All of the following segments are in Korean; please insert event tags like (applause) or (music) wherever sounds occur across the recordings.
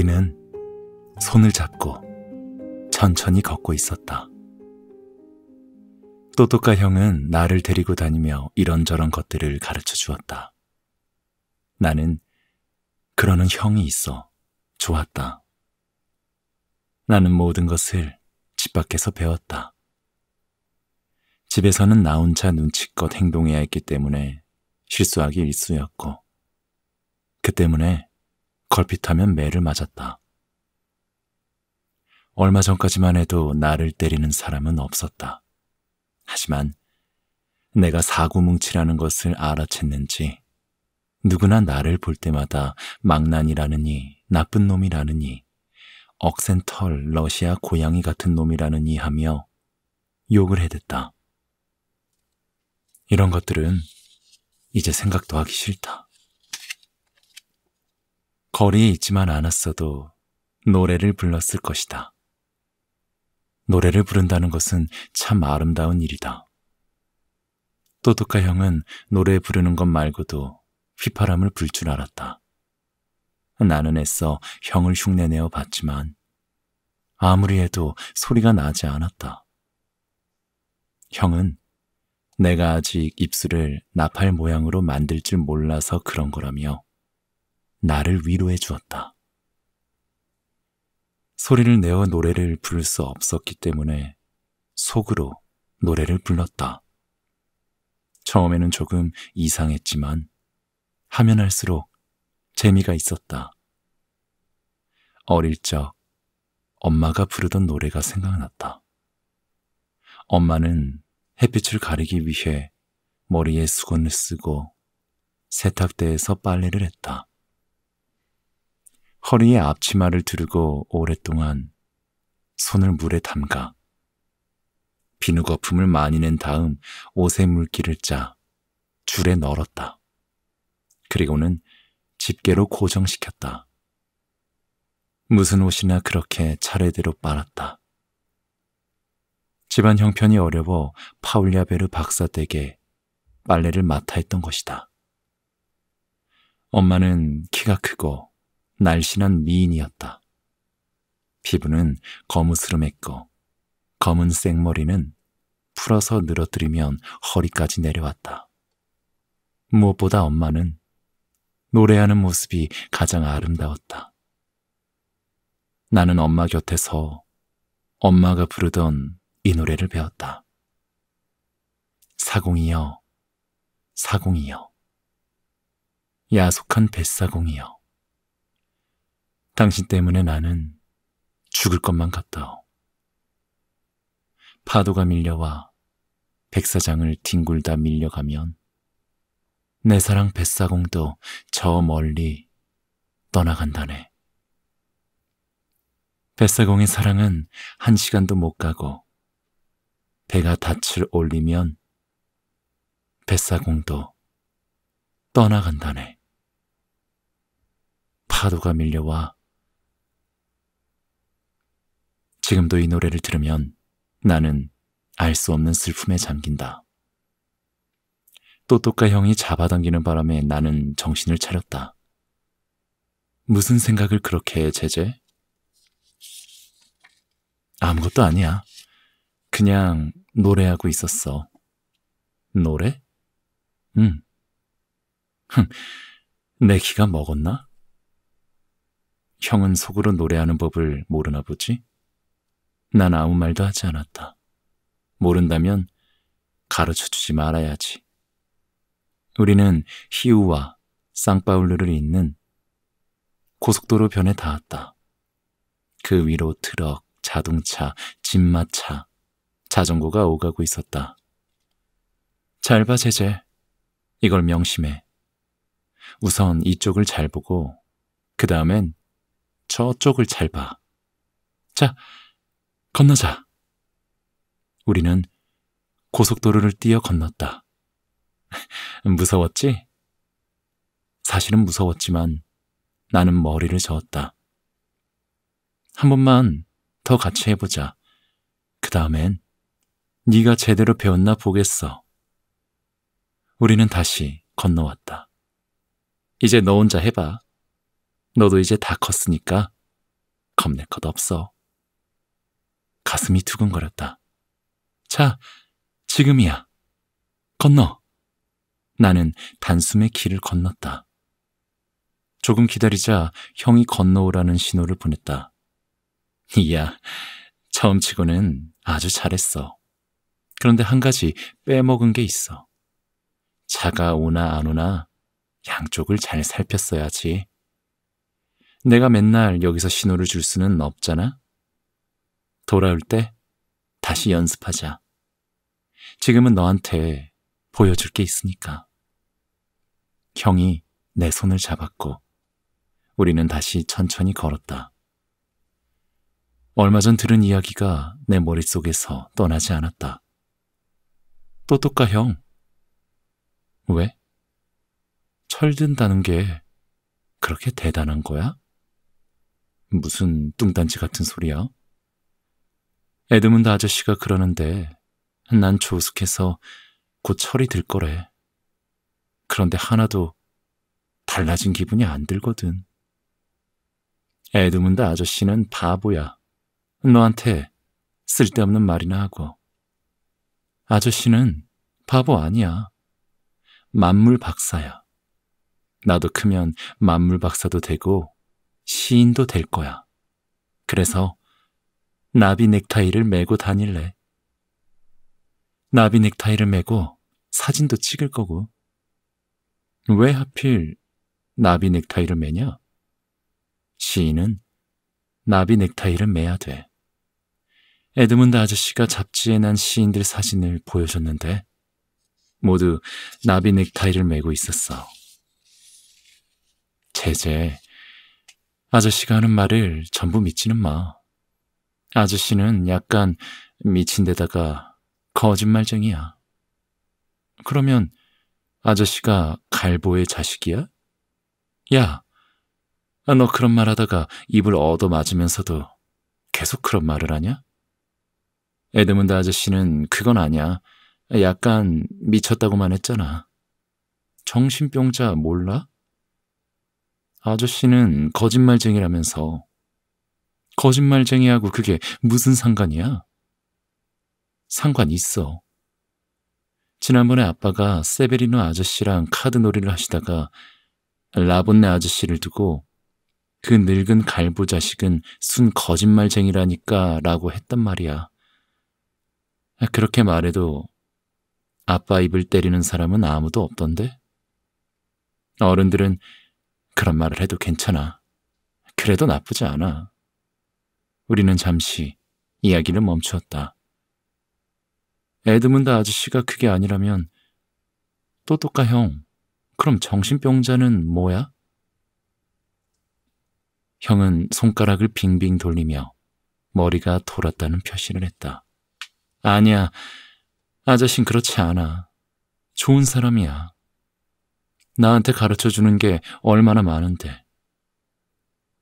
우리는 손을 잡고 천천히 걷고 있었다. 또또카 형은 나를 데리고 다니며 이런저런 것들을 가르쳐 주었다. 나는 그러는 형이 있어 좋았다. 나는 모든 것을 집 밖에서 배웠다. 집에서는 나 혼자 눈치껏 행동해야 했기 때문에 실수하기 일쑤였고, 그 때문에 걸핏하면 매를 맞았다. 얼마 전까지만 해도 나를 때리는 사람은 없었다. 하지만 내가 사고뭉치라는 것을 알아챘는지 누구나 나를 볼 때마다 망난이라느니 나쁜 놈이라느니 억센 털 러시아 고양이 같은 놈이라느니 하며 욕을 해댔다. 이런 것들은 이제 생각도 하기 싫다. 거리에 있지만 않았어도 노래를 불렀을 것이다. 노래를 부른다는 것은 참 아름다운 일이다. 또독카 형은 노래 부르는 것 말고도 휘파람을 불 줄 알았다. 나는 애써 형을 흉내내어 봤지만 아무리 해도 소리가 나지 않았다. 형은 내가 아직 입술을 나팔 모양으로 만들 줄 몰라서 그런 거라며 나를 위로해 주었다. 소리를 내어 노래를 부를 수 없었기 때문에 속으로 노래를 불렀다. 처음에는 조금 이상했지만 하면 할수록 재미가 있었다. 어릴 적 엄마가 부르던 노래가 생각났다. 엄마는 햇빛을 가리기 위해 머리에 수건을 쓰고 세탁대에서 빨래를 했다. 허리에 앞치마를 두르고 오랫동안 손을 물에 담가 비누 거품을 많이 낸 다음 옷에 물기를 짜 줄에 널었다. 그리고는 집게로 고정시켰다. 무슨 옷이나 그렇게 차례대로 빨았다. 집안 형편이 어려워 파울리아베르 박사 댁에 빨래를 맡아 했던 것이다. 엄마는 키가 크고 날씬한 미인이었다. 피부는 거무스름했고 검은 생머리는 풀어서 늘어뜨리면 허리까지 내려왔다. 무엇보다 엄마는 노래하는 모습이 가장 아름다웠다. 나는 엄마 곁에서 엄마가 부르던 이 노래를 배웠다. 사공이여, 사공이여, 야속한 뱃사공이여. 당신 때문에 나는 죽을 것만 같다 파도가 밀려와 백사장을 뒹굴다 밀려가면 내 사랑 뱃사공도 저 멀리 떠나간다네. 뱃사공의 사랑은 한 시간도 못 가고 배가 닻을 올리면 뱃사공도 떠나간다네. 파도가 밀려와 지금도 이 노래를 들으면 나는 알 수 없는 슬픔에 잠긴다. 또또까 형이 잡아당기는 바람에 나는 정신을 차렸다. 무슨 생각을 그렇게 해, 제재? 아무것도 아니야. 그냥 노래하고 있었어. 노래? 응. 내 귀가 먹었나? 형은 속으로 노래하는 법을 모르나 보지? 난 아무 말도 하지 않았다. 모른다면 가르쳐 주지 말아야지. 우리는 히우와 쌍파울루를 잇는 고속도로 변에 닿았다. 그 위로 트럭, 자동차, 짐마차 자전거가 오가고 있었다. 잘 봐, 제제. 이걸 명심해. 우선 이쪽을 잘 보고, 그 다음엔 저쪽을 잘 봐. 자, 건너자. 우리는 고속도로를 뛰어 건넜다. (laughs) 무서웠지? 사실은 무서웠지만 나는 머리를 저었다. 한 번만 더 같이 해보자. 그 다음엔 네가 제대로 배웠나 보겠어. 우리는 다시 건너왔다. 이제 너 혼자 해봐. 너도 이제 다 컸으니까 겁낼 것 없어. 가슴이 두근거렸다. 자, 지금이야. 건너. 나는 단숨에 길을 건넜다. 조금 기다리자 형이 건너오라는 신호를 보냈다. 이야, 처음 치고는 아주 잘했어. 그런데 한 가지 빼먹은 게 있어. 차가 오나 안 오나 양쪽을 잘 살폈어야지. 내가 맨날 여기서 신호를 줄 수는 없잖아? 돌아올 때 다시 연습하자. 지금은 너한테 보여줄 게 있으니까. 형이 내 손을 잡았고 우리는 다시 천천히 걸었다. 얼마 전 들은 이야기가 내 머릿속에서 떠나지 않았다. 또똑까 형. 왜? 철든다는 게 그렇게 대단한 거야? 무슨 뚱딴지 같은 소리야? 에드문드 아저씨가 그러는데 난 조숙해서 곧 철이 들 거래. 그런데 하나도 달라진 기분이 안 들거든. 에드문드 아저씨는 바보야. 너한테 쓸데없는 말이나 하고. 아저씨는 바보 아니야. 만물 박사야. 나도 크면 만물 박사도 되고 시인도 될 거야. 그래서 나비 넥타이를 메고 다닐래. 나비 넥타이를 메고 사진도 찍을 거고. 왜 하필 나비 넥타이를 매냐? 시인은 나비 넥타이를 매야 돼. 에드문드 아저씨가 잡지에 난 시인들 사진을 보여줬는데 모두 나비 넥타이를 메고 있었어. 제제, 아저씨가 하는 말을 전부 믿지는 마. 아저씨는 약간 미친 데다가 거짓말쟁이야. 그러면 아저씨가 갈보의 자식이야? 야, 너 그런 말 하다가 입을 얻어맞으면서도 계속 그런 말을 하냐? 에드문드 아저씨는 그건 아니야. 약간 미쳤다고만 했잖아. 정신병자 몰라? 아저씨는 거짓말쟁이라면서 거짓말쟁이하고 그게 무슨 상관이야? 상관 있어. 지난번에 아빠가 세베리노 아저씨랑 카드놀이를 하시다가 라본네 아저씨를 두고 그 늙은 갈보 자식은 순 거짓말쟁이라니까 라고 했단 말이야. 그렇게 말해도 아빠 입을 때리는 사람은 아무도 없던데? 어른들은 그런 말을 해도 괜찮아. 그래도 나쁘지 않아. 우리는 잠시 이야기를 멈추었다. 에드문드 아저씨가 그게 아니라면 또또까 형, 그럼 정신병자는 뭐야? 형은 손가락을 빙빙 돌리며 머리가 돌았다는 표시를 했다. 아니야, 아저씨는 그렇지 않아. 좋은 사람이야. 나한테 가르쳐주는 게 얼마나 많은데.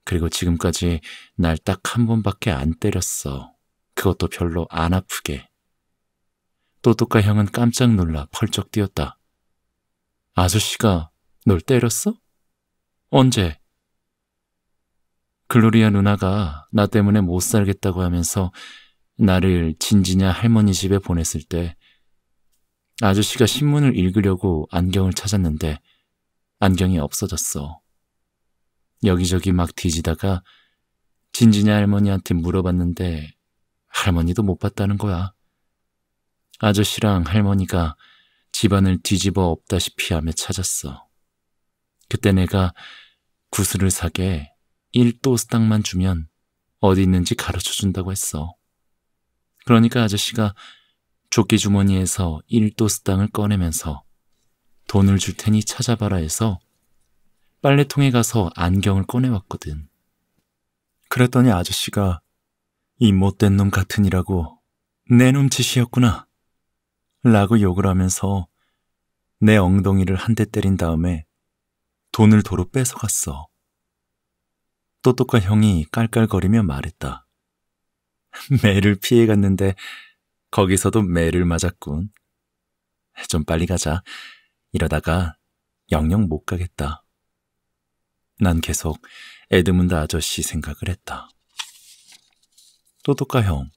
그리고 지금까지 날 딱 한 번밖에 안 때렸어. 그것도 별로 안 아프게. 또또카 형은 깜짝 놀라 펄쩍 뛰었다. 아저씨가 널 때렸어? 언제? 글로리아 누나가 나 때문에 못 살겠다고 하면서 나를 진지냐 할머니 집에 보냈을 때 아저씨가 신문을 읽으려고 안경을 찾았는데 안경이 없어졌어. 여기저기 막 뒤지다가 진진이 할머니한테 물어봤는데 할머니도 못 봤다는 거야. 아저씨랑 할머니가 집안을 뒤집어 없다시피 하며 찾았어. 그때 내가 구슬을 사게 1도스당만 주면 어디 있는지 가르쳐 준다고 했어. 그러니까 아저씨가 조끼 주머니에서 1도스당을 꺼내면서 돈을 줄 테니 찾아봐라 해서 빨래통에 가서 안경을 꺼내왔거든. 그랬더니 아저씨가 이 못된 놈 같으니라고 내 놈짓이었구나. 라고 욕을 하면서 내 엉덩이를 한 대 때린 다음에 돈을 도로 뺏어갔어. 또똑한 형이 깔깔거리며 말했다. (laughs) 매를 피해갔는데 거기서도 매를 맞았군. 좀 빨리 가자. 이러다가 영영 못 가겠다. 난 계속 에드문드 아저씨 생각을 했다. 또똑가 형,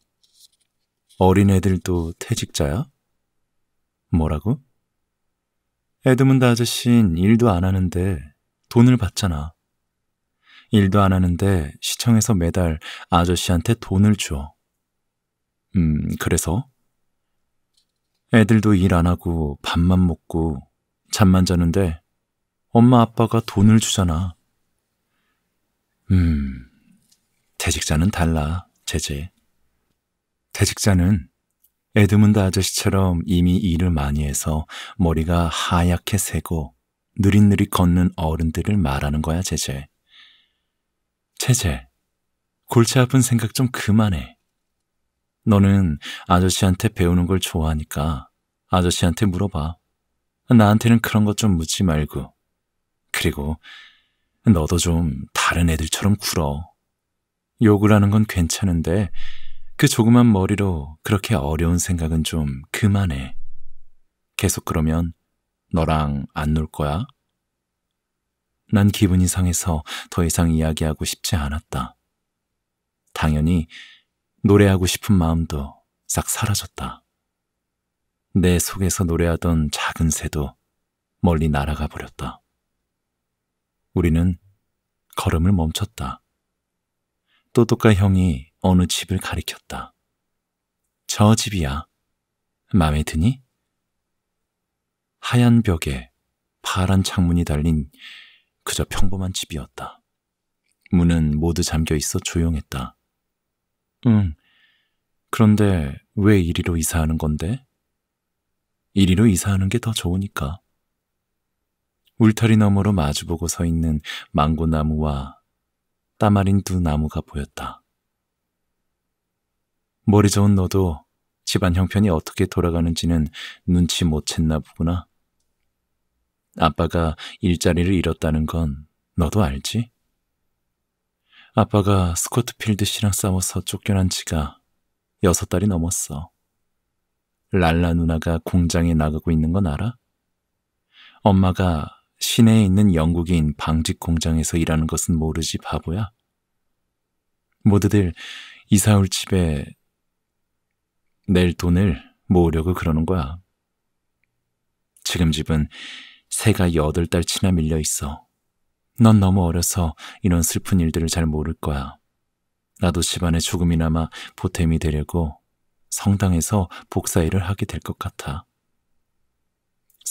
어린애들도 퇴직자야? 뭐라고? 에드문드 아저씨는 일도 안 하는데 돈을 받잖아. 일도 안 하는데 시청에서 매달 아저씨한테 돈을 주어. 음, 그래서? 애들도 일 안 하고 밥만 먹고 잠만 자는데 엄마 아빠가 돈을 주잖아. 음, 퇴직자는 달라, 제제. 퇴직자는 에드문드 아저씨처럼 이미 일을 많이 해서 머리가 하얗게 새고 느릿느릿 걷는 어른들을 말하는 거야, 제제. 제제, 골치 아픈 생각 좀 그만해. 너는 아저씨한테 배우는 걸 좋아하니까 아저씨한테 물어봐. 나한테는 그런 것 좀 묻지 말고. 그리고 너도 좀 다른 애들처럼 굴어. 욕을 하는 건 괜찮은데 그 조그만 머리로 그렇게 어려운 생각은 좀 그만해. 계속 그러면 너랑 안 놀 거야? 난 기분이 상해서 더 이상 이야기하고 싶지 않았다. 당연히 노래하고 싶은 마음도 싹 사라졌다. 내 속에서 노래하던 작은 새도 멀리 날아가 버렸다. 우리는 걸음을 멈췄다. 또똑가 형이 어느 집을 가리켰다. 저 집이야. 마음에 드니? 하얀 벽에 파란 창문이 달린 그저 평범한 집이었다. 문은 모두 잠겨 있어 조용했다. 응. 그런데 왜 이리로 이사하는 건데? 이리로 이사하는 게 더 좋으니까. 울타리 너머로 마주보고 서 있는 망고나무와 따마린 두 나무가 보였다. 머리 좋은 너도 집안 형편이 어떻게 돌아가는지는 눈치 못 챘나 보구나. 아빠가 일자리를 잃었다는 건 너도 알지? 아빠가 스코트 필드 씨랑 싸워서 쫓겨난 지가 여섯 달이 넘었어. 랄라 누나가 공장에 나가고 있는 건 알아? 엄마가 시내에 있는 영국인 방직 공장에서 일하는 것은 모르지 바보야. 모두들 이사 올 집에 낼 돈을 모으려고 그러는 거야. 지금 집은 새가 여덟 달치나 밀려 있어. 넌 너무 어려서 이런 슬픈 일들을 잘 모를 거야. 나도 집안에 조금이나마 보탬이 되려고 성당에서 복사일을 하게 될 것 같아.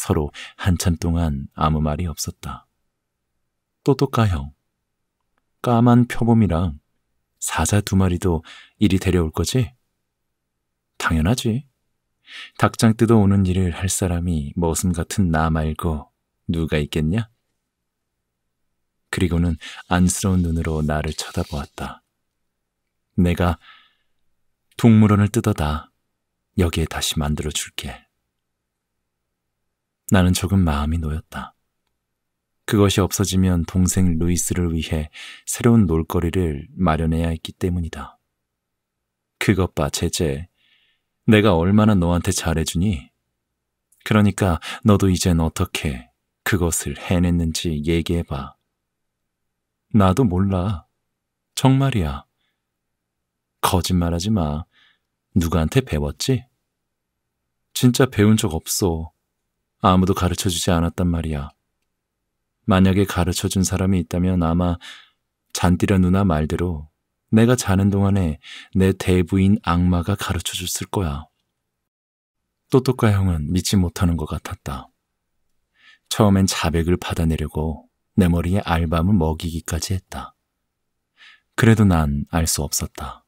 서로 한참 동안 아무 말이 없었다. 또또까형, 까만 표범이랑 사자 두 마리도 이리 데려올 거지? 당연하지. 닭장 뜯어오는 일을 할 사람이 머슴 같은 나 말고 누가 있겠냐? 그리고는 안쓰러운 눈으로 나를 쳐다보았다. 내가 동물원을 뜯어다 여기에 다시 만들어 줄게. 나는 조금 마음이 놓였다. 그것이 없어지면 동생 루이스를 위해 새로운 놀거리를 마련해야 했기 때문이다. 그것 봐, 제제. 내가 얼마나 너한테 잘해주니? 그러니까 너도 이젠 어떻게 그것을 해냈는지 얘기해봐. 나도 몰라. 정말이야. 거짓말하지 마. 누구한테 배웠지? 진짜 배운 적 없어. 아무도 가르쳐 주지 않았단 말이야. 만약에 가르쳐 준 사람이 있다면 아마 잔디라 누나 말대로 내가 자는 동안에 내 대부인 악마가 가르쳐 줬을 거야. 또또까 형은 믿지 못하는 것 같았다. 처음엔 자백을 받아내려고 내 머리에 알밤을 먹이기까지 했다. 그래도 난 알 수 없었다.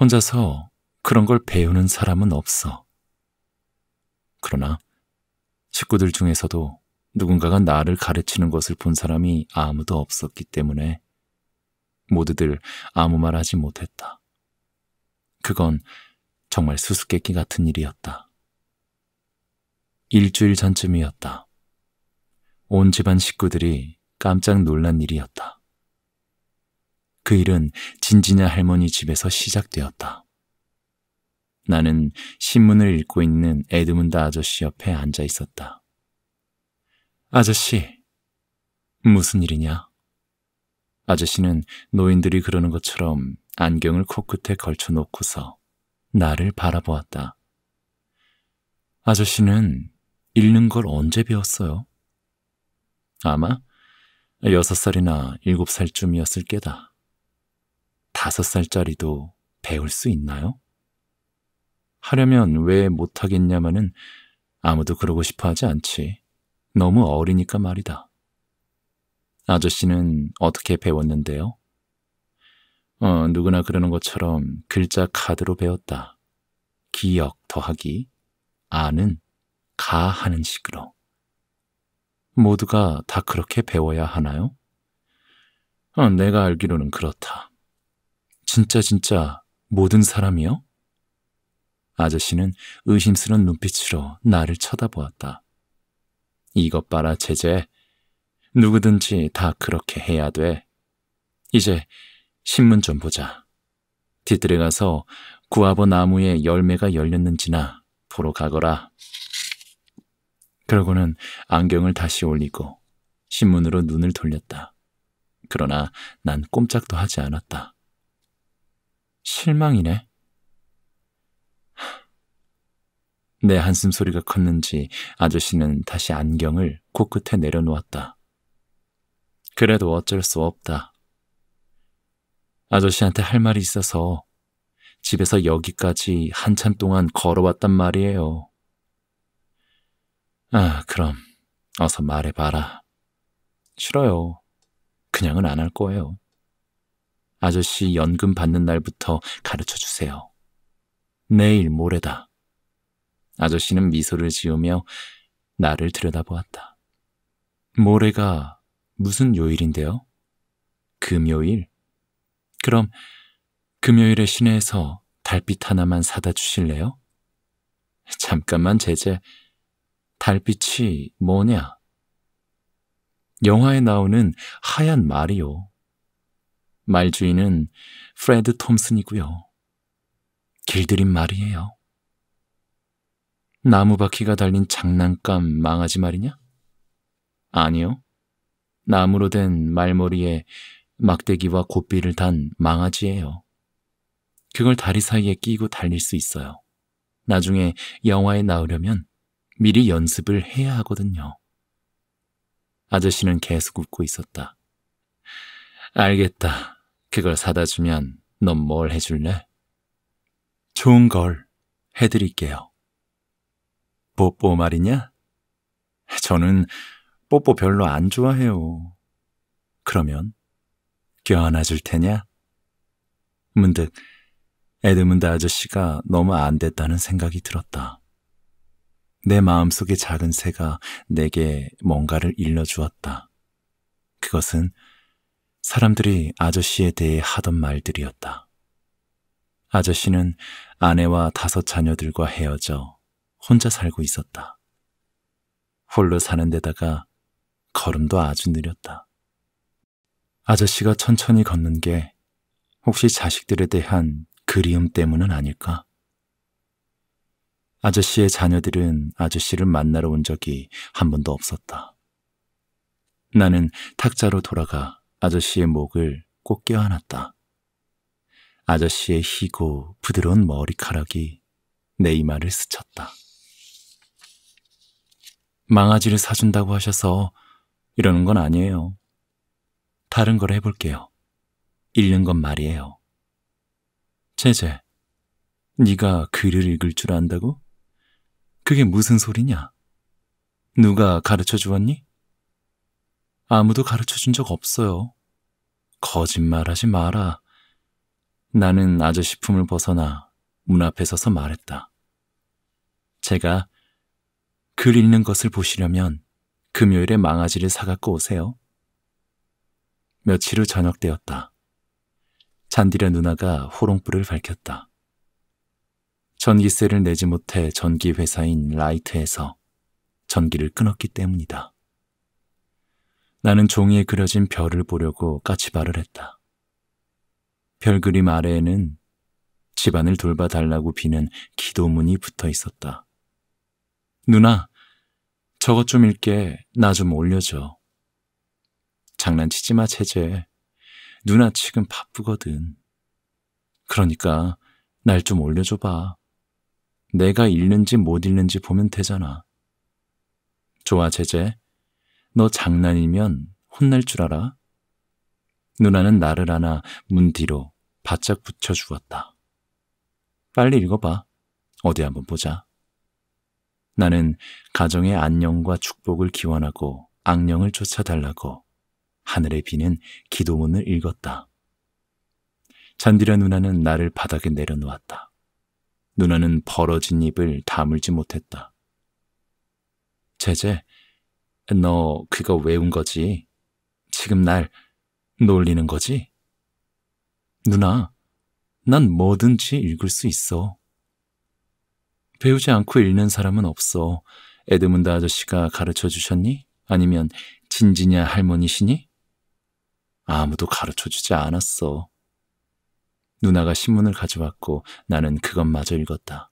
혼자서 그런 걸 배우는 사람은 없어. 그러나 식구들 중에서도 누군가가 나를 가르치는 것을 본 사람이 아무도 없었기 때문에 모두들 아무 말 하지 못했다. 그건 정말 수수께끼 같은 일이었다. 일주일 전쯤이었다. 온 집안 식구들이 깜짝 놀란 일이었다. 그 일은 진진야 할머니 집에서 시작되었다. 나는 신문을 읽고 있는 에드문드 아저씨 옆에 앉아 있었다. 아저씨, 무슨 일이냐? 아저씨는 노인들이 그러는 것처럼 안경을 코끝에 걸쳐 놓고서 나를 바라보았다. 아저씨는 읽는 걸 언제 배웠어요? 아마 여섯 살이나 일곱 살쯤이었을 게다. 다섯 살짜리도 배울 수 있나요? 하려면 왜 못하겠냐마는 아무도 그러고 싶어 하지 않지. 너무 어리니까 말이다. 아저씨는 어떻게 배웠는데요? 어, 누구나 그러는 것처럼 글자 카드로 배웠다. 기억 더하기, 아는, 가 하는 식으로. 모두가 다 그렇게 배워야 하나요? 어, 내가 알기로는 그렇다. 진짜 진짜 모든 사람이요? 아저씨는 의심스런 눈빛으로 나를 쳐다보았다. 이것 봐라, 제재. 누구든지 다 그렇게 해야 돼. 이제 신문 좀 보자. 뒤뜰에 가서 구아보 나무에 열매가 열렸는지나 보러 가거라. 그러고는 안경을 다시 올리고 신문으로 눈을 돌렸다. 그러나 난 꼼짝도 하지 않았다. 실망이네. 내 한숨 소리가 컸는지 아저씨는 다시 안경을 코끝에 내려놓았다. 그래도 어쩔 수 없다. 아저씨한테 할 말이 있어서 집에서 여기까지 한참 동안 걸어왔단 말이에요. 아, 그럼 어서 말해봐라. 싫어요. 그냥은 안 할 거예요. 아저씨 연금 받는 날부터 가르쳐 주세요. 내일 모레다. 아저씨는 미소를 지으며 나를 들여다보았다. 모레가 무슨 요일인데요? 금요일? 그럼 금요일에 시내에서 달빛 하나만 사다 주실래요? 잠깐만 제제, 달빛이 뭐냐? 영화에 나오는 하얀 말이요. 말주인은 프레드 톰슨이고요. 길들인 말이에요. 나무바퀴가 달린 장난감 망아지 말이냐? 아니요. 나무로 된 말머리에 막대기와 고삐를 단 망아지예요. 그걸 다리 사이에 끼고 달릴 수 있어요. 나중에 영화에 나오려면 미리 연습을 해야 하거든요. 아저씨는 계속 웃고 있었다. 알겠다. 그걸 사다 주면 넌 뭘 해줄래? 좋은 걸 해드릴게요. 뽀뽀 말이냐? 저는 뽀뽀 별로 안 좋아해요. 그러면 껴안아 줄 테냐? 문득 에드문드 아저씨가 너무 안 됐다는 생각이 들었다. 내 마음속의 작은 새가 내게 뭔가를 일러주었다. 그것은 사람들이 아저씨에 대해 하던 말들이었다. 아저씨는 아내와 다섯 자녀들과 헤어져 혼자 살고 있었다. 홀로 사는 데다가 걸음도 아주 느렸다. 아저씨가 천천히 걷는 게 혹시 자식들에 대한 그리움 때문은 아닐까? 아저씨의 자녀들은 아저씨를 만나러 온 적이 한 번도 없었다. 나는 탁자로 돌아가 아저씨의 목을 꼭 껴안았다. 아저씨의 희고 부드러운 머리카락이 내 이마를 스쳤다. 망아지를 사준다고 하셔서 이러는 건 아니에요. 다른 걸 해볼게요. 읽는 건 말이에요. 제제, 네가 글을 읽을 줄 안다고? 그게 무슨 소리냐? 누가 가르쳐 주었니? 아무도 가르쳐 준 적 없어요. 거짓말 하지 마라. 나는 아저씨 품을 벗어나 문 앞에 서서 말했다. 제가 글 읽는 것을 보시려면 금요일에 망아지를 사갖고 오세요. 며칠 후 저녁 되었다. 잔디라 누나가 호롱불을 밝혔다. 전기세를 내지 못해 전기회사인 라이트에서 전기를 끊었기 때문이다. 나는 종이에 그려진 별을 보려고 까치발을 했다. 별 그림 아래에는 집안을 돌봐달라고 비는 기도문이 붙어 있었다. 누나, 저것 좀 읽게 나 좀 올려줘. 장난치지 마, 제재. 누나 지금 바쁘거든. 그러니까 날 좀 올려줘봐. 내가 읽는지 못 읽는지 보면 되잖아. 좋아, 제재너 장난이면 혼날 줄 알아? 누나는 나를 하나 문 뒤로 바짝 붙여주었다. 빨리 읽어봐. 어디 한번 보자. 나는 가정의 안녕과 축복을 기원하고 악령을 쫓아달라고 하늘에 비는 기도문을 읽었다. 잔디라 누나는 나를 바닥에 내려놓았다. 누나는 벌어진 입을 다물지 못했다. 제제, 너 그거 외운 거지? 지금 날 놀리는 거지? 누나, 난 뭐든지 읽을 수 있어. 배우지 않고 읽는 사람은 없어. 에드문드 아저씨가 가르쳐 주셨니? 아니면 진지냐 할머니시니? 아무도 가르쳐 주지 않았어. 누나가 신문을 가져왔고 나는 그것마저 읽었다.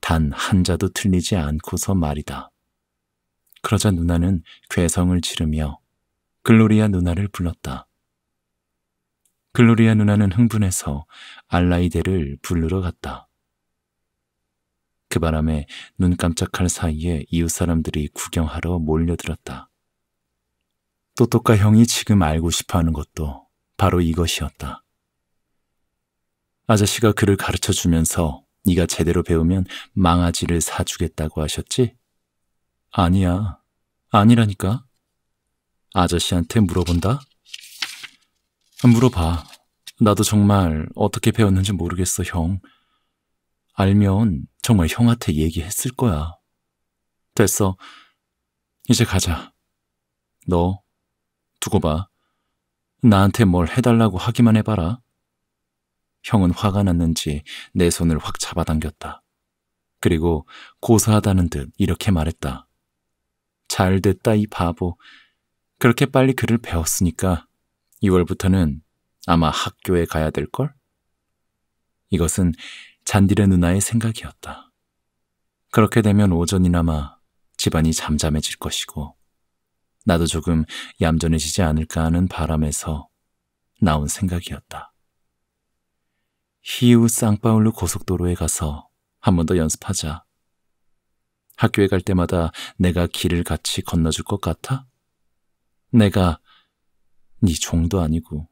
단 한자도 틀리지 않고서 말이다. 그러자 누나는 괴성을 지르며 글로리아 누나를 불렀다. 글로리아 누나는 흥분해서 알라이데를 부르러 갔다. 그 바람에 눈 깜짝할 사이에 이웃 사람들이 구경하러 몰려들었다. 또또까 형이 지금 알고 싶어 하는 것도 바로 이것이었다. 아저씨가 그를 가르쳐 주면서 네가 제대로 배우면 망아지를 사주겠다고 하셨지? 아니야. 아니라니까. 아저씨한테 물어본다? 물어봐. 나도 정말 어떻게 배웠는지 모르겠어, 형. 알면 정말 형한테 얘기했을 거야. 됐어. 이제 가자. 너 두고 봐. 나한테 뭘 해달라고 하기만 해봐라. 형은 화가 났는지 내 손을 확 잡아당겼다. 그리고 고사하다는 듯 이렇게 말했다. 잘 됐다, 이 바보. 그렇게 빨리 글을 배웠으니까 2월부터는 아마 학교에 가야 될걸? 이것은 잔디레 누나의 생각이었다. 그렇게 되면 오전이나마 집안이 잠잠해질 것이고 나도 조금 얌전해지지 않을까 하는 바람에서 나온 생각이었다. 히우 쌍파울루 고속도로에 가서 한 번 더 연습하자. 학교에 갈 때마다 내가 길을 같이 건너줄 것 같아? 내가 네 종도 아니고.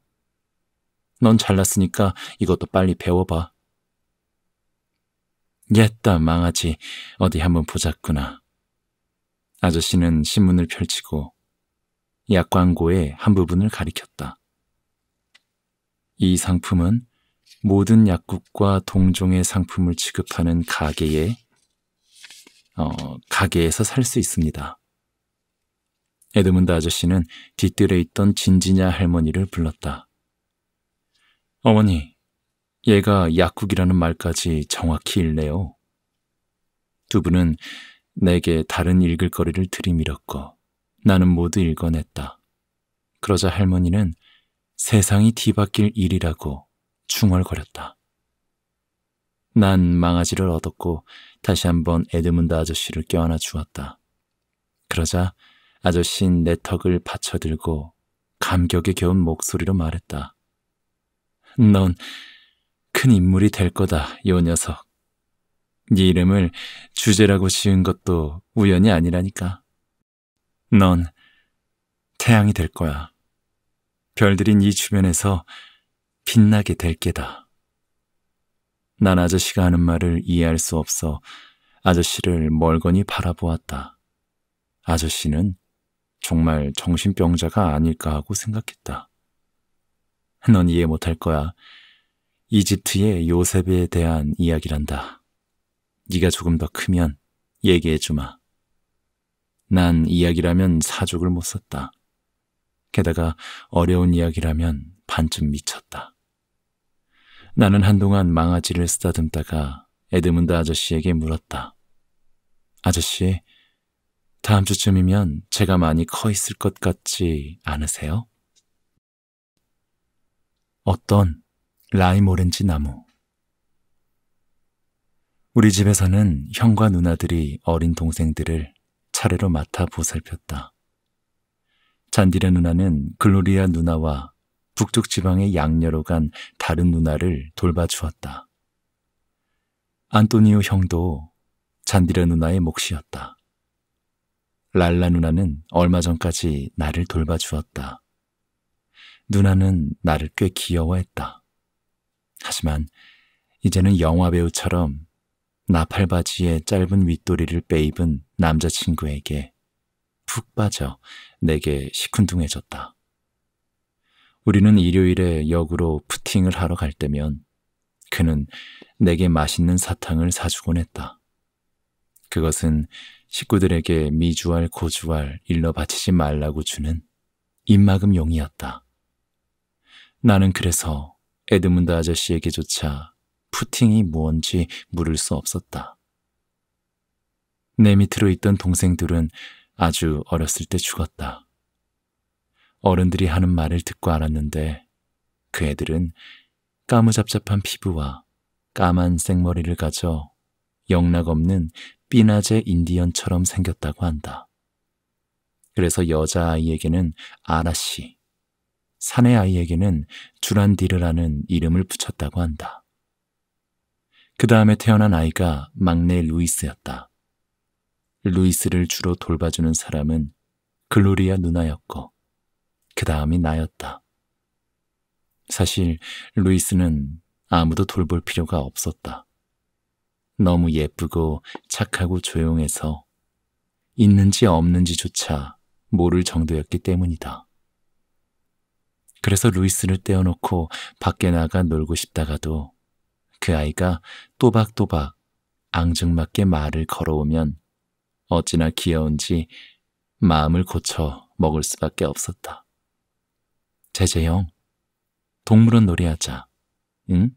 넌 잘났으니까 이것도 빨리 배워봐. 옛다 망하지 어디 한번 보자꾸나. 아저씨는 신문을 펼치고 약 광고의 한 부분을 가리켰다. 이 상품은 모든 약국과 동종의 상품을 취급하는 가게에 어, 가게에서 살 수 있습니다. 에드문드 아저씨는 뒤뜰에 있던 진지냐 할머니를 불렀다. 어머니, 얘가 약국이라는 말까지 정확히 읽네요. 두 분은 내게 다른 읽을 거리를 들이밀었고 나는 모두 읽어냈다. 그러자 할머니는 세상이 뒤바뀔 일이라고 중얼거렸다. 난 망아지를 얻었고 다시 한번 에드문드 아저씨를 껴안아 주었다. 그러자 아저씨는 내 턱을 받쳐들고 감격에 겨운 목소리로 말했다. 넌큰 인물이 될 거다, 요 녀석. 네 이름을 주제라고 지은 것도 우연이 아니라니까. 넌 태양이 될 거야. 별들이이 주변에서 빛나게 될 게다. 난 아저씨가 하는 말을 이해할 수 없어 아저씨를 멀거니 바라보았다. 아저씨는 정말 정신병자가 아닐까 하고 생각했다. 넌 이해 못할 거야. 이집트의 요셉에 대한 이야기란다. 네가 조금 더 크면 얘기해주마. 난 이야기라면 사족을 못 썼다. 게다가 어려운 이야기라면 반쯤 미쳤다. 나는 한동안 망아지를 쓰다듬다가 에드문드 아저씨에게 물었다. 아저씨, 다음 주쯤이면 제가 많이 커 있을 것 같지 않으세요? 어떤 라임 오렌지 나무. 우리 집에서는 형과 누나들이 어린 동생들을 차례로 맡아 보살폈다. 잔디레 누나는 글로리아 누나와 북쪽 지방의 양녀로 간 다른 누나를 돌봐주었다. 안토니오 형도 잔디레 누나의 몫이었다. 랄라 누나는 얼마 전까지 나를 돌봐주었다. 누나는 나를 꽤 귀여워했다. 하지만 이제는 영화배우처럼 나팔바지에 짧은 윗도리를 빼입은 남자친구에게 푹 빠져 내게 시큰둥해졌다. 우리는 일요일에 역으로 푸팅을 하러 갈 때면 그는 내게 맛있는 사탕을 사주곤 했다. 그것은 식구들에게 미주알 고주알 일러 바치지 말라고 주는 입막음용이었다. 나는 그래서 에드문드 아저씨에게조차 푸팅이 무언지 물을 수 없었다. 내 밑으로 있던 동생들은 아주 어렸을 때 죽었다. 어른들이 하는 말을 듣고 알았는데 그 애들은 까무잡잡한 피부와 까만 생머리를 가져 영락없는 삐나제 인디언처럼 생겼다고 한다. 그래서 여자아이에게는 아라씨, 사내 아이에게는 주란디르라는 이름을 붙였다고 한다. 그 다음에 태어난 아이가 막내 루이스였다. 루이스를 주로 돌봐주는 사람은 글로리아 누나였고, 그 다음이 나였다. 사실 루이스는 아무도 돌볼 필요가 없었다. 너무 예쁘고 착하고 조용해서 있는지 없는지조차 모를 정도였기 때문이다. 그래서 루이스를 떼어놓고 밖에 나가 놀고 싶다가도 그 아이가 또박또박 앙증맞게 말을 걸어오면 어찌나 귀여운지 마음을 고쳐 먹을 수밖에 없었다. 제재형, 동물원 놀이하자. 응?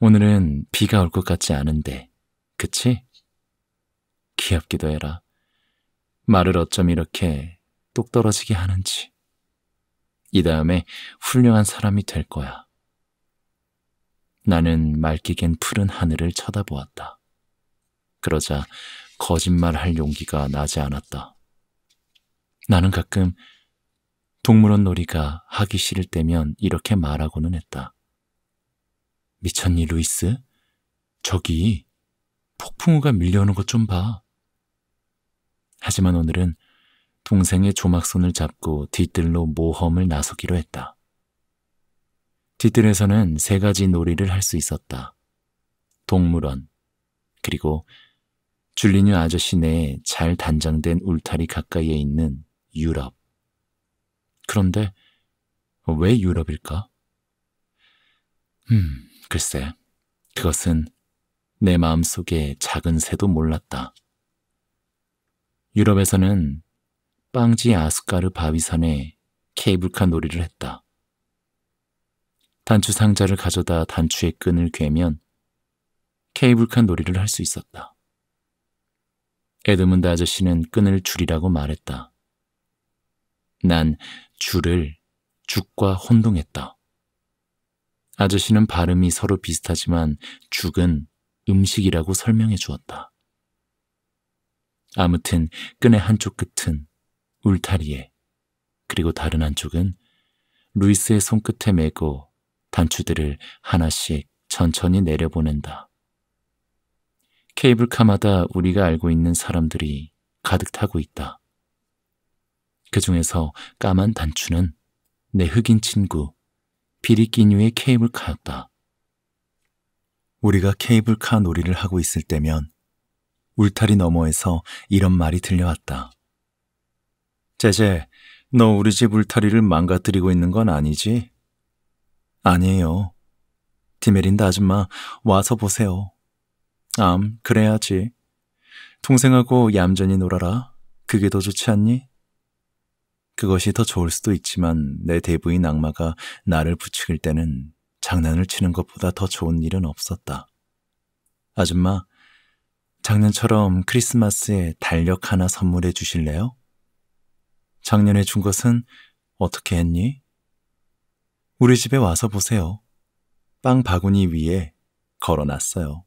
오늘은 비가 올 것 같지 않은데, 그치? 귀엽기도 해라. 말을 어쩜 이렇게 똑 떨어지게 하는지. 이 다음에 훌륭한 사람이 될 거야. 나는 맑게 갠 푸른 하늘을 쳐다보았다. 그러자 거짓말할 용기가 나지 않았다. 나는 가끔 동물원 놀이가 하기 싫을 때면 이렇게 말하고는 했다. 미쳤니, 루이스? 저기 폭풍우가 밀려오는 것 좀 봐. 하지만 오늘은 동생의 조막손을 잡고 뒤뜰로 모험을 나서기로 했다. 뒤뜰에서는 세 가지 놀이를 할 수 있었다. 동물원, 그리고 줄리뉴 아저씨 내에 잘 단장된 울타리 가까이에 있는 유럽. 그런데 왜 유럽일까? 음, 글쎄, 그것은 내 마음속에 작은 새도 몰랐다. 유럽에서는 빵지 아스카르 바위산에 케이블카 놀이를 했다. 단추 상자를 가져다 단추의 끈을 괴면 케이블카 놀이를 할 수 있었다. 에드문드 아저씨는 끈을 줄이라고 말했다. 난 줄을 죽과 혼동했다. 아저씨는 발음이 서로 비슷하지만 죽은 음식이라고 설명해 주었다. 아무튼 끈의 한쪽 끝은 울타리에 그리고 다른 한쪽은 루이스의 손끝에 메고 단추들을 하나씩 천천히 내려보낸다. 케이블카마다 우리가 알고 있는 사람들이 가득 타고 있다. 그 중에서 까만 단추는 내 흑인 친구 비리끼뉴의 케이블카였다. 우리가 케이블카 놀이를 하고 있을 때면 울타리 너머에서 이런 말이 들려왔다. 제제, 너 우리 집 울타리를 망가뜨리고 있는 건 아니지? 아니에요. 디메린다 아줌마, 와서 보세요. 암, 그래야지. 동생하고 얌전히 놀아라. 그게 더 좋지 않니? 그것이 더 좋을 수도 있지만 내 대부인 악마가 나를 부추길 때는 장난을 치는 것보다 더 좋은 일은 없었다. 아줌마, 작년처럼 크리스마스에 달력 하나 선물해 주실래요? 작년에 준 것은 어떻게 했니? 우리 집에 와서 보세요. 빵 바구니 위에 걸어놨어요.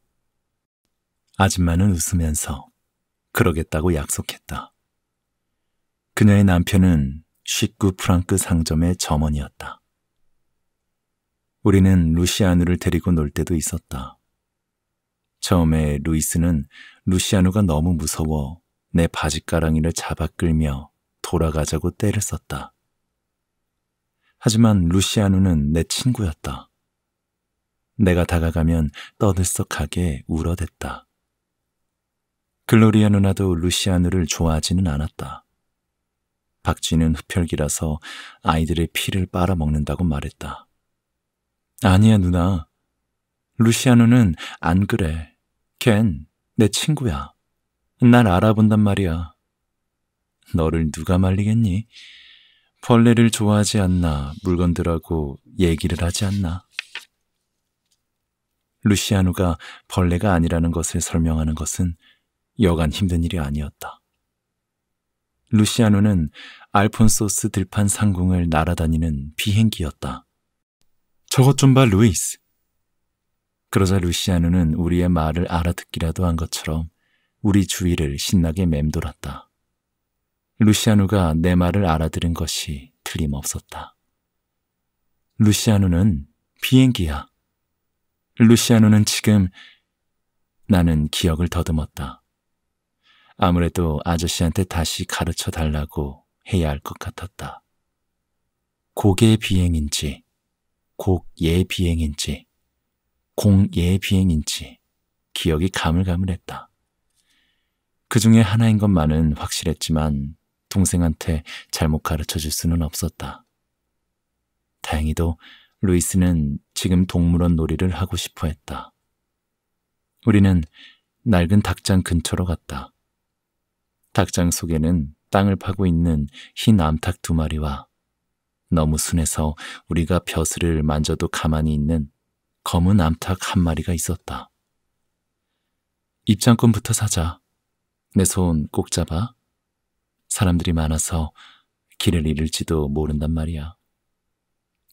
아줌마는 웃으면서 그러겠다고 약속했다. 그녀의 남편은 19프랑크 상점의 점원이었다. 우리는 루시아누를 데리고 놀 때도 있었다. 처음에 루이스는 루시아누가 너무 무서워 내 바지가랑이를 잡아 끌며 돌아가자고 때를 썼다. 하지만 루시아누는 내 친구였다. 내가 다가가면 떠들썩하게 울어댔다. 글로리아 누나도 루시아누를 좋아하지는 않았다. 박쥐는 흡혈귀라서 아이들의 피를 빨아먹는다고 말했다. 아니야 누나. 루시아누는 안 그래. 걘내 친구야. 날 알아본단 말이야. 너를 누가 말리겠니? 벌레를 좋아하지 않나 물건들하고 얘기를 하지 않나? 루시아누가 벌레가 아니라는 것을 설명하는 것은 여간 힘든 일이 아니었다. 루시아누는 알폰소스 들판 상공을 날아다니는 비행기였다. 저것 좀 봐, 루이스. 그러자 루시아누는 우리의 말을 알아듣기라도 한 것처럼 우리 주위를 신나게 맴돌았다. 루시아누가 내 말을 알아들은 것이 틀림없었다. 루시아누는 비행기야. 루시아누는 지금 나는 기억을 더듬었다. 아무래도 아저씨한테 다시 가르쳐 달라고 해야 할 것 같았다. 곡의 비행인지, 곡 예 비행인지, 공 예 비행인지 기억이 가물가물했다. 그 중에 하나인 것만은 확실했지만 동생한테 잘못 가르쳐 줄 수는 없었다. 다행히도 루이스는 지금 동물원 놀이를 하고 싶어 했다. 우리는 낡은 닭장 근처로 갔다. 닭장 속에는 땅을 파고 있는 흰 암탉 두 마리와 너무 순해서 우리가 벼슬을 만져도 가만히 있는 검은 암탉 한 마리가 있었다. 입장권부터 사자. 내 손 꼭 잡아. 사람들이 많아서 길을 잃을지도 모른단 말이야.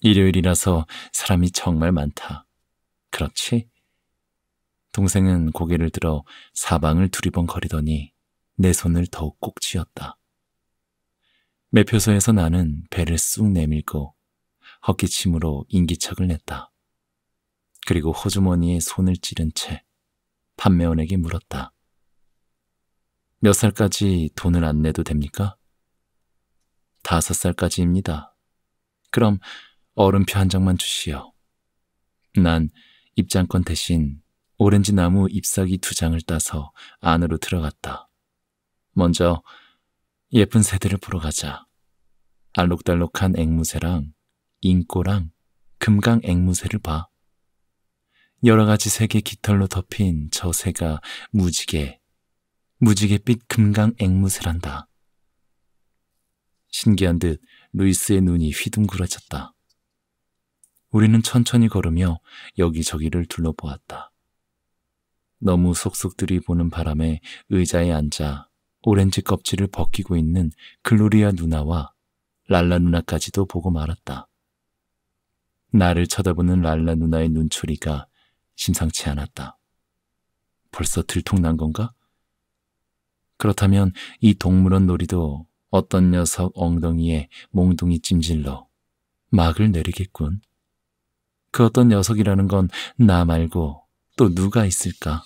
일요일이라서 사람이 정말 많다. 그렇지? 동생은 고개를 들어 사방을 두리번 거리더니 내 손을 더욱 꼭 쥐었다. 매표소에서 나는 배를 쑥 내밀고 헛기침으로 인기척을 냈다. 그리고 호주머니에 손을 찌른 채 판매원에게 물었다. 몇 살까지 돈을 안 내도 됩니까? 다섯 살까지입니다. 그럼 얼음표 한 장만 주시오. 난 입장권 대신 오렌지 나무 잎사귀 두 장을 따서 안으로 들어갔다. 먼저 예쁜 새들을 보러 가자. 알록달록한 앵무새랑 인꼬랑 금강 앵무새를 봐. 여러 가지 색의 깃털로 덮인 저 새가 무지개, 무지갯빛 금강 앵무새를 한다. 신기한 듯 루이스의 눈이 휘둥그러졌다 우리는 천천히 걸으며 여기저기를 둘러보았다. 너무 속속들이 보는 바람에 의자에 앉아 오렌지 껍질을 벗기고 있는 글로리아 누나와 랄라 누나까지도 보고 말았다. 나를 쳐다보는 랄라 누나의 눈초리가 심상치 않았다. 벌써 들통난 건가? 그렇다면 이 동물원 놀이도 어떤 녀석 엉덩이에 몽둥이 찜질러 막을 내리겠군. 그 어떤 녀석이라는 건 나 말고 또 누가 있을까?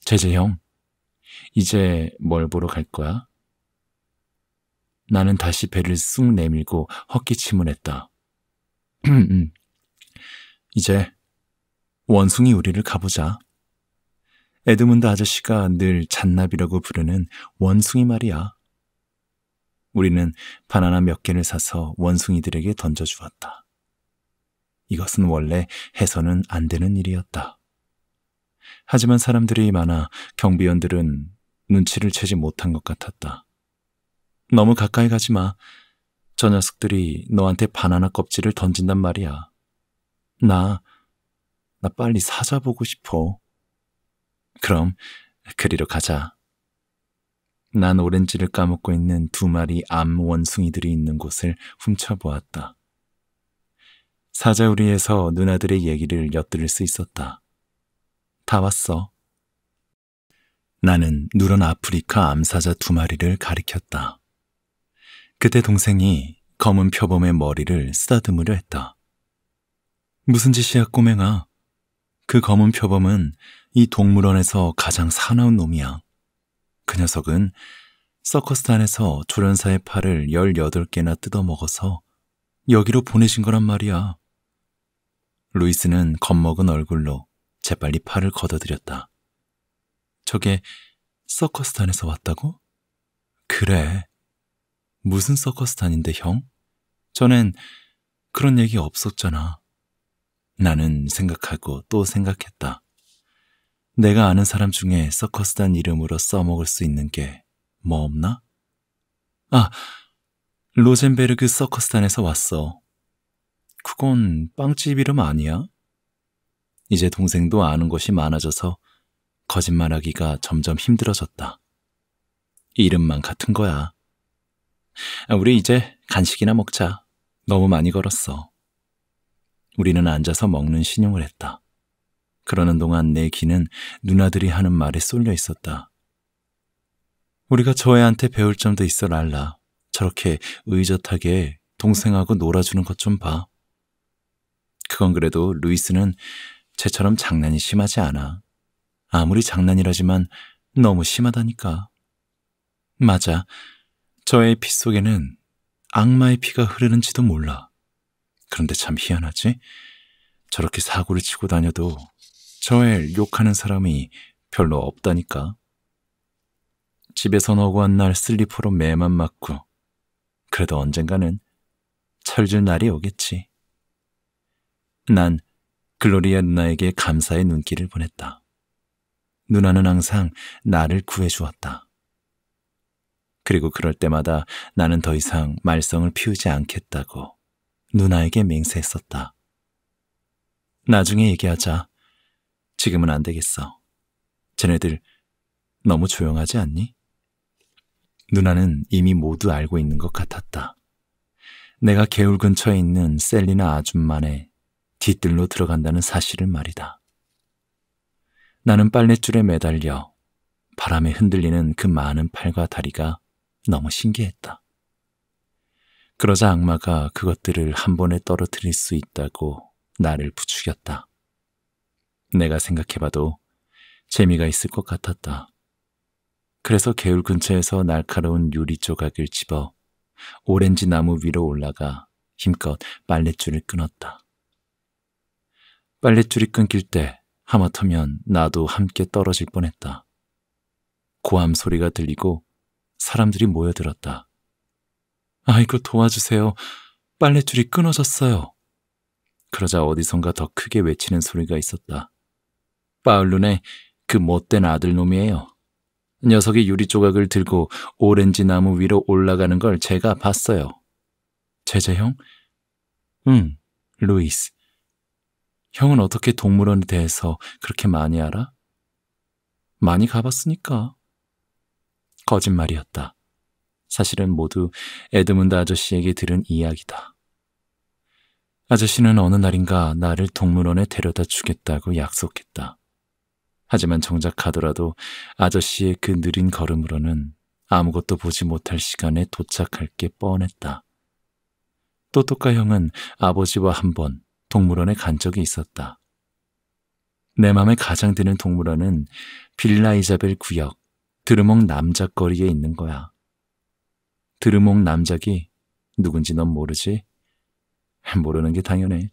제재형, 이제 뭘 보러 갈 거야? 나는 다시 배를 쑥 내밀고 헛기침을 했다. (clears throat) 이제 원숭이 우리를 가보자. 에드문드 아저씨가 늘 잔나비라고 부르는 원숭이 말이야. 우리는 바나나 몇 개를 사서 원숭이들에게 던져주었다. 이것은 원래 해서는 안 되는 일이었다. 하지만 사람들이 많아 경비원들은 눈치를 채지 못한 것 같았다. 너무 가까이 가지 마. 저 녀석들이 너한테 바나나 껍질을 던진단 말이야. 나, 나 빨리 사자 보고 싶어. 그럼 그리로 가자. 난 오렌지를 까먹고 있는 두 마리 암 원숭이들이 있는 곳을 훔쳐보았다. 사자우리에서 누나들의 얘기를 엿들을 수 있었다. 다 왔어. 나는 누런 아프리카 암사자 두 마리를 가리켰다. 그때 동생이 검은 표범의 머리를 쓰다듬으려 했다. 무슨 짓이야 꼬맹아. 그 검은 표범은 이 동물원에서 가장 사나운 놈이야. 그 녀석은 서커스단에서 조련사의 팔을 18개나 뜯어먹어서 여기로 보내신 거란 말이야. 루이스는 겁먹은 얼굴로 재빨리 팔을 걷어들였다. 저게 서커스단에서 왔다고? 그래. 무슨 서커스단인데, 형? 전엔 그런 얘기 없었잖아. 나는 생각하고 또 생각했다. 내가 아는 사람 중에 서커스단 이름으로 써먹을 수 있는 게 뭐 없나? 아, 로젠베르그 서커스단에서 왔어. 그건 빵집 이름 아니야? 이제 동생도 아는 곳이 많아져서 거짓말하기가 점점 힘들어졌다. 이름만 같은 거야. 아, 우리 이제 간식이나 먹자. 너무 많이 걸었어. 우리는 앉아서 먹는 신용을 했다. 그러는 동안 내 귀는 누나들이 하는 말에 쏠려 있었다. 우리가 저 애한테 배울 점도 있어 랄라. 저렇게 의젓하게 동생하고 놀아주는 것 좀 봐. 그건 그래도 루이스는 쟤처럼 장난이 심하지 않아. 아무리 장난이라지만 너무 심하다니까. 맞아. 저의 피 속에는 악마의 피가 흐르는지도 몰라. 그런데 참 희한하지? 저렇게 사고를 치고 다녀도 저엘 욕하는 사람이 별로 없다니까. 집에서 너고한 날 슬리퍼로 매만 맞고 그래도 언젠가는 철줄 날이 오겠지. 난 글로리아 누나에게 감사의 눈길을 보냈다. 누나는 항상 나를 구해주었다. 그리고 그럴 때마다 나는 더 이상 말썽을 피우지 않겠다고 누나에게 맹세했었다. 나중에 얘기하자. 지금은 안 되겠어. 쟤네들 너무 조용하지 않니? 누나는 이미 모두 알고 있는 것 같았다. 내가 개울 근처에 있는 셀리나 아줌마네 뒤뜰로 들어간다는 사실을 말이다. 나는 빨랫줄에 매달려 바람에 흔들리는 그 많은 팔과 다리가 너무 신기했다. 그러자 악마가 그것들을 한 번에 떨어뜨릴 수 있다고 나를 부추겼다. 내가 생각해봐도 재미가 있을 것 같았다. 그래서 개울 근처에서 날카로운 유리 조각을 집어 오렌지 나무 위로 올라가 힘껏 빨랫줄을 끊었다. 빨랫줄이 끊길 때 하마터면 나도 함께 떨어질 뻔했다. 고함 소리가 들리고 사람들이 모여들었다. 아이고 도와주세요. 빨래줄이 끊어졌어요. 그러자 어디선가 더 크게 외치는 소리가 있었다. 빠울룬의 그 못된 아들놈이에요. 녀석이 유리 조각을 들고 오렌지 나무 위로 올라가는 걸 제가 봤어요. 제재형? 응, 루이스. 형은 어떻게 동물원에 대해서 그렇게 많이 알아? 많이 가봤으니까. 거짓말이었다. 사실은 모두 에드문드 아저씨에게 들은 이야기다. 아저씨는 어느 날인가 나를 동물원에 데려다 주겠다고 약속했다. 하지만 정작 가더라도 아저씨의 그 느린 걸음으로는 아무것도 보지 못할 시간에 도착할 게 뻔했다. 또또까 형은 아버지와 한 번 동물원에 간 적이 있었다. 내 맘에 가장 드는 동물원은 빌라 이자벨 구역 드르몽 남작거리에 있는 거야. 드르몽 남작이 누군지 넌 모르지? (laughs) 모르는 게 당연해.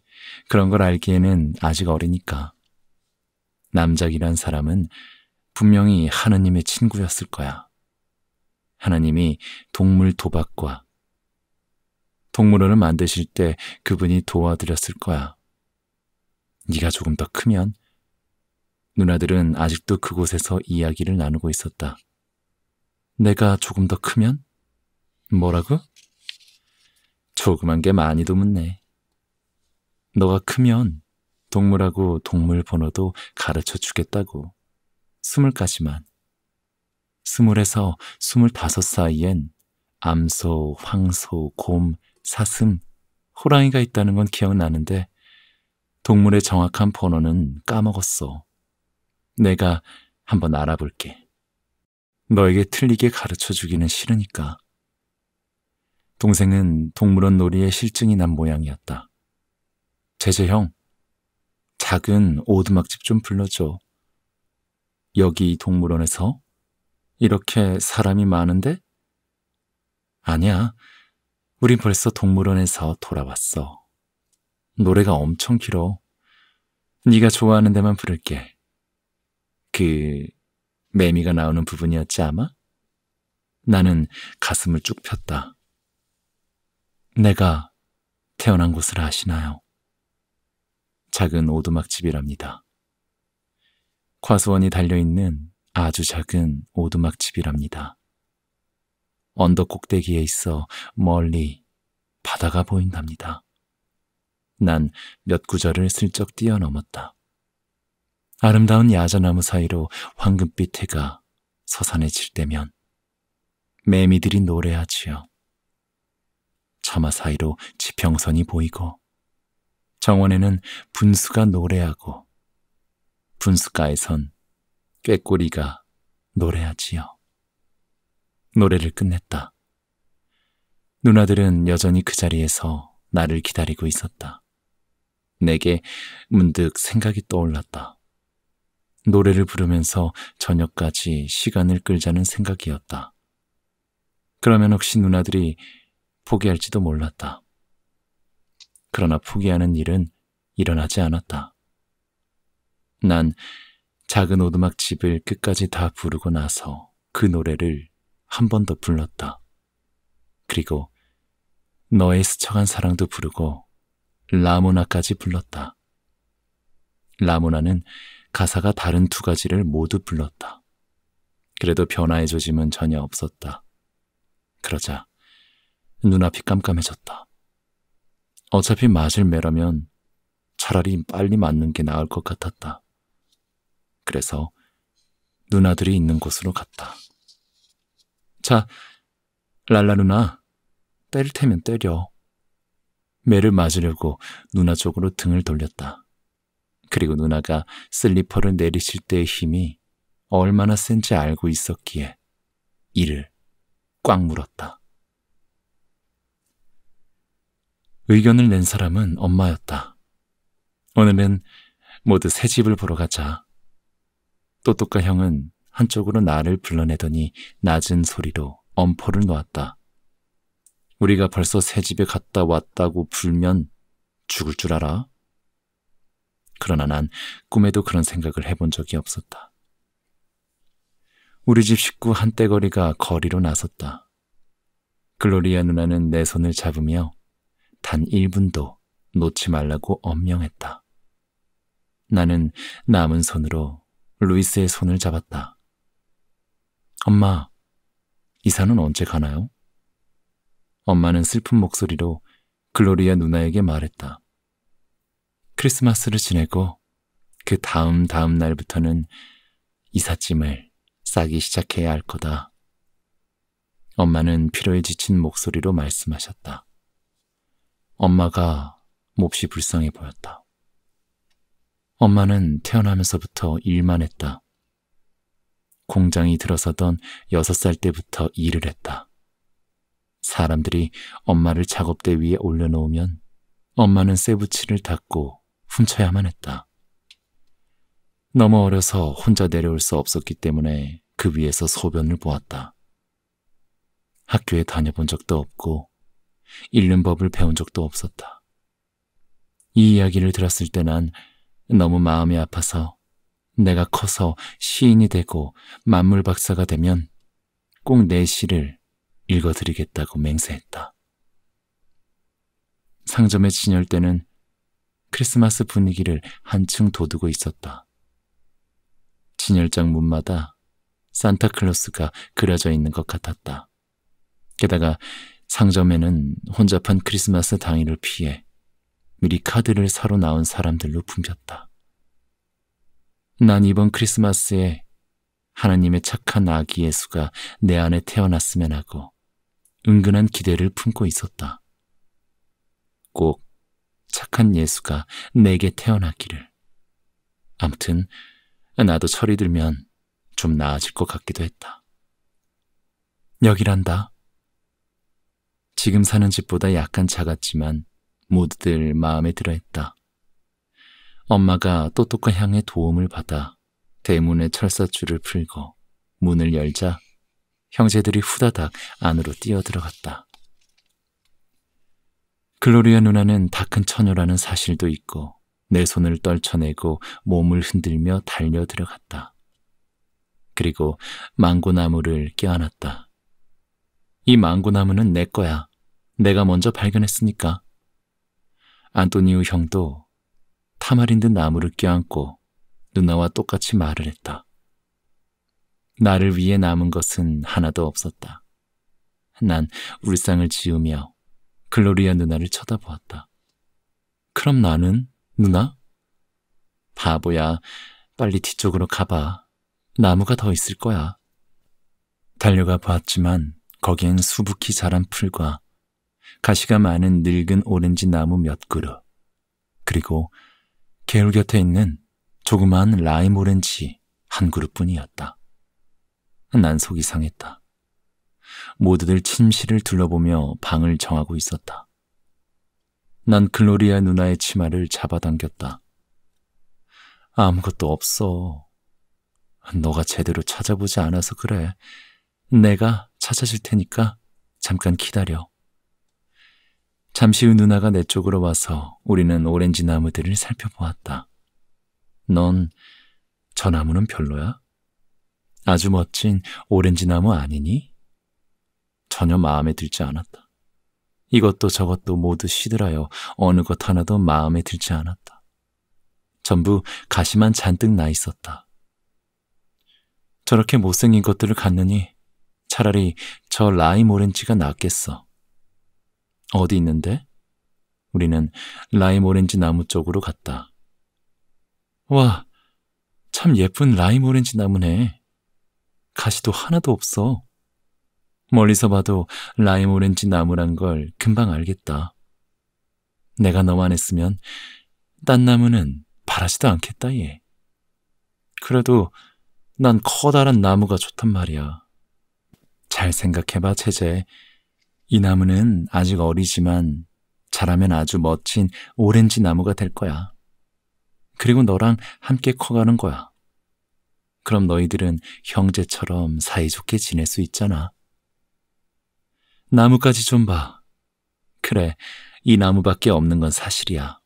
그런 걸 알기에는 아직 어리니까. 남작이란 사람은 분명히 하느님의 친구였을 거야. 하나님이 동물 도박과 동물원을 만드실 때 그분이 도와드렸을 거야. 네가 조금 더 크면 누나들은 아직도 그곳에서 이야기를 나누고 있었다. 내가 조금 더 크면 뭐라고? 조그만 게 많이도 묻네. 너가 크면 동물하고 동물 번호도 가르쳐 주겠다고. 스물까지만. 스물에서 스물다섯 사이엔 암소, 황소, 곰, 사슴, 호랑이가 있다는 건 기억나는데 동물의 정확한 번호는 까먹었어. 내가 한번 알아볼게. 너에게 틀리게 가르쳐 주기는 싫으니까. 동생은 동물원 놀이에 실증이 난 모양이었다. 제재형, 작은 오두막집 좀 불러줘. 여기 동물원에서? 이렇게 사람이 많은데? 아니야. 우린 벌써 동물원에서 돌아왔어. 노래가 엄청 길어. 네가 좋아하는 데만 부를게. 그 매미가 나오는 부분이었지 아마? 나는 가슴을 쭉 폈다. 내가 태어난 곳을 아시나요? 작은 오두막집이랍니다. 과수원이 달려있는 아주 작은 오두막집이랍니다. 언덕 꼭대기에 있어 멀리 바다가 보인답니다. 난 몇 구절을 슬쩍 뛰어넘었다. 아름다운 야자나무 사이로 황금빛 해가 서산에 질 때면 매미들이 노래하지요. 처마 사이로 지평선이 보이고 정원에는 분수가 노래하고 분수가에선 꾀꼬리가 노래하지요. 노래를 끝냈다. 누나들은 여전히 그 자리에서 나를 기다리고 있었다. 내게 문득 생각이 떠올랐다. 노래를 부르면서 저녁까지 시간을 끌자는 생각이었다. 그러면 혹시 누나들이 포기할지도 몰랐다. 그러나 포기하는 일은 일어나지 않았다. 난 작은 오두막 집을 끝까지 다 부르고 나서 그 노래를 한 번 더 불렀다. 그리고 너의 스쳐간 사랑도 부르고 라모나까지 불렀다. 라모나는 가사가 다른 두 가지를 모두 불렀다. 그래도 변화의 조짐은 전혀 없었다. 그러자 눈앞이 깜깜해졌다. 어차피 맞을 매라면 차라리 빨리 맞는 게 나을 것 같았다. 그래서 누나들이 있는 곳으로 갔다. 자, 랄라 누나, 때릴 테면 때려. 매를 맞으려고 누나 쪽으로 등을 돌렸다. 그리고 누나가 슬리퍼를 내리실 때의 힘이 얼마나 센지 알고 있었기에 이를 꽉 물었다. 의견을 낸 사람은 엄마였다. 오늘은 모두 새 집을 보러 가자. 또또까 형은 한쪽으로 나를 불러내더니 낮은 소리로 엄포를 놓았다. 우리가 벌써 새 집에 갔다 왔다고 불면 죽을 줄 알아? 그러나 난 꿈에도 그런 생각을 해본 적이 없었다. 우리 집 식구 한때거리가 거리로 나섰다. 글로리아 누나는 내 손을 잡으며 단 1분도 놓지 말라고 엄명했다. 나는 남은 손으로 루이스의 손을 잡았다. 엄마, 이사는 언제 가나요? 엄마는 슬픈 목소리로 글로리아 누나에게 말했다. 크리스마스를 지내고 그 다음 다음 날부터는 이삿짐을 싸기 시작해야 할 거다. 엄마는 피로에 지친 목소리로 말씀하셨다. 엄마가 몹시 불쌍해 보였다. 엄마는 태어나면서부터 일만 했다. 공장이 들어서던 여섯 살 때부터 일을 했다. 사람들이 엄마를 작업대 위에 올려놓으면 엄마는 쇠붙이를 닦고 훔쳐야만 했다. 너무 어려서 혼자 내려올 수 없었기 때문에 그 위에서 소변을 보았다. 학교에 다녀본 적도 없고 읽는 법을 배운 적도 없었다. 이 이야기를 들었을 때 난 너무 마음이 아파서 내가 커서 시인이 되고 만물 박사가 되면 꼭 내 시를 읽어드리겠다고 맹세했다. 상점의 진열대는 크리스마스 분위기를 한층 돋우고 있었다. 진열장 문마다 산타클로스가 그려져 있는 것 같았다. 게다가 상점에는 혼잡한 크리스마스 당일을 피해 미리 카드를 사러 나온 사람들로 붐볐다. 난 이번 크리스마스에 하나님의 착한 아기 예수가 내 안에 태어났으면 하고 은근한 기대를 품고 있었다. 꼭 착한 예수가 내게 태어나기를. 암튼 나도 철이 들면 좀 나아질 것 같기도 했다. 여기란다. 지금 사는 집보다 약간 작았지만 모두들 마음에 들어 했다. 엄마가 또똑한 향의 도움을 받아 대문의 철사줄을 풀고 문을 열자 형제들이 후다닥 안으로 뛰어들어갔다. 글로리아 누나는 다 큰 처녀라는 사실도 있고 내 손을 떨쳐내고 몸을 흔들며 달려 들어갔다. 그리고 망고나무를 껴안았다. 이 망고나무는 내 거야. 내가 먼저 발견했으니까. 안토니우 형도 타마린 듯 나무를 껴안고 누나와 똑같이 말을 했다. 나를 위해 남은 것은 하나도 없었다. 난 울상을 지으며 글로리아 누나를 쳐다보았다. 그럼 나는 누나? 바보야, 빨리 뒤쪽으로 가봐. 나무가 더 있을 거야. 달려가 보았지만 거기엔 수북히 자란 풀과 가시가 많은 늙은 오렌지 나무 몇 그루, 그리고 개울 곁에 있는 조그만 라임 오렌지 한 그루뿐이었다. 난 속이 상했다. 모두들 침실을 둘러보며 방을 정하고 있었다. 난 글로리아 누나의 치마를 잡아당겼다. 아무것도 없어. 너가 제대로 찾아보지 않아서 그래. 내가 찾아줄 테니까 잠깐 기다려. 잠시 후 누나가 내 쪽으로 와서 우리는 오렌지 나무들을 살펴보았다. 넌 저 나무는 별로야? 아주 멋진 오렌지 나무 아니니? 전혀 마음에 들지 않았다. 이것도 저것도 모두 시들하여 어느 것 하나도 마음에 들지 않았다. 전부 가시만 잔뜩 나 있었다. 저렇게 못생긴 것들을 갖느니 차라리 저 라임 오렌지가 낫겠어. 어디 있는데? 우리는 라임 오렌지 나무 쪽으로 갔다. 와, 참 예쁜 라임 오렌지 나무네. 가시도 하나도 없어. 멀리서 봐도 라임 오렌지 나무란 걸 금방 알겠다. 내가 너만 했으면 딴 나무는 바라지도 않겠다 얘. 그래도 난 커다란 나무가 좋단 말이야. 잘 생각해봐, 체제. 이 나무는 아직 어리지만 자라면 아주 멋진 오렌지 나무가 될 거야. 그리고 너랑 함께 커가는 거야. 그럼 너희들은 형제처럼 사이좋게 지낼 수 있잖아. 나무까지 좀 봐. 그래, 이 나무밖에 없는 건 사실이야.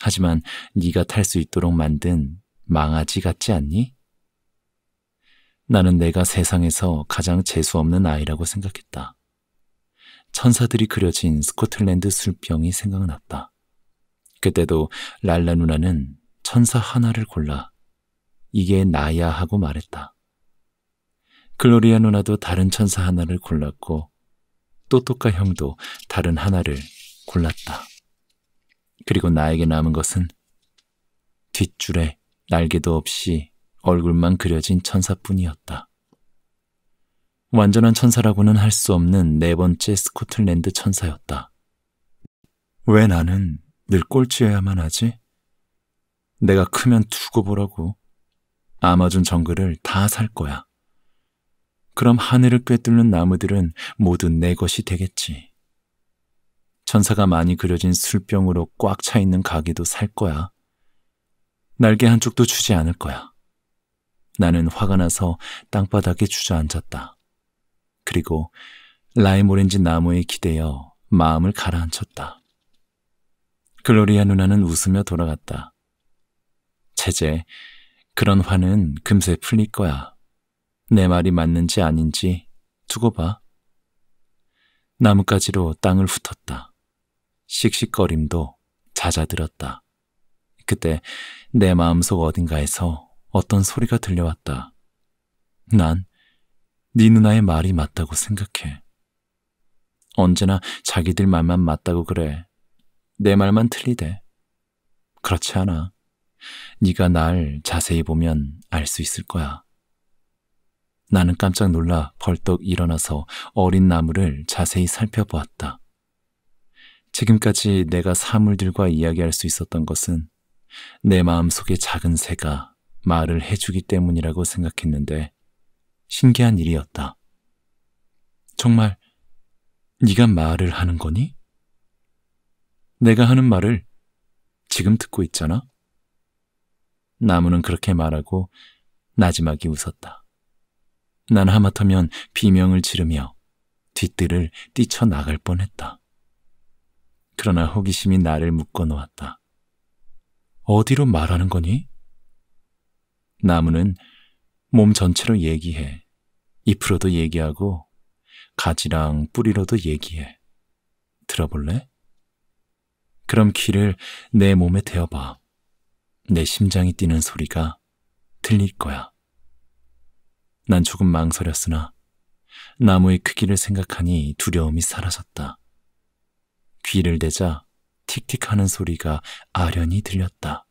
하지만 네가 탈 수 있도록 만든 망아지 같지 않니? 나는 내가 세상에서 가장 재수없는 아이라고 생각했다. 천사들이 그려진 스코틀랜드 술병이 생각났다. 그때도 랄라 누나는 천사 하나를 골라 이게 나야 하고 말했다. 글로리아 누나도 다른 천사 하나를 골랐고 또또까 형도 다른 하나를 골랐다. 그리고 나에게 남은 것은 뒷줄에 날개도 없이 얼굴만 그려진 천사뿐이었다. 완전한 천사라고는 할 수 없는 네 번째 스코틀랜드 천사였다. 왜 나는 늘 꼴찌여야만 하지? 내가 크면 두고 보라고. 아마존 정글을 다 살 거야. 그럼 하늘을 꿰뚫는 나무들은 모두 내 것이 되겠지. 천사가 많이 그려진 술병으로 꽉 차 있는 가게도 살 거야. 날개 한쪽도 주지 않을 거야. 나는 화가 나서 땅바닥에 주저앉았다. 그리고 라임 오렌지 나무에 기대어 마음을 가라앉혔다. 글로리아 누나는 웃으며 돌아갔다. 제제, 그런 화는 금세 풀릴 거야. 내 말이 맞는지 아닌지 두고 봐. 나뭇가지로 땅을 훑었다. 씩씩거림도 잦아들었다. 그때 내 마음속 어딘가에서 어떤 소리가 들려왔다. 난 네 누나의 말이 맞다고 생각해. 언제나 자기들 말만 맞다고 그래. 내 말만 틀리대. 그렇지 않아. 네가 날 자세히 보면 알 수 있을 거야. 나는 깜짝 놀라 벌떡 일어나서 어린 나무를 자세히 살펴보았다. 지금까지 내가 사물들과 이야기할 수 있었던 것은 내 마음속의 작은 새가 말을 해주기 때문이라고 생각했는데 신기한 일이었다. 정말 네가 말을 하는 거니? 내가 하는 말을 지금 듣고 있잖아. 나무는 그렇게 말하고 나지막이 웃었다. 난 하마터면 비명을 지르며 뒷뜰을 뛰쳐나갈 뻔했다. 그러나 호기심이 나를 묶어놓았다. 어디로 말하는 거니? 나무는 몸 전체로 얘기해. 잎으로도 얘기하고 가지랑 뿌리로도 얘기해. 들어볼래? 그럼 귀를 내 몸에 대어봐. 내 심장이 뛰는 소리가 들릴 거야. 난 조금 망설였으나 나무의 크기를 생각하니 두려움이 사라졌다. 귀를 대자 틱틱 하는 소리가 아련히 들렸다.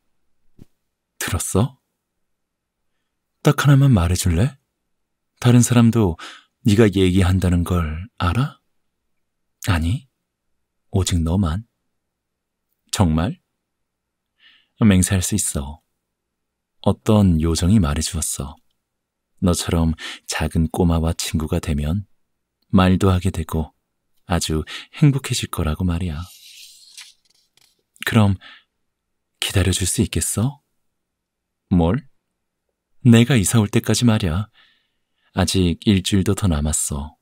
들었어? 딱 하나만 말해줄래? 다른 사람도 네가 얘기한다는 걸 알아? 아니, 오직 너만. 정말? 맹세할 수 있어. 어떤 요정이 말해주었어. 너처럼 작은 꼬마와 친구가 되면 말도 하게 되고 아주 행복해질 거라고 말이야. 그럼 기다려줄 수 있겠어? 뭘? 내가 이사 올 때까지 말이야. 아직 일주일도 더 남았어.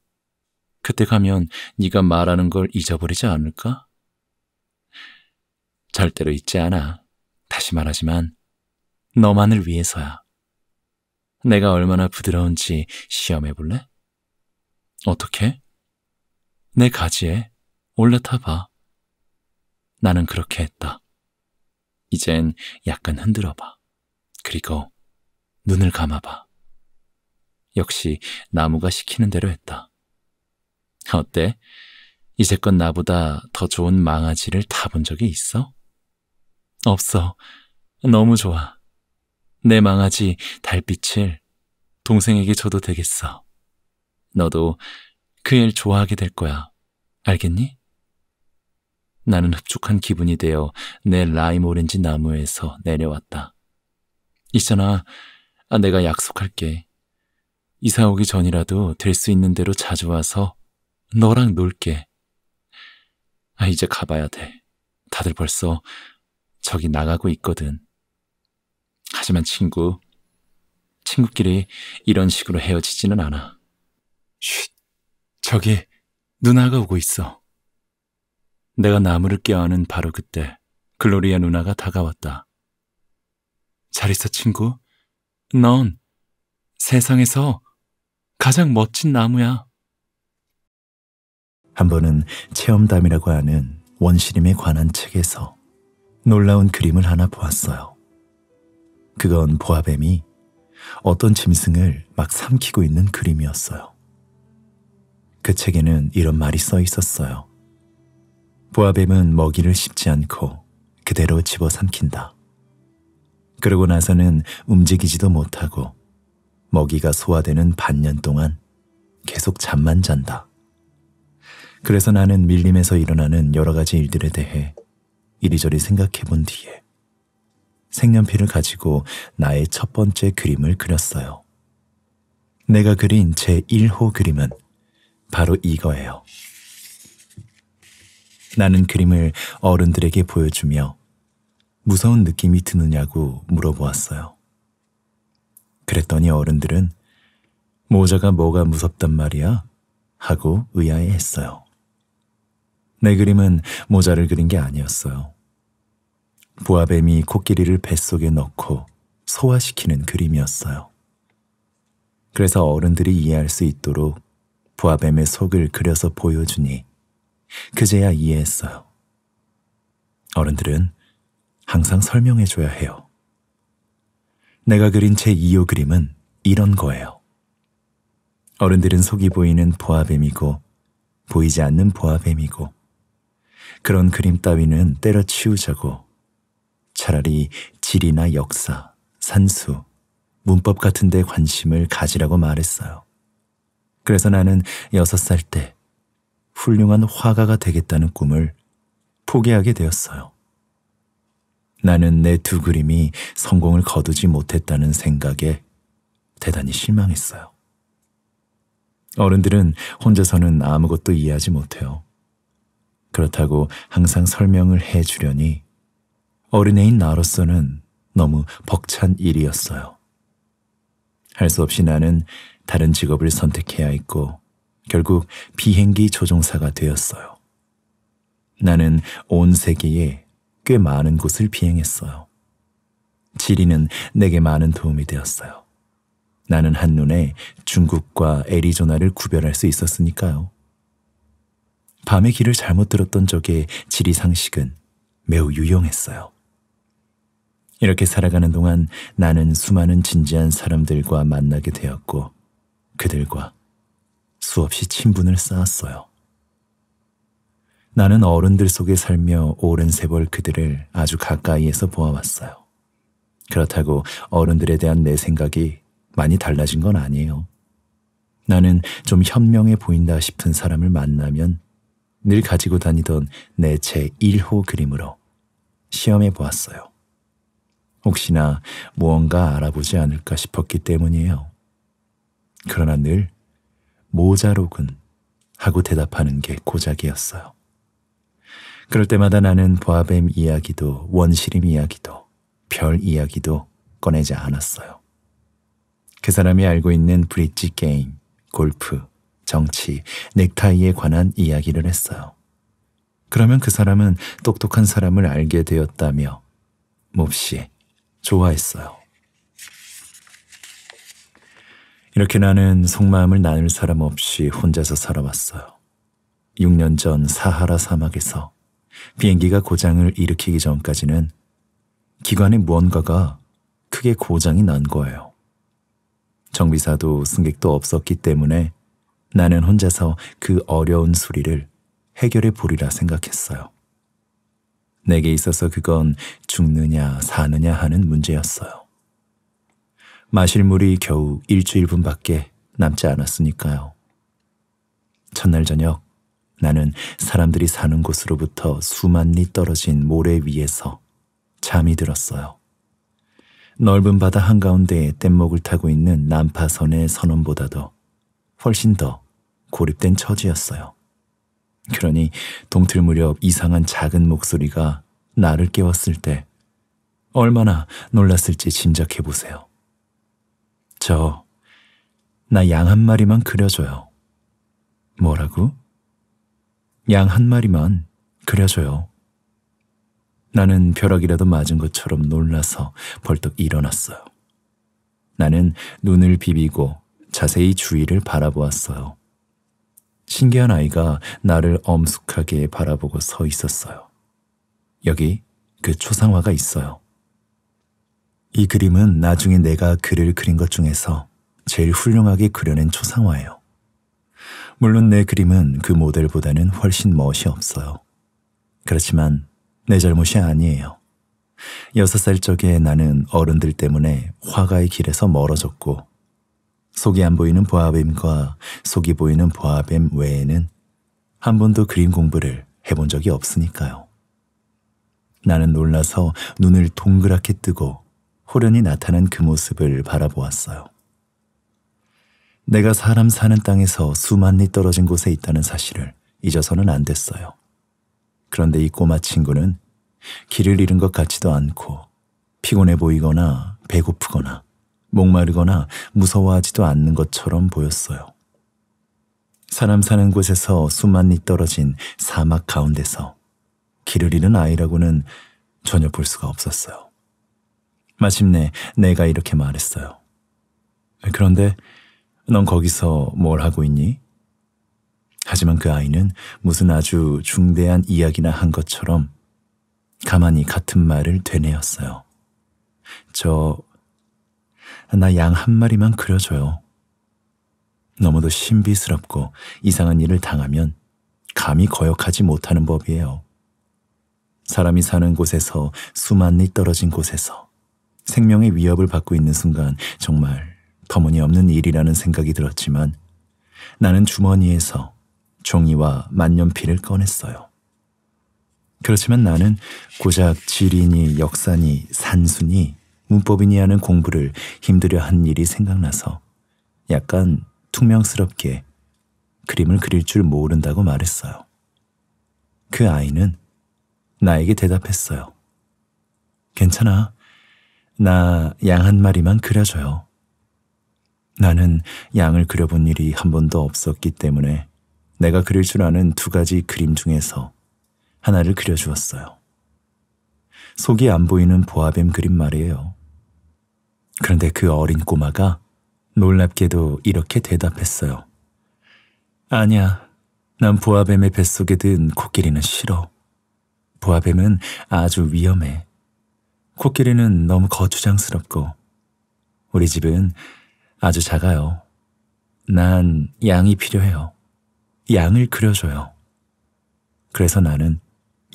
그때 가면 네가 말하는 걸 잊어버리지 않을까? 절대로 잊지 않아. 다시 말하지만 너만을 위해서야. 내가 얼마나 부드러운지 시험해 볼래? 어떻게? 내 가지에 올라타봐. 나는 그렇게 했다. 이젠 약간 흔들어봐. 그리고 눈을 감아봐. 역시 나무가 시키는 대로 했다. 어때? 이제껏 나보다 더 좋은 망아지를 타본 적이 있어? 없어. 너무 좋아. 내 망아지 달빛을 동생에게 줘도 되겠어. 너도 그 애를 좋아하게 될 거야. 알겠니? 나는 흡족한 기분이 되어 내 라임 오렌지 나무에서 내려왔다. 있잖아. 아, 내가 약속할게. 이사 오기 전이라도 될 수 있는 대로 자주 와서 너랑 놀게. 아, 이제 가봐야 돼. 다들 벌써 저기 나가고 있거든. 하지만 친구, 친구끼리 이런 식으로 헤어지지는 않아. 쉿, 저기 누나가 오고 있어. 내가 나무를 껴안은 바로 그때 글로리아 누나가 다가왔다. 잘 있어, 친구? 넌 세상에서 가장 멋진 나무야. 한 번은 체험담이라고 하는 원시림에 관한 책에서 놀라운 그림을 하나 보았어요. 그건 보아뱀이 어떤 짐승을 막 삼키고 있는 그림이었어요. 그 책에는 이런 말이 써 있었어요. 보아뱀은 먹이를 씹지 않고 그대로 집어삼킨다. 그러고 나서는 움직이지도 못하고 먹이가 소화되는 반년 동안 계속 잠만 잔다. 그래서 나는 밀림에서 일어나는 여러 가지 일들에 대해 이리저리 생각해 본 뒤에 색연필을 가지고 나의 첫 번째 그림을 그렸어요. 내가 그린 제 1호 그림은 바로 이거예요. 나는 그림을 어른들에게 보여주며 무서운 느낌이 드느냐고 물어보았어요. 그랬더니 어른들은 모자가 뭐가 무섭단 말이야? 하고 의아해 했어요. 내 그림은 모자를 그린 게 아니었어요. 보아뱀이 코끼리를 뱃속에 넣고 소화시키는 그림이었어요. 그래서 어른들이 이해할 수 있도록 보아뱀의 속을 그려서 보여주니 그제야 이해했어요. 어른들은 항상 설명해줘야 해요. 내가 그린 제 2호 그림은 이런 거예요. 어른들은 속이 보이는 보아뱀이고 보이지 않는 보아뱀이고 그런 그림 따위는 때려치우자고 차라리 지리나 역사, 산수, 문법 같은 데 관심을 가지라고 말했어요. 그래서 나는 여섯 살때 훌륭한 화가가 되겠다는 꿈을 포기하게 되었어요. 나는 내 두 그림이 성공을 거두지 못했다는 생각에 대단히 실망했어요. 어른들은 혼자서는 아무것도 이해하지 못해요. 그렇다고 항상 설명을 해 주려니 어린애인 나로서는 너무 벅찬 일이었어요. 할 수 없이 나는 다른 직업을 선택해야 했고 결국 비행기 조종사가 되었어요. 나는 온 세계에 꽤 많은 곳을 비행했어요. 지리는 내게 많은 도움이 되었어요. 나는 한눈에 중국과 애리조나를 구별할 수 있었으니까요. 밤에 길을 잘못 들었던 적의 지리 상식은 매우 유용했어요. 이렇게 살아가는 동안 나는 수많은 진지한 사람들과 만나게 되었고, 그들과 수없이 친분을 쌓았어요. 나는 어른들 속에 살며 오랜 세월 그들을 아주 가까이에서 보아왔어요. 그렇다고 어른들에 대한 내 생각이 많이 달라진 건 아니에요. 나는 좀 현명해 보인다 싶은 사람을 만나면 늘 가지고 다니던 내제 1호 그림으로 시험해 보았어요. 혹시나 무언가 알아보지 않을까 싶었기 때문이에요. 그러나 늘 모자로군 하고 대답하는 게 고작이었어요. 그럴 때마다 나는 보아뱀 이야기도 원시림 이야기도 별 이야기도 꺼내지 않았어요. 그 사람이 알고 있는 브릿지 게임, 골프, 정치, 넥타이에 관한 이야기를 했어요. 그러면 그 사람은 똑똑한 사람을 알게 되었다며 몹시 좋아했어요. 이렇게 나는 속마음을 나눌 사람 없이 혼자서 살아왔어요. 6년 전 사하라 사막에서 비행기가 고장을 일으키기 전까지는 기관에 무언가가 크게 고장이 난 거예요. 정비사도 승객도 없었기 때문에 나는 혼자서 그 어려운 수리를 해결해 보리라 생각했어요. 내게 있어서 그건 죽느냐 사느냐 하는 문제였어요. 마실 물이 겨우 일주일분밖에 남지 않았으니까요. 첫날 저녁 나는 사람들이 사는 곳으로부터 수만 리 떨어진 모래 위에서 잠이 들었어요. 넓은 바다 한가운데에 뗏목을 타고 있는 난파선의 선원보다도 훨씬 더 고립된 처지였어요. 그러니 동틀 무렵 이상한 작은 목소리가 나를 깨웠을 때 얼마나 놀랐을지 짐작해 보세요. 저, 나 양 한 마리만 그려줘요. 뭐라고? 양한 마리만 그려줘요. 나는 벼락이라도 맞은 것처럼 놀라서 벌떡 일어났어요. 나는 눈을 비비고 자세히 주위를 바라보았어요. 신기한 아이가 나를 엄숙하게 바라보고 서 있었어요. 여기 그 초상화가 있어요. 이 그림은 나중에 내가 글을 그린 것 중에서 제일 훌륭하게 그려낸 초상화예요. 물론 내 그림은 그 모델보다는 훨씬 멋이 없어요. 그렇지만 내 잘못이 아니에요. 여섯 살 적에 나는 어른들 때문에 화가의 길에서 멀어졌고 속이 안 보이는 보아뱀과 속이 보이는 보아뱀 외에는 한 번도 그림 공부를 해본 적이 없으니까요. 나는 놀라서 눈을 동그랗게 뜨고 호련히 나타난 그 모습을 바라보았어요. 내가 사람 사는 땅에서 수만 리 떨어진 곳에 있다는 사실을 잊어서는 안 됐어요. 그런데 이 꼬마 친구는 길을 잃은 것 같지도 않고 피곤해 보이거나 배고프거나 목마르거나 무서워하지도 않는 것처럼 보였어요. 사람 사는 곳에서 수만 리 떨어진 사막 가운데서 길을 잃은 아이라고는 전혀 볼 수가 없었어요. 마침내 내가 이렇게 말했어요. 그런데 넌 거기서 뭘 하고 있니? 하지만 그 아이는 무슨 아주 중대한 이야기나 한 것처럼 가만히 같은 말을 되뇌었어요. 저, 나 양 한 마리만 그려줘요. 너무도 신비스럽고 이상한 일을 당하면 감히 거역하지 못하는 법이에요. 사람이 사는 곳에서 수만 리 떨어진 곳에서 생명의 위협을 받고 있는 순간 정말 터무니없는 일이라는 생각이 들었지만 나는 주머니에서 종이와 만년필을 꺼냈어요. 그렇지만 나는 고작 지리니 역사니 산수니 문법이니 하는 공부를 힘들여 한 일이 생각나서 약간 퉁명스럽게 그림을 그릴 줄 모른다고 말했어요. 그 아이는 나에게 대답했어요. 괜찮아. 나 양 한 마리만 그려줘요. 나는 양을 그려본 일이 한 번도 없었기 때문에 내가 그릴 줄 아는 두 가지 그림 중에서 하나를 그려주었어요. 속이 안 보이는 보아뱀 그림 말이에요. 그런데 그 어린 꼬마가 놀랍게도 이렇게 대답했어요. 아니야, 난 보아뱀의 뱃속에 든 코끼리는 싫어. 보아뱀은 아주 위험해. 코끼리는 너무 거추장스럽고, 우리 집은 아주 작아요. 난 양이 필요해요. 양을 그려줘요. 그래서 나는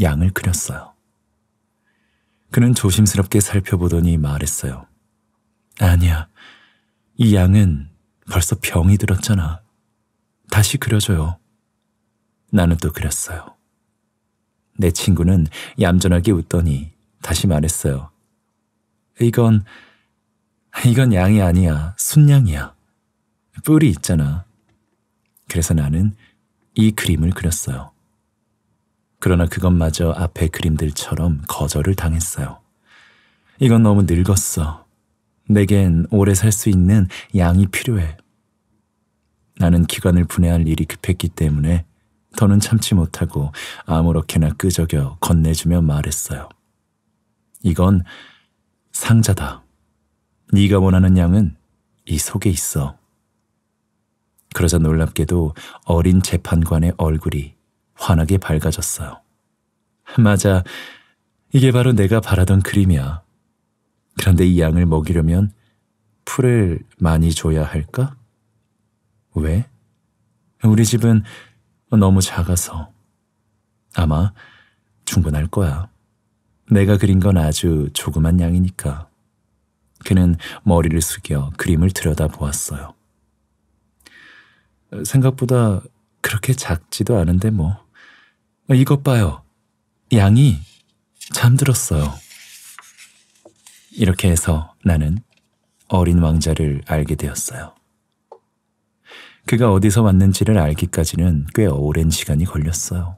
양을 그렸어요. 그는 조심스럽게 살펴보더니 말했어요. 아니야. 이 양은 벌써 병이 들었잖아. 다시 그려줘요. 나는 또 그렸어요. 내 친구는 얌전하게 웃더니 다시 말했어요. 이건 이건 양이 아니야. 순양이야. 뿔이 있잖아. 그래서 나는 이 그림을 그렸어요. 그러나 그것마저 앞에 그림들처럼 거절을 당했어요. 이건 너무 늙었어. 내겐 오래 살 수 있는 양이 필요해. 나는 기관을 분해할 일이 급했기 때문에 더는 참지 못하고 아무렇게나 끄적여 건네주며 말했어요. 이건 상자다. 네가 원하는 양은 이 속에 있어. 그러자 놀랍게도 어린 재판관의 얼굴이 환하게 밝아졌어요. 맞아. 이게 바로 내가 바라던 그림이야. 그런데 이 양을 먹이려면 풀을 많이 줘야 할까? 왜? 우리 집은 너무 작아서. 아마 충분할 거야. 내가 그린 건 아주 조그만 양이니까. 그는 머리를 숙여 그림을 들여다보았어요. 생각보다 그렇게 작지도 않은데 뭐. 이것 봐요. 양이 잠들었어요. 이렇게 해서 나는 어린 왕자를 알게 되었어요. 그가 어디서 왔는지를 알기까지는 꽤 오랜 시간이 걸렸어요.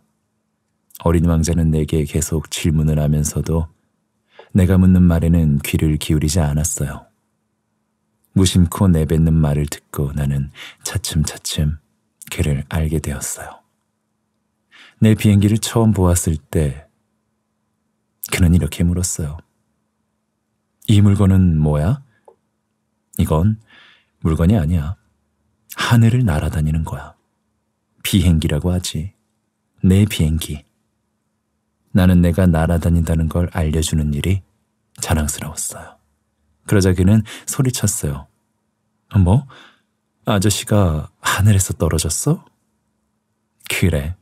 어린 왕자는 내게 계속 질문을 하면서도 내가 묻는 말에는 귀를 기울이지 않았어요. 무심코 내뱉는 말을 듣고 나는 차츰차츰 걔를 알게 되었어요. 내 비행기를 처음 보았을 때 그는 이렇게 물었어요. 이 물건은 뭐야? 이건 물건이 아니야. 하늘을 날아다니는 거야. 비행기라고 하지. 내 비행기. 나는 내가 날아다닌다는 걸 알려주는 일이 자랑스러웠어요. 그러자 그는 소리쳤어요. 뭐? 아저씨가 하늘에서 떨어졌어? 그래.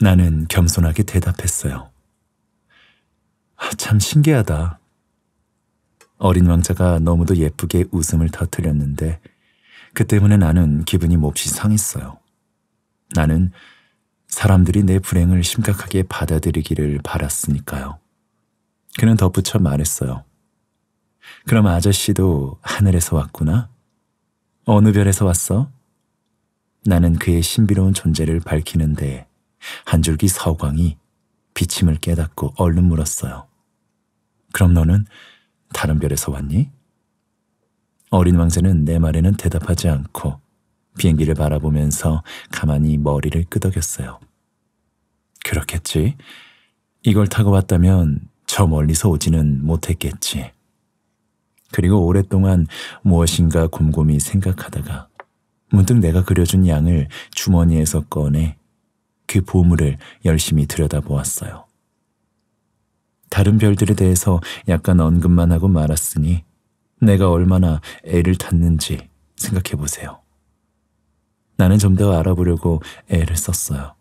나는 겸손하게 대답했어요. 아, 참 신기하다. 어린 왕자가 너무도 예쁘게 웃음을 터뜨렸는데 그 때문에 나는 기분이 몹시 상했어요. 나는 사람들이 내 불행을 심각하게 받아들이기를 바랐으니까요. 그는 덧붙여 말했어요. 그럼 아저씨도 하늘에서 왔구나? 어느 별에서 왔어? 나는 그의 신비로운 존재를 밝히는데 한 줄기 서광이 비침을 깨닫고 얼른 물었어요. 그럼 너는 다른 별에서 왔니? 어린 왕자는 내 말에는 대답하지 않고 비행기를 바라보면서 가만히 머리를 끄덕였어요. 그렇겠지. 이걸 타고 왔다면 저 멀리서 오지는 못했겠지. 그리고 오랫동안 무엇인가 곰곰이 생각하다가 문득 내가 그려준 양을 주머니에서 꺼내 그 보물을 열심히 들여다보았어요. 다른 별들에 대해서 약간 언급만 하고 말았으니 내가 얼마나 애를 탔는지 생각해 보세요. 나는 좀 더 알아보려고 애를 썼어요.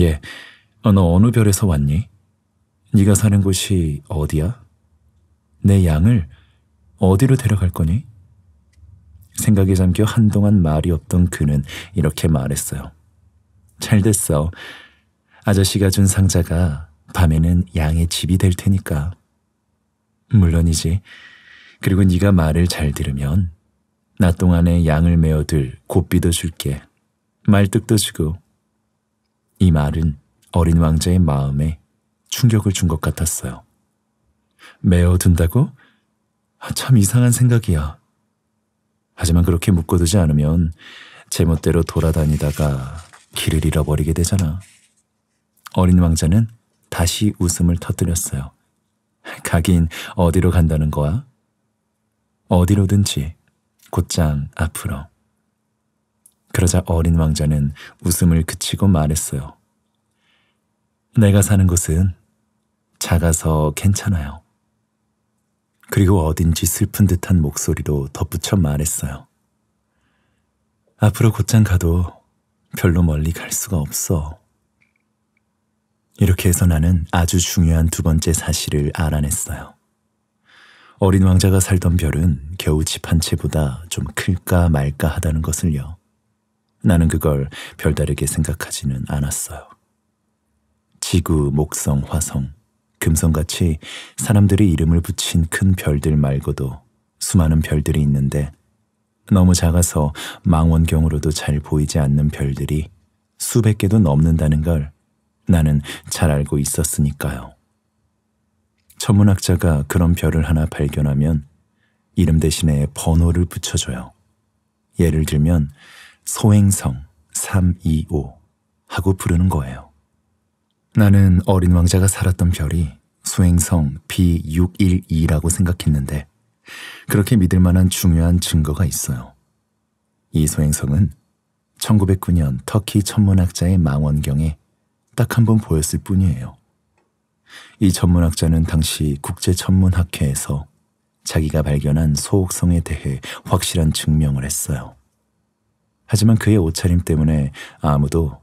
예, 어, 너 어느 별에서 왔니? 네가 사는 곳이 어디야? 내 양을 어디로 데려갈 거니? 생각에 잠겨 한동안 말이 없던 그는 이렇게 말했어요. 잘 됐어. 아저씨가 준 상자가 밤에는 양의 집이 될 테니까. 물론이지. 그리고 네가 말을 잘 들으면 낮 동안에 양을 메어 들곱비도 줄게. 말뚝도 주고. 이 말은 어린 왕자의 마음에 충격을 준 것 같았어요. 메어 둔다고? 아, 참 이상한 생각이야. 하지만 그렇게 묶어두지 않으면 제멋대로 돌아다니다가 길을 잃어버리게 되잖아. 어린 왕자는 다시 웃음을 터뜨렸어요. 가긴 어디로 간다는 거야? 어디로든지 곧장 앞으로. 그러자 어린 왕자는 웃음을 그치고 말했어요. 내가 사는 곳은 작아서 괜찮아요. 그리고 어딘지 슬픈 듯한 목소리로 덧붙여 말했어요. 앞으로 곧장 가도 별로 멀리 갈 수가 없어. 이렇게 해서 나는 아주 중요한 두 번째 사실을 알아냈어요. 어린 왕자가 살던 별은 겨우 집 한 채보다 좀 클까 말까 하다는 것을요. 나는 그걸 별다르게 생각하지는 않았어요. 지구, 목성, 화성, 금성같이 사람들의 이름을 붙인 큰 별들 말고도 수많은 별들이 있는데 너무 작아서 망원경으로도 잘 보이지 않는 별들이 수백 개도 넘는다는 걸 나는 잘 알고 있었으니까요. 천문학자가 그런 별을 하나 발견하면 이름 대신에 번호를 붙여줘요. 예를 들면 소행성 325 하고 부르는 거예요. 나는 어린 왕자가 살았던 별이 소행성 B612라고 생각했는데 그렇게 믿을 만한 중요한 증거가 있어요. 이 소행성은 1909년 터키 천문학자의 망원경에 딱 한 번 보였을 뿐이에요. 이 천문학자는 당시 국제천문학회에서 자기가 발견한 소옥성에 대해 확실한 증명을 했어요. 하지만 그의 옷차림 때문에 아무도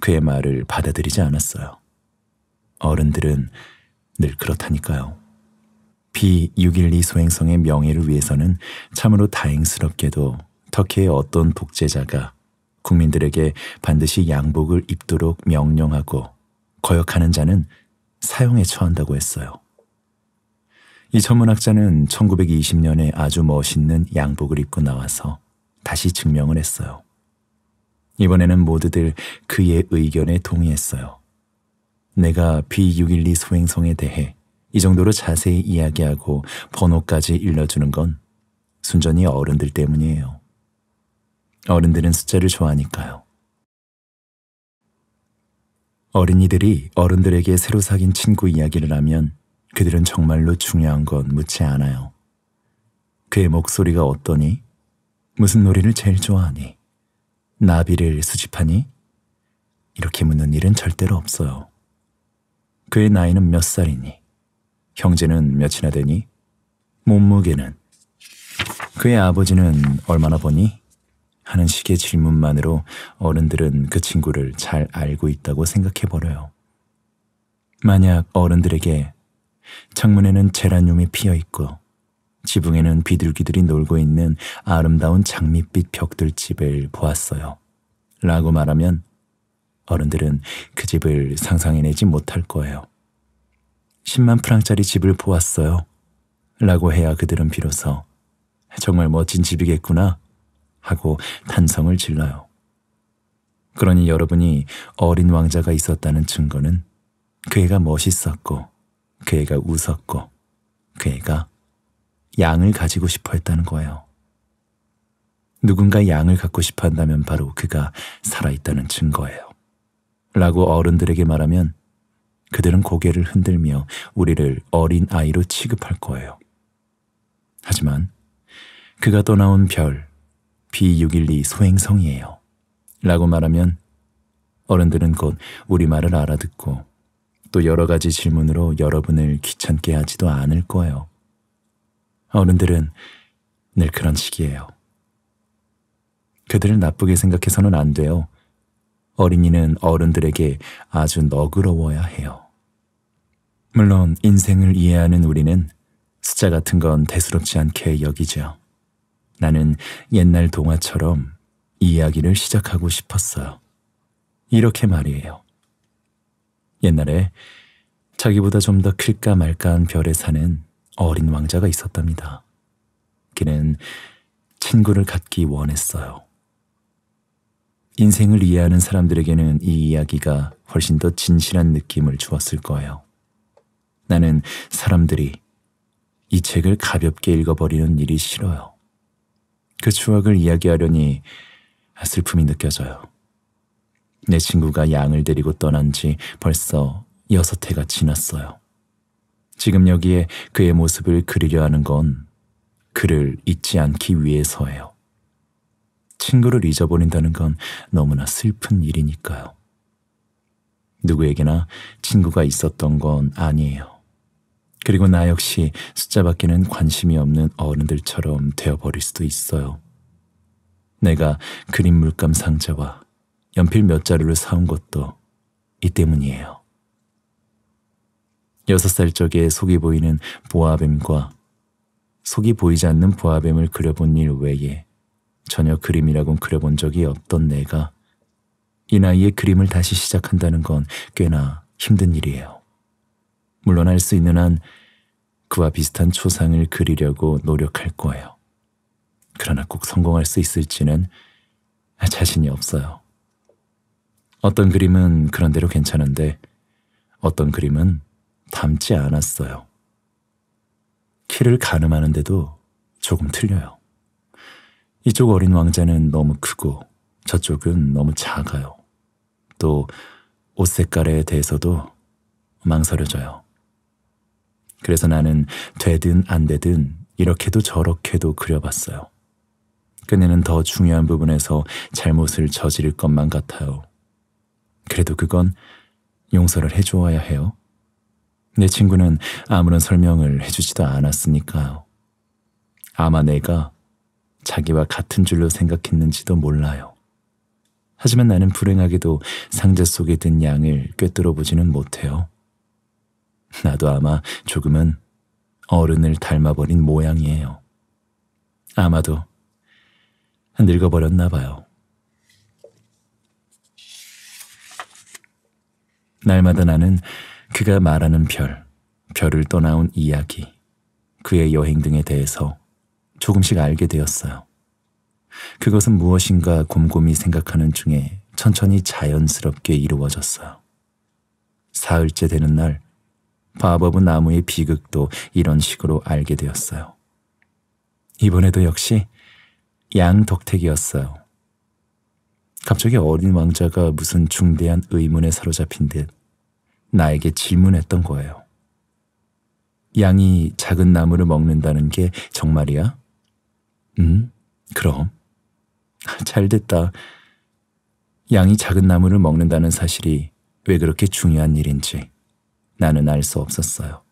그의 말을 받아들이지 않았어요. 어른들은 늘 그렇다니까요. B612 소행성의 명예를 위해서는 참으로 다행스럽게도 터키의 어떤 독재자가 국민들에게 반드시 양복을 입도록 명령하고 거역하는 자는 사용에 처한다고 했어요. 이 천문학자는 1920년에 아주 멋있는 양복을 입고 나와서 다시 증명을 했어요. 이번에는 모두들 그의 의견에 동의했어요. 내가 B612 소행성에 대해 이 정도로 자세히 이야기하고 번호까지 일러주는 건 순전히 어른들 때문이에요. 어른들은 숫자를 좋아하니까요. 어린이들이 어른들에게 새로 사귄 친구 이야기를 하면 그들은 정말로 중요한 건 묻지 않아요. 그의 목소리가 어떠니? 무슨 놀이를 제일 좋아하니? 나비를 수집하니? 이렇게 묻는 일은 절대로 없어요. 그의 나이는 몇 살이니? 형제는 몇이나 되니? 몸무게는? 그의 아버지는 얼마나 보니 하는 식의 질문만으로 어른들은 그 친구를 잘 알고 있다고 생각해버려요. 만약 어른들에게 창문에는 제라늄이 피어 있고 지붕에는 비둘기들이 놀고 있는 아름다운 장밋빛 벽돌집을 보았어요. 라고 말하면 어른들은 그 집을 상상해내지 못할 거예요. 10만 프랑짜리 집을 보았어요. 라고 해야 그들은 비로소 정말 멋진 집이겠구나 하고 탄성을 질러요. 그러니 여러분이 어린 왕자가 있었다는 증거는 그 애가 멋있었고 그 애가 웃었고 그 애가 양을 가지고 싶어 했다는 거예요. 누군가 양을 갖고 싶어 한다면 바로 그가 살아있다는 증거예요. 라고 어른들에게 말하면 그들은 고개를 흔들며 우리를 어린 아이로 취급할 거예요. 하지만 그가 떠나온 별, B612 소행성이에요. 라고 말하면 어른들은 곧 우리말을 알아듣고 또 여러 가지 질문으로 여러분을 귀찮게 하지도 않을 거예요. 어른들은 늘 그런 식이에요. 그들을 나쁘게 생각해서는 안 돼요. 어린이는 어른들에게 아주 너그러워야 해요. 물론 인생을 이해하는 우리는 숫자 같은 건 대수롭지 않게 여기죠. 나는 옛날 동화처럼 이야기를 시작하고 싶었어요. 이렇게 말이에요. 옛날에 자기보다 좀 더 클까 말까한 별에 사는 어린 왕자가 있었답니다. 그는 친구를 갖기 원했어요. 인생을 이해하는 사람들에게는 이 이야기가 훨씬 더 진실한 느낌을 주었을 거예요. 나는 사람들이 이 책을 가볍게 읽어버리는 일이 싫어요. 그 추억을 이야기하려니 슬픔이 느껴져요. 내 친구가 양을 데리고 떠난 지 벌써 여섯 해가 지났어요. 지금 여기에 그의 모습을 그리려 하는 건 그를 잊지 않기 위해서예요. 친구를 잊어버린다는 건 너무나 슬픈 일이니까요. 누구에게나 친구가 있었던 건 아니에요. 그리고 나 역시 숫자밖에는 관심이 없는 어른들처럼 되어버릴 수도 있어요. 내가 그림 물감 상자와 연필 몇 자루를 사온 것도 이 때문이에요. 여섯 살 적에 속이 보이는 보아뱀과 속이 보이지 않는 보아뱀을 그려본 일 외에 전혀 그림이라곤 그려본 적이 없던 내가 이 나이에 그림을 다시 시작한다는 건 꽤나 힘든 일이에요. 물론 할 수 있는 한 그와 비슷한 초상을 그리려고 노력할 거예요. 그러나 꼭 성공할 수 있을지는 자신이 없어요. 어떤 그림은 그런대로 괜찮은데 어떤 그림은 닮지 않았어요. 키를 가늠하는데도 조금 틀려요. 이쪽 어린 왕자는 너무 크고 저쪽은 너무 작아요. 또 옷 색깔에 대해서도 망설여져요. 그래서 나는 되든 안 되든 이렇게도 저렇게도 그려봤어요. 그녀는 더 중요한 부분에서 잘못을 저지를 것만 같아요. 그래도 그건 용서를 해주어야 해요. 내 친구는 아무런 설명을 해주지도 않았으니까요. 아마 내가 자기와 같은 줄로 생각했는지도 몰라요. 하지만 나는 불행하게도 상자 속에 든 양을 꿰뚫어 보지는 못해요. 나도 아마 조금은 어른을 닮아버린 모양이에요. 아마도 늙어버렸나 봐요. 날마다 나는 그가 말하는 별, 별을 떠나온 이야기, 그의 여행 등에 대해서 조금씩 알게 되었어요. 그것은 무엇인가 곰곰이 생각하는 중에 천천히 자연스럽게 이루어졌어요. 사흘째 되는 날, 바버브 나무의 비극도 이런 식으로 알게 되었어요. 이번에도 역시 양덕택이었어요. 갑자기 어린 왕자가 무슨 중대한 의문에 사로잡힌 듯 나에게 질문했던 거예요. 양이 작은 나무를 먹는다는 게 정말이야? 응, 그럼. (laughs) 잘 됐다. 양이 작은 나무를 먹는다는 사실이 왜 그렇게 중요한 일인지. 나는 알 수 없었어요.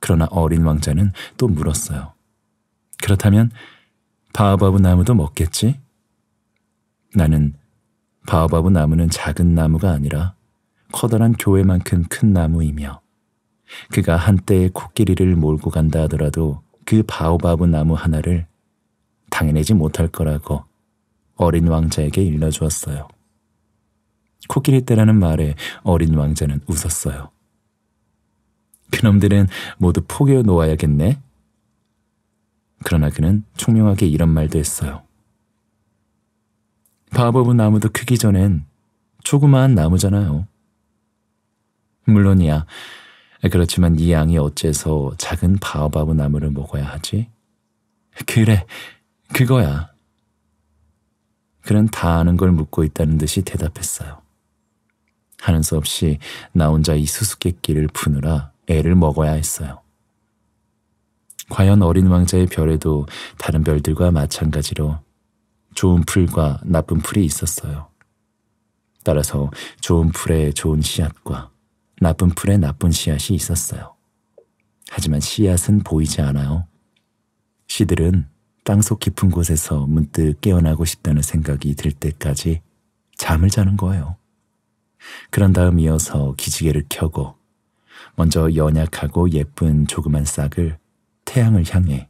그러나 어린 왕자는 또 물었어요. 그렇다면 바오바브 나무도 먹겠지? 나는 바오바브 나무는 작은 나무가 아니라 커다란 교회만큼 큰 나무이며 그가 한때의 코끼리를 몰고 간다 하더라도 그 바오바브 나무 하나를 당해내지 못할 거라고 어린 왕자에게 일러주었어요. 코끼리 때라는 말에 어린 왕자는 웃었어요. 그놈들은 모두 포개어 놓아야겠네. 그러나 그는 총명하게 이런 말도 했어요. 바보부 나무도 크기 전엔 조그마한 나무잖아요. 물론이야. 그렇지만 이 양이 어째서 작은 바오바브 나무를 먹어야 하지? 그래, 그거야. 그는 다 아는 걸 묻고 있다는 듯이 대답했어요. 하는 수 없이 나 혼자 이 수수께끼를 푸느라 애를 먹어야 했어요. 과연 어린 왕자의 별에도 다른 별들과 마찬가지로 좋은 풀과 나쁜 풀이 있었어요. 따라서 좋은 풀에 좋은 씨앗과 나쁜 풀에 나쁜 씨앗이 있었어요. 하지만 씨앗은 보이지 않아요. 씨들은 땅속 깊은 곳에서 문득 깨어나고 싶다는 생각이 들 때까지 잠을 자는 거예요. 그런 다음 이어서 기지개를 켜고 먼저 연약하고 예쁜 조그만 싹을 태양을 향해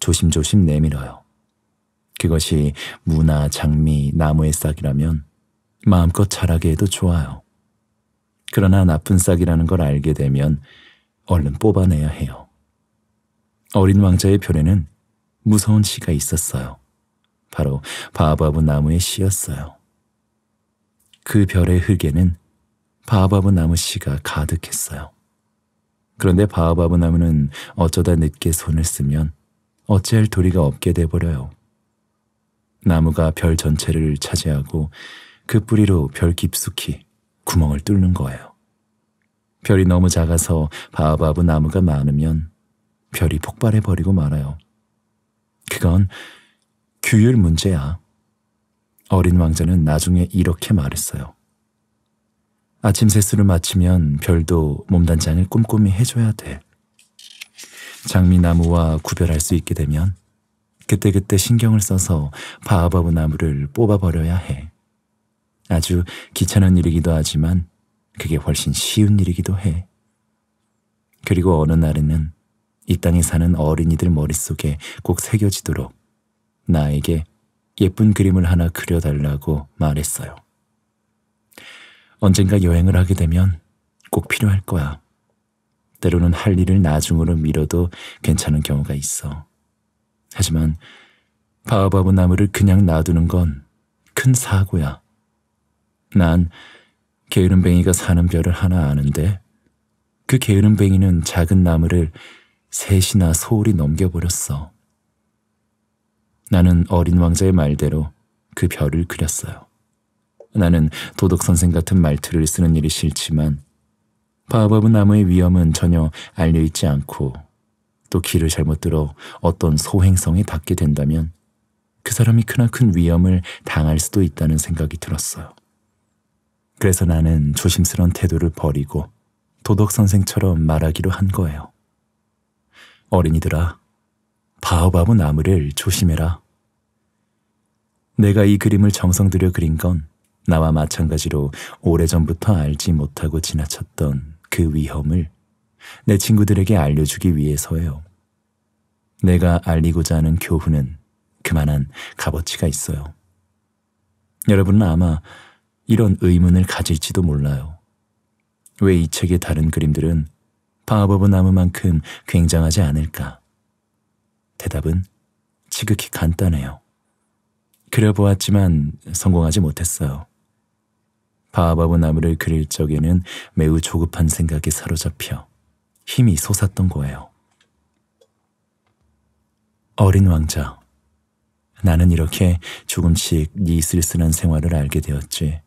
조심조심 내밀어요. 그것이 무나 장미, 나무의 싹이라면 마음껏 자라게 해도 좋아요. 그러나 나쁜 싹이라는 걸 알게 되면 얼른 뽑아내야 해요. 어린 왕자의 별에는 무서운 시가 있었어요. 바로 바바브 나무의 시였어요. 그 별의 흙에는 바바브 나무 시가 가득했어요. 그런데 바오바브 나무는 어쩌다 늦게 손을 쓰면 어찌할 도리가 없게 돼버려요. 나무가 별 전체를 차지하고 그 뿌리로 별 깊숙이 구멍을 뚫는 거예요. 별이 너무 작아서 바오바브 나무가 많으면 별이 폭발해버리고 말아요. 그건 규율 문제야. 어린 왕자는 나중에 이렇게 말했어요. 아침 세수를 마치면 별도 몸단장을 꼼꼼히 해줘야 돼. 장미나무와 구별할 수 있게 되면 그때그때 신경을 써서 바바브 나무를 뽑아버려야 해. 아주 귀찮은 일이기도 하지만 그게 훨씬 쉬운 일이기도 해. 그리고 어느 날에는 이 땅에 사는 어린이들 머릿속에 꼭 새겨지도록 나에게 예쁜 그림을 하나 그려달라고 말했어요. 언젠가 여행을 하게 되면 꼭 필요할 거야. 때로는 할 일을 나중으로 미뤄도 괜찮은 경우가 있어. 하지만 바바브 나무를 그냥 놔두는 건 큰 사고야. 난 게으름뱅이가 사는 별을 하나 아는데 그 게으름뱅이는 작은 나무를 셋이나 소홀히 넘겨버렸어. 나는 어린 왕자의 말대로 그 별을 그렸어요. 나는 도덕 선생 같은 말투를 쓰는 일이 싫지만 바바브 나무의 위험은 전혀 알려 있지 않고 또 길을 잘못 들어 어떤 소행성에 닿게 된다면 그 사람이 크나큰 위험을 당할 수도 있다는 생각이 들었어요. 그래서 나는 조심스러운 태도를 버리고 도덕 선생처럼 말하기로 한 거예요. 어린이들아, 바오바브 나무를 조심해라. 내가 이 그림을 정성 들여 그린 건 나와 마찬가지로 오래전부터 알지 못하고 지나쳤던 그 위험을 내 친구들에게 알려주기 위해서예요. 내가 알리고자 하는 교훈은 그만한 값어치가 있어요. 여러분은 아마 이런 의문을 가질지도 몰라요. 왜 이 책의 다른 그림들은 파워버브 나무만큼 굉장하지 않을까? 대답은 지극히 간단해요. 그려보았지만 성공하지 못했어요. 바바브 나무를 그릴 적에는 매우 조급한 생각에 사로잡혀 힘이 솟았던 거예요. 어린 왕자. 나는 이렇게 조금씩 네 쓸쓸한 생활을 알게 되었지.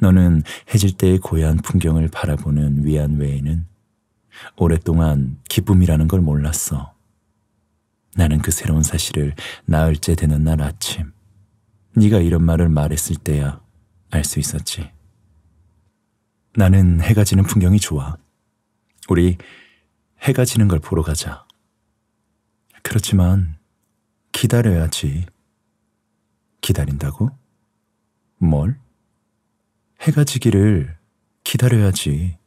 너는 해질 때의 고요한 풍경을 바라보는 위안 외에는 오랫동안 기쁨이라는 걸 몰랐어. 나는 그 새로운 사실을 나흘째 되는 날 아침 네가 이런 말을 말했을 때야 알수 있었지. 나는 해가 지는 풍경이 좋아. 우리 해가 지는 걸 보러 가자. 그렇지만 기다려야지. 기다린다고? 뭘? 해가 지기를 기다려야지.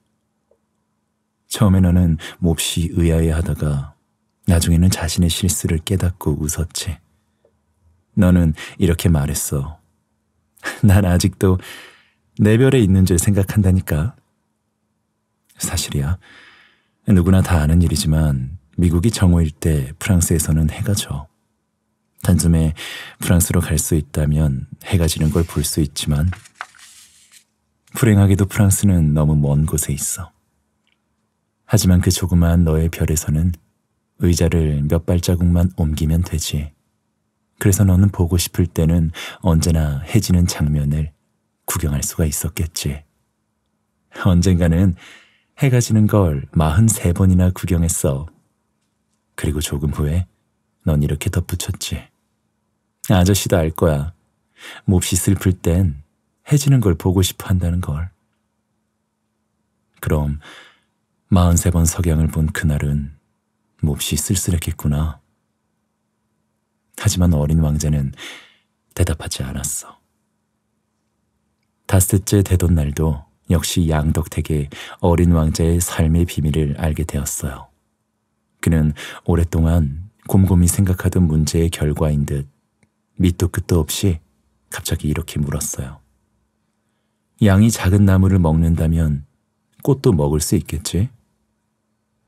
처음에 나는 몹시 의아해 하다가 나중에는 자신의 실수를 깨닫고 웃었지. 너는 이렇게 말했어. (laughs) 난 아직도 내 별에 있는 줄 생각한다니까. 사실이야. 누구나 다 아는 일이지만 미국이 정오일 때 프랑스에서는 해가 져. 단숨에 프랑스로 갈 수 있다면 해가 지는 걸 볼 수 있지만 불행하게도 프랑스는 너무 먼 곳에 있어. 하지만 그 조그마한 너의 별에서는 의자를 몇 발자국만 옮기면 되지. 그래서 너는 보고 싶을 때는 언제나 해지는 장면을 구경할 수가 있었겠지. 언젠가는 해가 지는 걸 43번이나 구경했어. 그리고 조금 후에 넌 이렇게 덧붙였지. 아저씨도 알 거야. 몹시 슬플 땐 해지는 걸 보고 싶어 한다는 걸. 그럼 43번 석양을 본 그날은 몹시 쓸쓸했겠구나. 하지만 어린 왕자는 대답하지 않았어. 다섯째 되던 날도 역시 양덕택의 어린 왕자의 삶의 비밀을 알게 되었어요. 그는 오랫동안 곰곰이 생각하던 문제의 결과인 듯 밑도 끝도 없이 갑자기 이렇게 물었어요. 양이 작은 나무를 먹는다면 꽃도 먹을 수 있겠지?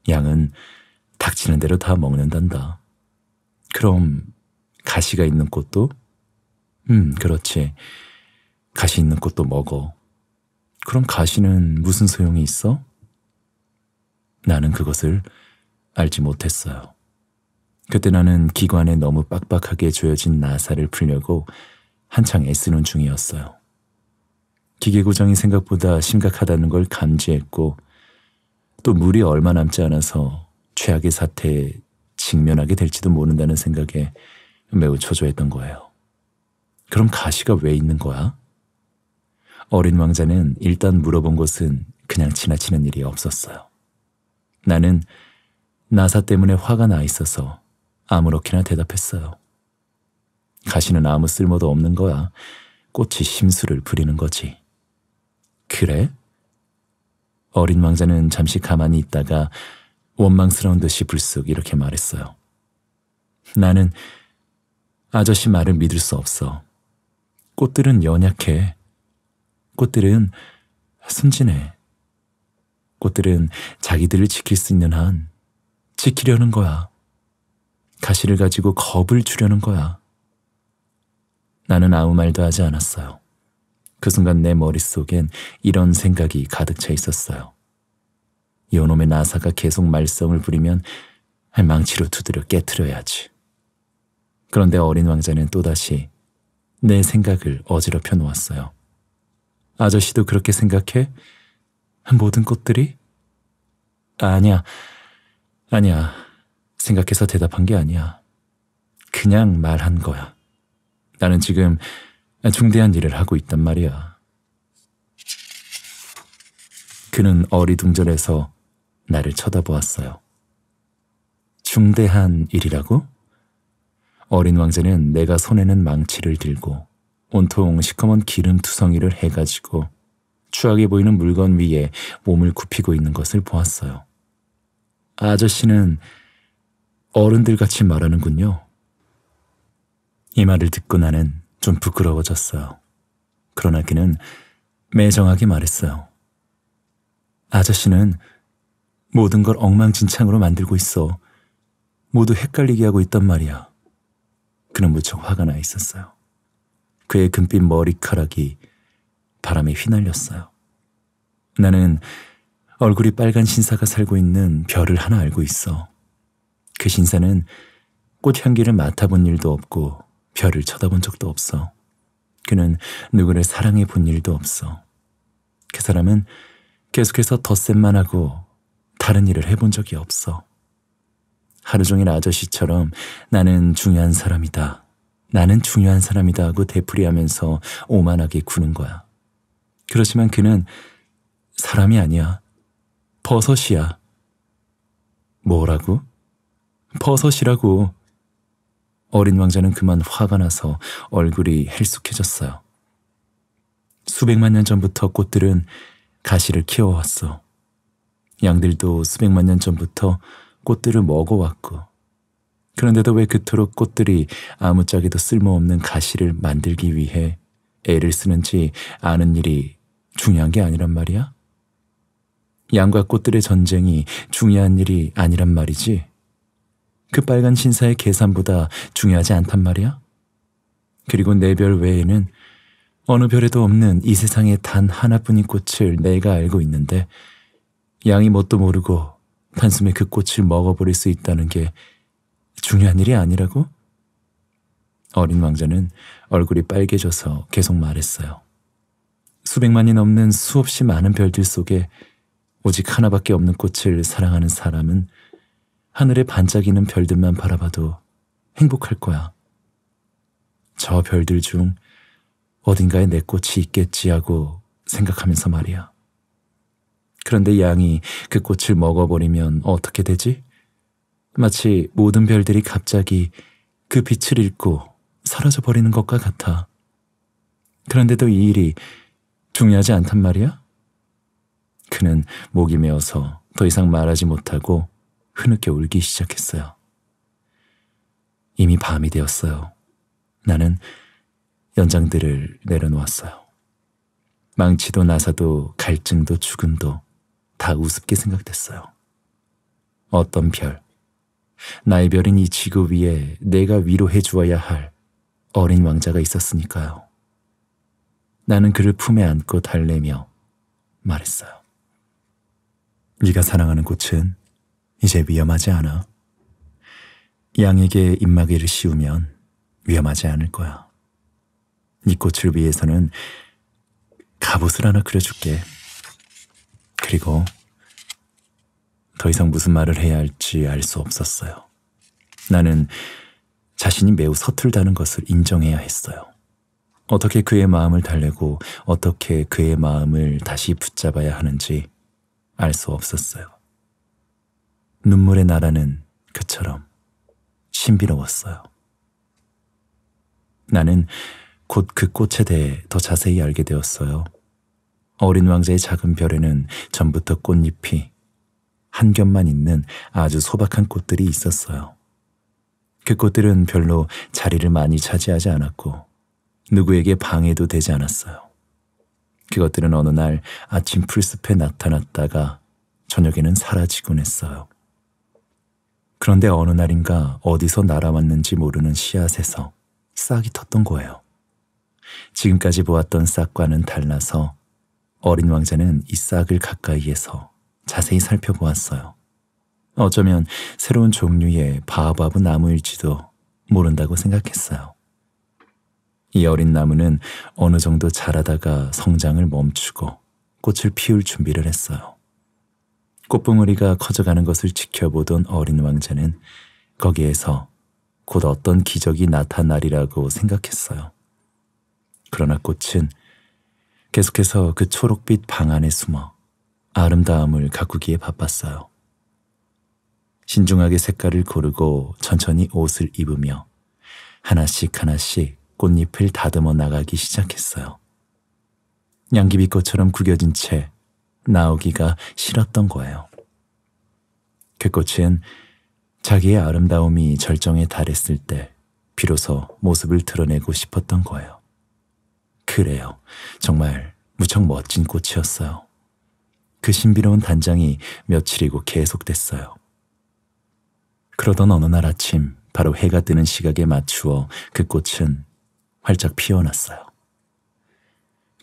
양은 닥치는 대로 다 먹는단다. 그럼 가시가 있는 꽃도 음, 그렇지. 가시 있는 꽃도 먹어. 그럼 가시는 무슨 소용이 있어? 나는 그것을 알지 못했어요. 그때 나는 기관에 너무 빡빡하게 조여진 나사를 풀려고 한창 애쓰는 중이었어요. 기계 고장이 생각보다 심각하다는 걸 감지했고 또 물이 얼마 남지 않아서 최악의 사태에 직면하게 될지도 모른다는 생각에 매우 초조했던 거예요. 그럼 가시가 왜 있는 거야? 어린 왕자는 일단 물어본 것은 그냥 지나치는 일이 없었어요. 나는 나사 때문에 화가 나 있어서 아무렇게나 대답했어요. 가시는 아무 쓸모도 없는 거야. 꽃이 심술을 부리는 거지. 그래? 어린 왕자는 잠시 가만히 있다가 원망스러운 듯이 불쑥 이렇게 말했어요. 나는 아저씨 말을 믿을 수 없어. 꽃들은 연약해. 꽃들은 순진해. 꽃들은 자기들을 지킬 수 있는 한 지키려는 거야. 가시를 가지고 겁을 주려는 거야. 나는 아무 말도 하지 않았어요. 그 순간 내 머릿속엔 이런 생각이 가득 차 있었어요. 요놈의 나사가 계속 말썽을 부리면 망치로 두드려 깨트려야지. 그런데 어린 왕자는 또다시 내 생각을 어지럽혀 놓았어요. 아저씨도 그렇게 생각해? 모든 꽃들이? 아니야, 아니야. 생각해서 대답한 게 아니야. 그냥 말한 거야. 나는 지금 중대한 일을 하고 있단 말이야. 그는 어리둥절해서 나를 쳐다보았어요. 중대한 일이라고? 어린 왕자는 내가 손에는 망치를 들고 온통 시커먼 기름투성이를 해가지고 추하게 보이는 물건 위에 몸을 굽히고 있는 것을 보았어요. 아저씨는 어른들 같이 말하는군요. 이 말을 듣고 나는 좀 부끄러워졌어요. 그러나 그는 매정하게 말했어요. 아저씨는 모든 걸 엉망진창으로 만들고 있어. 모두 헷갈리게 하고 있단 말이야. 그는 무척 화가 나 있었어요. 그의 금빛 머리카락이 바람에 휘날렸어요. 나는 얼굴이 빨간 신사가 살고 있는 별을 하나 알고 있어. 그 신사는 꽃향기를 맡아본 일도 없고 별을 쳐다본 적도 없어. 그는 누구를 사랑해 본 일도 없어. 그 사람은 계속해서 덧셈만 하고 다른 일을 해본 적이 없어. 하루 종일 아저씨처럼 나는 중요한 사람이다. 나는 중요한 사람이다 하고 되풀이하면서 오만하게 구는 거야. 그렇지만 그는 사람이 아니야. 버섯이야. 뭐라고? 버섯이라고. 어린 왕자는 그만 화가 나서 얼굴이 헬쑥해졌어요. 수백만 년 전부터 꽃들은 가시를 키워왔어. 양들도 수백만 년 전부터 꽃들을 먹어왔고 그런데도 왜 그토록 꽃들이 아무짝에도 쓸모없는 가시를 만들기 위해 애를 쓰는지 아는 일이 중요한 게 아니란 말이야? 양과 꽃들의 전쟁이 중요한 일이 아니란 말이지. 그 빨간 신사의 계산보다 중요하지 않단 말이야? 그리고 내별 네 외에는 어느 별에도 없는 이 세상에 단 하나뿐인 꽃을 내가 알고 있는데 양이 뭣도 모르고 단숨에 그 꽃을 먹어버릴 수 있다는 게 중요한 일이 아니라고? 어린 왕자는 얼굴이 빨개져서 계속 말했어요. 수백만이 넘는 수없이 많은 별들 속에 오직 하나밖에 없는 꽃을 사랑하는 사람은 하늘에 반짝이는 별들만 바라봐도 행복할 거야. 저 별들 중 어딘가에 내 꽃이 있겠지 하고 생각하면서 말이야. 그런데 양이 그 꽃을 먹어버리면 어떻게 되지? 마치 모든 별들이 갑자기 그 빛을 잃고 사라져버리는 것과 같아. 그런데도 이 일이 중요하지 않단 말이야? 그는 목이 메어서 더 이상 말하지 못하고 흐느껴 울기 시작했어요. 이미 밤이 되었어요. 나는 연장들을 내려놓았어요. 망치도 나사도 갈증도 죽음도 다 우습게 생각됐어요. 어떤 별, 나의 별인 이 지구 위에 내가 위로해 주어야 할 어린 왕자가 있었으니까요. 나는 그를 품에 안고 달래며 말했어요. 네가 사랑하는 꽃은 이제 위험하지 않아. 양에게 입마개를 씌우면 위험하지 않을 거야. 네 꽃을 위해서는 갑옷을 하나 그려줄게. 그리고 더 이상 무슨 말을 해야 할지 알 수 없었어요. 나는 자신이 매우 서툴다는 것을 인정해야 했어요. 어떻게 그의 마음을 달래고 어떻게 그의 마음을 다시 붙잡아야 하는지 알 수 없었어요. 눈물의 나라는 그처럼 신비로웠어요. 나는 곧 그 꽃에 대해 더 자세히 알게 되었어요. 어린 왕자의 작은 별에는 전부터 꽃잎이 한 겹만 있는 아주 소박한 꽃들이 있었어요. 그 꽃들은 별로 자리를 많이 차지하지 않았고 누구에게 방해도 되지 않았어요. 그것들은 어느 날 아침 풀숲에 나타났다가 저녁에는 사라지곤 했어요. 그런데 어느 날인가 어디서 날아왔는지 모르는 씨앗에서 싹이 텄던 거예요. 지금까지 보았던 싹과는 달라서 어린 왕자는 이삭을 가까이에서 자세히 살펴보았어요. 어쩌면 새로운 종류의 바바브 나무일지도 모른다고 생각했어요. 이 어린 나무는 어느 정도 자라다가 성장을 멈추고 꽃을 피울 준비를 했어요. 꽃봉오리가 커져가는 것을 지켜보던 어린 왕자는 거기에서 곧 어떤 기적이 나타나리라고 생각했어요. 그러나 꽃은 계속해서 그 초록빛 방 안에 숨어 아름다움을 가꾸기에 바빴어요. 신중하게 색깔을 고르고 천천히 옷을 입으며 하나씩 하나씩 꽃잎을 다듬어 나가기 시작했어요. 양귀비꽃처럼 구겨진 채 나오기가 싫었던 거예요. 그 꽃은 자기의 아름다움이 절정에 달했을 때 비로소 모습을 드러내고 싶었던 거예요. 그래요. 정말 무척 멋진 꽃이었어요. 그 신비로운 단장이 며칠이고 계속됐어요. 그러던 어느 날 아침 바로 해가 뜨는 시각에 맞추어 그 꽃은 활짝 피어났어요.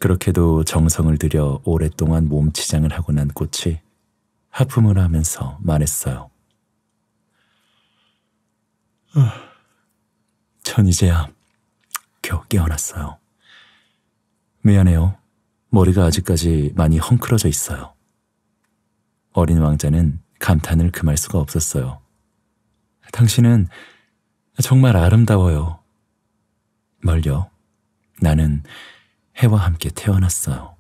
그렇게도 정성을 들여 오랫동안 몸치장을 하고 난 꽃이 하품을 하면서 말했어요. 아, 전 이제야 겨우 깨어났어요. 미안해요. 머리가 아직까지 많이 헝클어져 있어요. 어린 왕자는 감탄을 금할 수가 없었어요. 당신은 정말 아름다워요. 멀려 나는 해와 함께 태어났어요.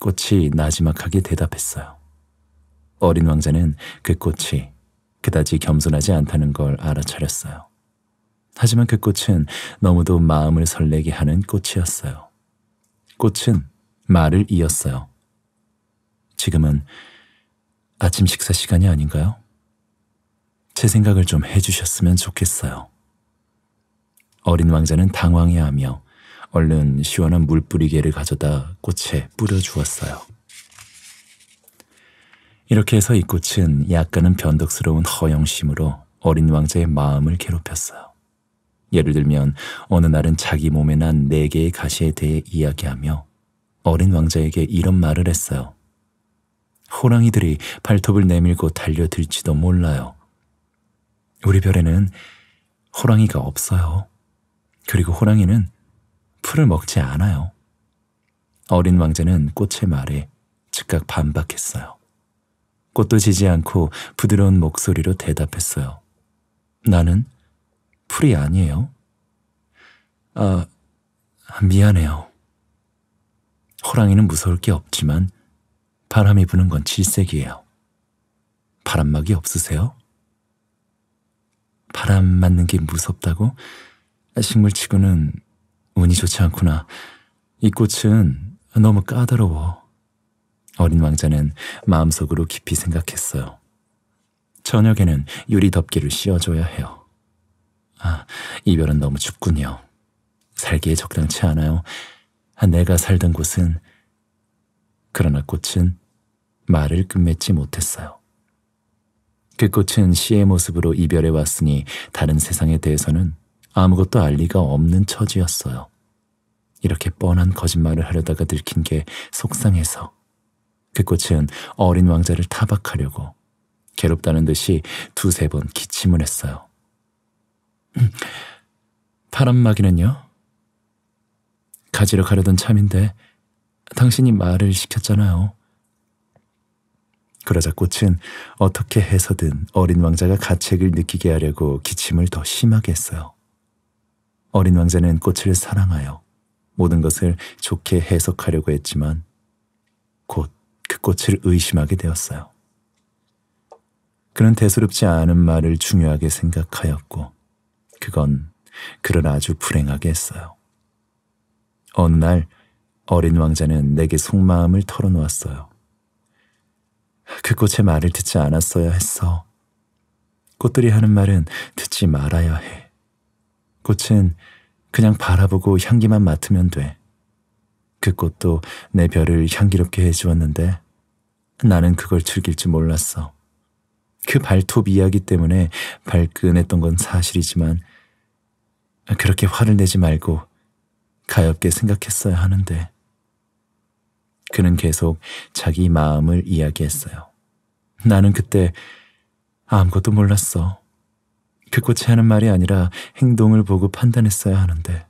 꽃이 나지막하게 대답했어요. 어린 왕자는 그 꽃이 그다지 겸손하지 않다는 걸 알아차렸어요. 하지만 그 꽃은 너무도 마음을 설레게 하는 꽃이었어요. 꽃은 말을 이었어요. 지금은 아침 식사 시간이 아닌가요? 제 생각을 좀 해주셨으면 좋겠어요. 어린 왕자는 당황해하며 얼른 시원한 물 뿌리개를 가져다 꽃에 뿌려주었어요. 이렇게 해서 이 꽃은 약간은 변덕스러운 허영심으로 어린 왕자의 마음을 괴롭혔어요. 예를 들면 어느 날은 자기 몸에 난 네 개의 가시에 대해 이야기하며 어린 왕자에게 이런 말을 했어요. 호랑이들이 발톱을 내밀고 달려들지도 몰라요. 우리 별에는 호랑이가 없어요. 그리고 호랑이는 풀을 먹지 않아요. 어린 왕자는 꽃의 말에 즉각 반박했어요. 꽃도 지지 않고 부드러운 목소리로 대답했어요. 나는 풀이 아니에요? 아, 아, 미안해요. 호랑이는 무서울 게 없지만 바람이 부는 건 질색이에요. 바람막이 없으세요? 바람 맞는 게 무섭다고? 아, 식물치고는 운이 좋지 않구나. 이 꽃은 너무 까다로워. 어린 왕자는 마음속으로 깊이 생각했어요. 저녁에는 유리 덮개를 씌워줘야 해요. 아, 이별은 너무 춥군요. 살기에 적당치 않아요. 아, 내가 살던 곳은 그러나 꽃은 말을 끝맺지 못했어요. 그 꽃은 시의 모습으로 이별해 왔으니 다른 세상에 대해서는 아무것도 알 리가 없는 처지였어요. 이렇게 뻔한 거짓말을 하려다가 들킨 게 속상해서 그 꽃은 어린 왕자를 타박하려고 괴롭다는 듯이 두세 번 기침을 했어요. 바람막이는요? 가지러 가려던 참인데 당신이 말을 시켰잖아요. 그러자 꽃은 어떻게 해서든 어린 왕자가 가책을 느끼게 하려고 기침을 더 심하게 했어요. 어린 왕자는 꽃을 사랑하여 모든 것을 좋게 해석하려고 했지만 곧 그 꽃을 의심하게 되었어요. 그는 대수롭지 않은 말을 중요하게 생각하였고 그건 그를 아주 불행하게 했어요. 어느 날 어린 왕자는 내게 속마음을 털어놓았어요. 그 꽃의 말을 듣지 않았어야 했어. 꽃들이 하는 말은 듣지 말아야 해. 꽃은 그냥 바라보고 향기만 맡으면 돼. 그 꽃도 내 별을 향기롭게 해주었는데 나는 그걸 즐길 줄 몰랐어. 그 발톱 이야기 때문에 발끈했던 건 사실이지만 그렇게 화를 내지 말고 가엽게 생각했어야 하는데 그는 계속 자기 마음을 이야기했어요. 나는 그때 아무것도 몰랐어. 그 꽃이 하는 말이 아니라 행동을 보고 판단했어야 하는데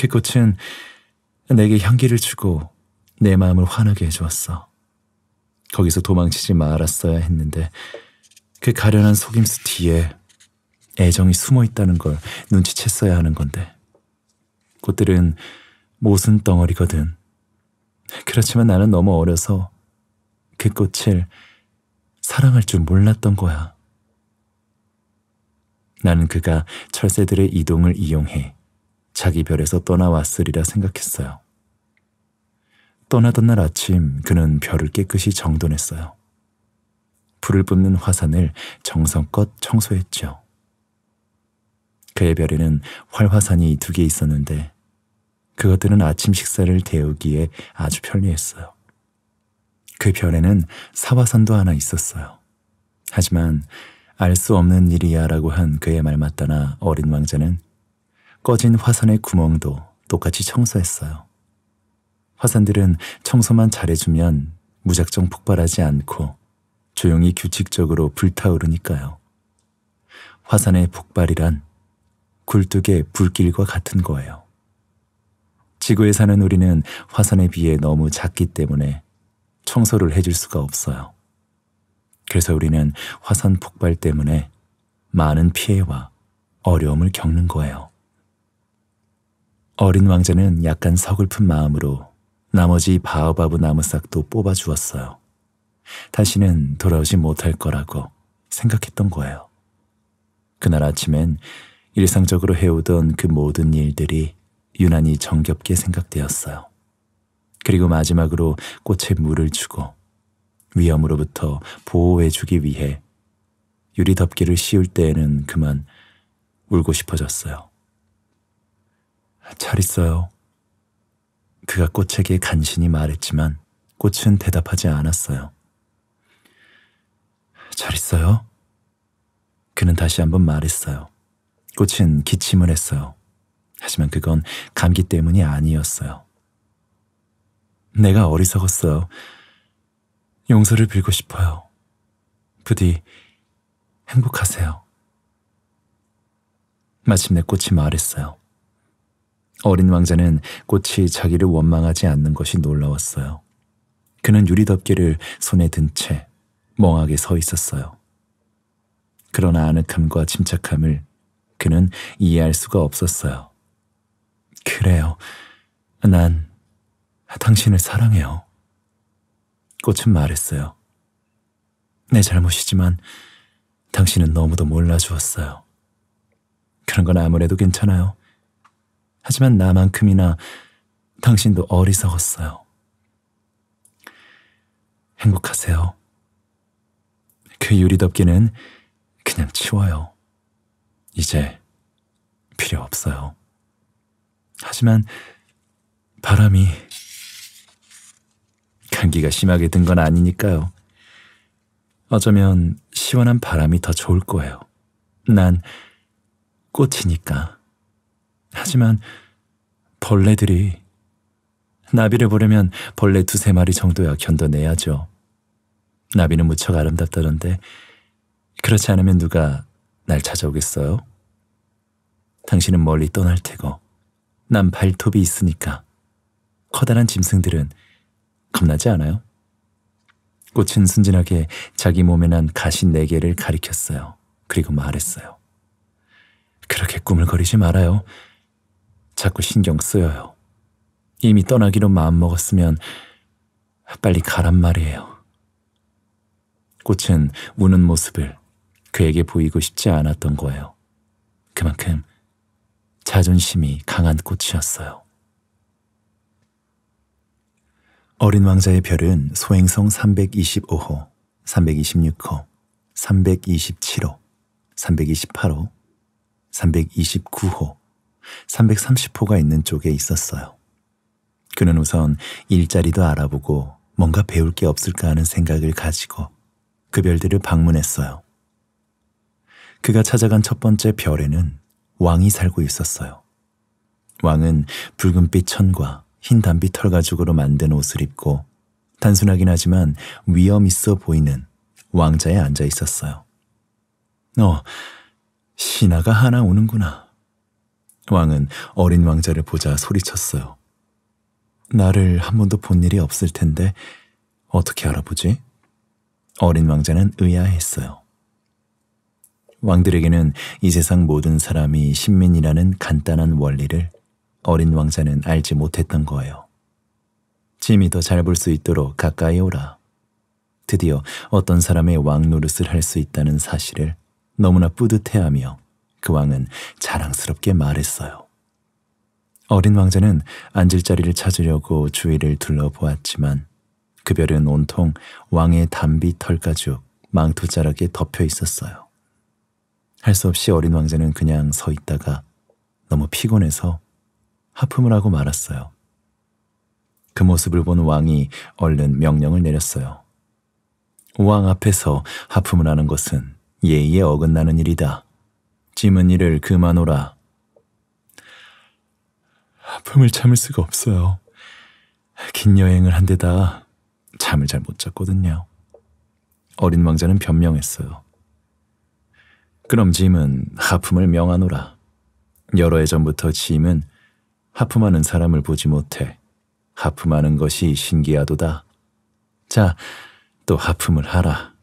그 꽃은 내게 향기를 주고 내 마음을 환하게 해주었어. 거기서 도망치지 말았어야 했는데 그 가련한 속임수 뒤에 애정이 숨어 있다는 걸 눈치챘어야 하는 건데 꽃들은 모순 덩어리거든. 그렇지만 나는 너무 어려서 그 꽃을 사랑할 줄 몰랐던 거야. 나는 그가 철새들의 이동을 이용해 자기 별에서 떠나왔으리라 생각했어요. 떠나던 날 아침 그는 별을 깨끗이 정돈했어요. 불을 뿜는 화산을 정성껏 청소했죠. 그의 별에는 활화산이 두 개 있었는데 그것들은 아침 식사를 데우기에 아주 편리했어요. 그 별에는 사화산도 하나 있었어요. 하지만 알 수 없는 일이야 라고 한 그의 말 맞다나 어린 왕자는 꺼진 화산의 구멍도 똑같이 청소했어요. 화산들은 청소만 잘해주면 무작정 폭발하지 않고 조용히 규칙적으로 불타오르니까요. 화산의 폭발이란 굴뚝의 불길과 같은 거예요. 지구에 사는 우리는 화산에 비해 너무 작기 때문에 청소를 해줄 수가 없어요. 그래서 우리는 화산 폭발 때문에 많은 피해와 어려움을 겪는 거예요. 어린 왕자는 약간 서글픈 마음으로 나머지 바오바브 나무싹도 뽑아 주었어요. 다시는 돌아오지 못할 거라고 생각했던 거예요. 그날 아침엔 일상적으로 해오던 그 모든 일들이 유난히 정겹게 생각되었어요. 그리고 마지막으로 꽃에 물을 주고 위험으로부터 보호해주기 위해 유리 덮개를 씌울 때에는 그만 울고 싶어졌어요. 잘 있어요. 그가 꽃에게 간신히 말했지만 꽃은 대답하지 않았어요. 잘 있어요? 그는 다시 한번 말했어요. 꽃은 기침을 했어요. 하지만 그건 감기 때문이 아니었어요. 내가 어리석었어요. 용서를 빌고 싶어요. 부디 행복하세요. 마침내 꽃이 말했어요. 어린 왕자는 꽃이 자기를 원망하지 않는 것이 놀라웠어요. 그는 유리덮개를 손에 든 채 멍하게 서 있었어요. 그러나 아늑함과 침착함을 그는 이해할 수가 없었어요. 그래요. 난 당신을 사랑해요. 꽃은 말했어요. 내 잘못이지만 당신은 너무도 몰라주었어요. 그런 건 아무래도 괜찮아요. 하지만 나만큼이나 당신도 어리석었어요. 행복하세요. 그 유리덮개는 그냥 치워요. 이제 필요 없어요. 하지만 바람이 감기가 심하게 든 건 아니니까요. 어쩌면 시원한 바람이 더 좋을 거예요. 난 꽃이니까. 하지만 벌레들이 나비를 보려면 벌레 두세 마리 정도야 견뎌내야죠. 나비는 무척 아름답다던데 그렇지 않으면 누가 날 찾아오겠어요? 당신은 멀리 떠날 테고 난 발톱이 있으니까 커다란 짐승들은 겁나지 않아요? 꽃은 순진하게 자기 몸에 난 가신 네 개를 가리켰어요. 그리고 말했어요. 그렇게 꿈을 거리지 말아요. 자꾸 신경 쓰여요. 이미 떠나기로 마음먹었으면 빨리 가란 말이에요. 꽃은 우는 모습을 그에게 보이고 싶지 않았던 거예요. 그만큼 자존심이 강한 꽃이었어요. 어린 왕자의 별은 소행성 325호, 326호, 327호, 328호, 329호, 330호가 있는 쪽에 있었어요. 그는 우선 일자리도 알아보고 뭔가 배울 게 없을까 하는 생각을 가지고 그 별들을 방문했어요. 그가 찾아간 첫 번째 별에는 왕이 살고 있었어요. 왕은 붉은빛 천과 흰담빛털 가죽으로 만든 옷을 입고 단순하긴 하지만 위엄 있어 보이는 왕자에 앉아 있었어요. 어, 신하가 하나 오는구나. 왕은 어린 왕자를 보자 소리쳤어요. 나를 한 번도 본 일이 없을 텐데 어떻게 알아보지? 어린 왕자는 의아했어요. 왕들에게는 이 세상 모든 사람이 신민이라는 간단한 원리를 어린 왕자는 알지 못했던 거예요. 짐이 더 잘 볼 수 있도록 가까이 오라. 드디어 어떤 사람의 왕 노릇을 할 수 있다는 사실을 너무나 뿌듯해하며 그 왕은 자랑스럽게 말했어요. 어린 왕자는 앉을 자리를 찾으려고 주위를 둘러보았지만 그 별은 온통 왕의 담비 털가죽 망토자락에 덮여 있었어요. 할 수 없이 어린 왕자는 그냥 서 있다가 너무 피곤해서 하품을 하고 말았어요. 그 모습을 본 왕이 얼른 명령을 내렸어요. 왕 앞에서 하품을 하는 것은 예의에 어긋나는 일이다. 짐은 이를 그만오라. 아픔을 참을 수가 없어요. 긴 여행을 한 데다 잠을 잘 못 잤거든요. 어린 왕자는 변명했어요. 그럼 짐은 하품을 명하노라. 여러 해 전부터 짐은 하품하는 사람을 보지 못해 하품하는 것이 신기하도다. 자, 또 하품을 하라.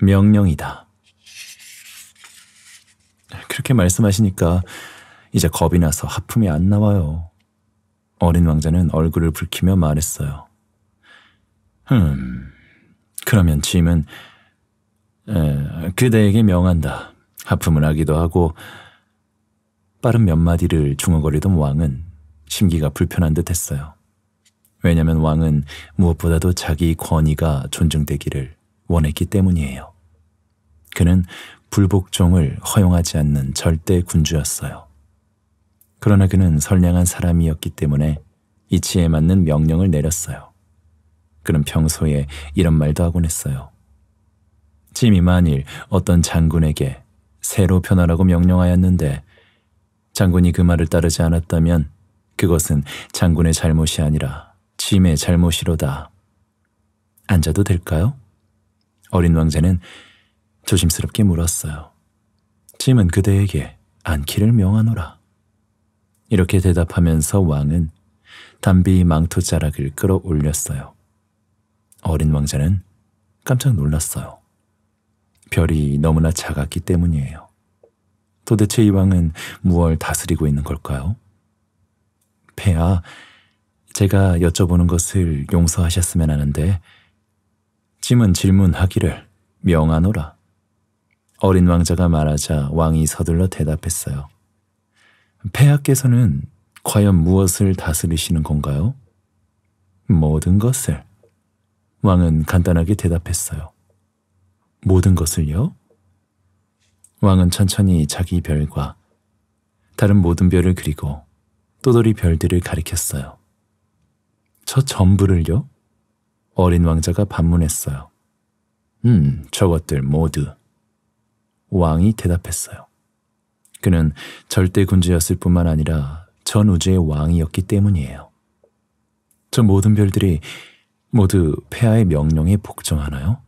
명령이다. 그렇게 말씀하시니까 이제 겁이 나서 하품이 안 나와요. 어린 왕자는 얼굴을 붉히며 말했어요. 흠, 그러면 짐은 에, 그대에게 명한다. 하품을 하기도 하고 빠른 몇 마디를 중얼거리던 왕은 심기가 불편한 듯 했어요. 왜냐면 왕은 무엇보다도 자기 권위가 존중되기를 원했기 때문이에요. 그는 불복종을 허용하지 않는 절대 군주였어요. 그러나 그는 선량한 사람이었기 때문에 이치에 맞는 명령을 내렸어요. 그는 평소에 이런 말도 하곤 했어요. 짐이 만일 어떤 장군에게 새로 변하라고 명령하였는데 장군이 그 말을 따르지 않았다면 그것은 장군의 잘못이 아니라 짐의 잘못이로다. 앉아도 될까요? 어린 왕자는 조심스럽게 물었어요. 짐은 그대에게 안키를 명하노라. 이렇게 대답하면서 왕은 담비 망토자락을 끌어올렸어요. 어린 왕자는 깜짝 놀랐어요. 별이 너무나 작았기 때문이에요. 도대체 이 왕은 무얼 다스리고 있는 걸까요? 폐하, 제가 여쭤보는 것을 용서하셨으면 하는데 짐은 질문하기를 명하노라. 어린 왕자가 말하자 왕이 서둘러 대답했어요. 폐하께서는 과연 무엇을 다스리시는 건가요? 모든 것을. 왕은 간단하게 대답했어요. 모든 것을요? 왕은 천천히 자기 별과 다른 모든 별을 그리고 또돌이 별들을 가리켰어요. 저 전부를요? 어린 왕자가 반문했어요. 음, 저것들 모두. 왕이 대답했어요. 그는 절대 군주였을 뿐만 아니라 전 우주의 왕이었기 때문이에요. 저 모든 별들이 모두 폐하의 명령에 복종하나요?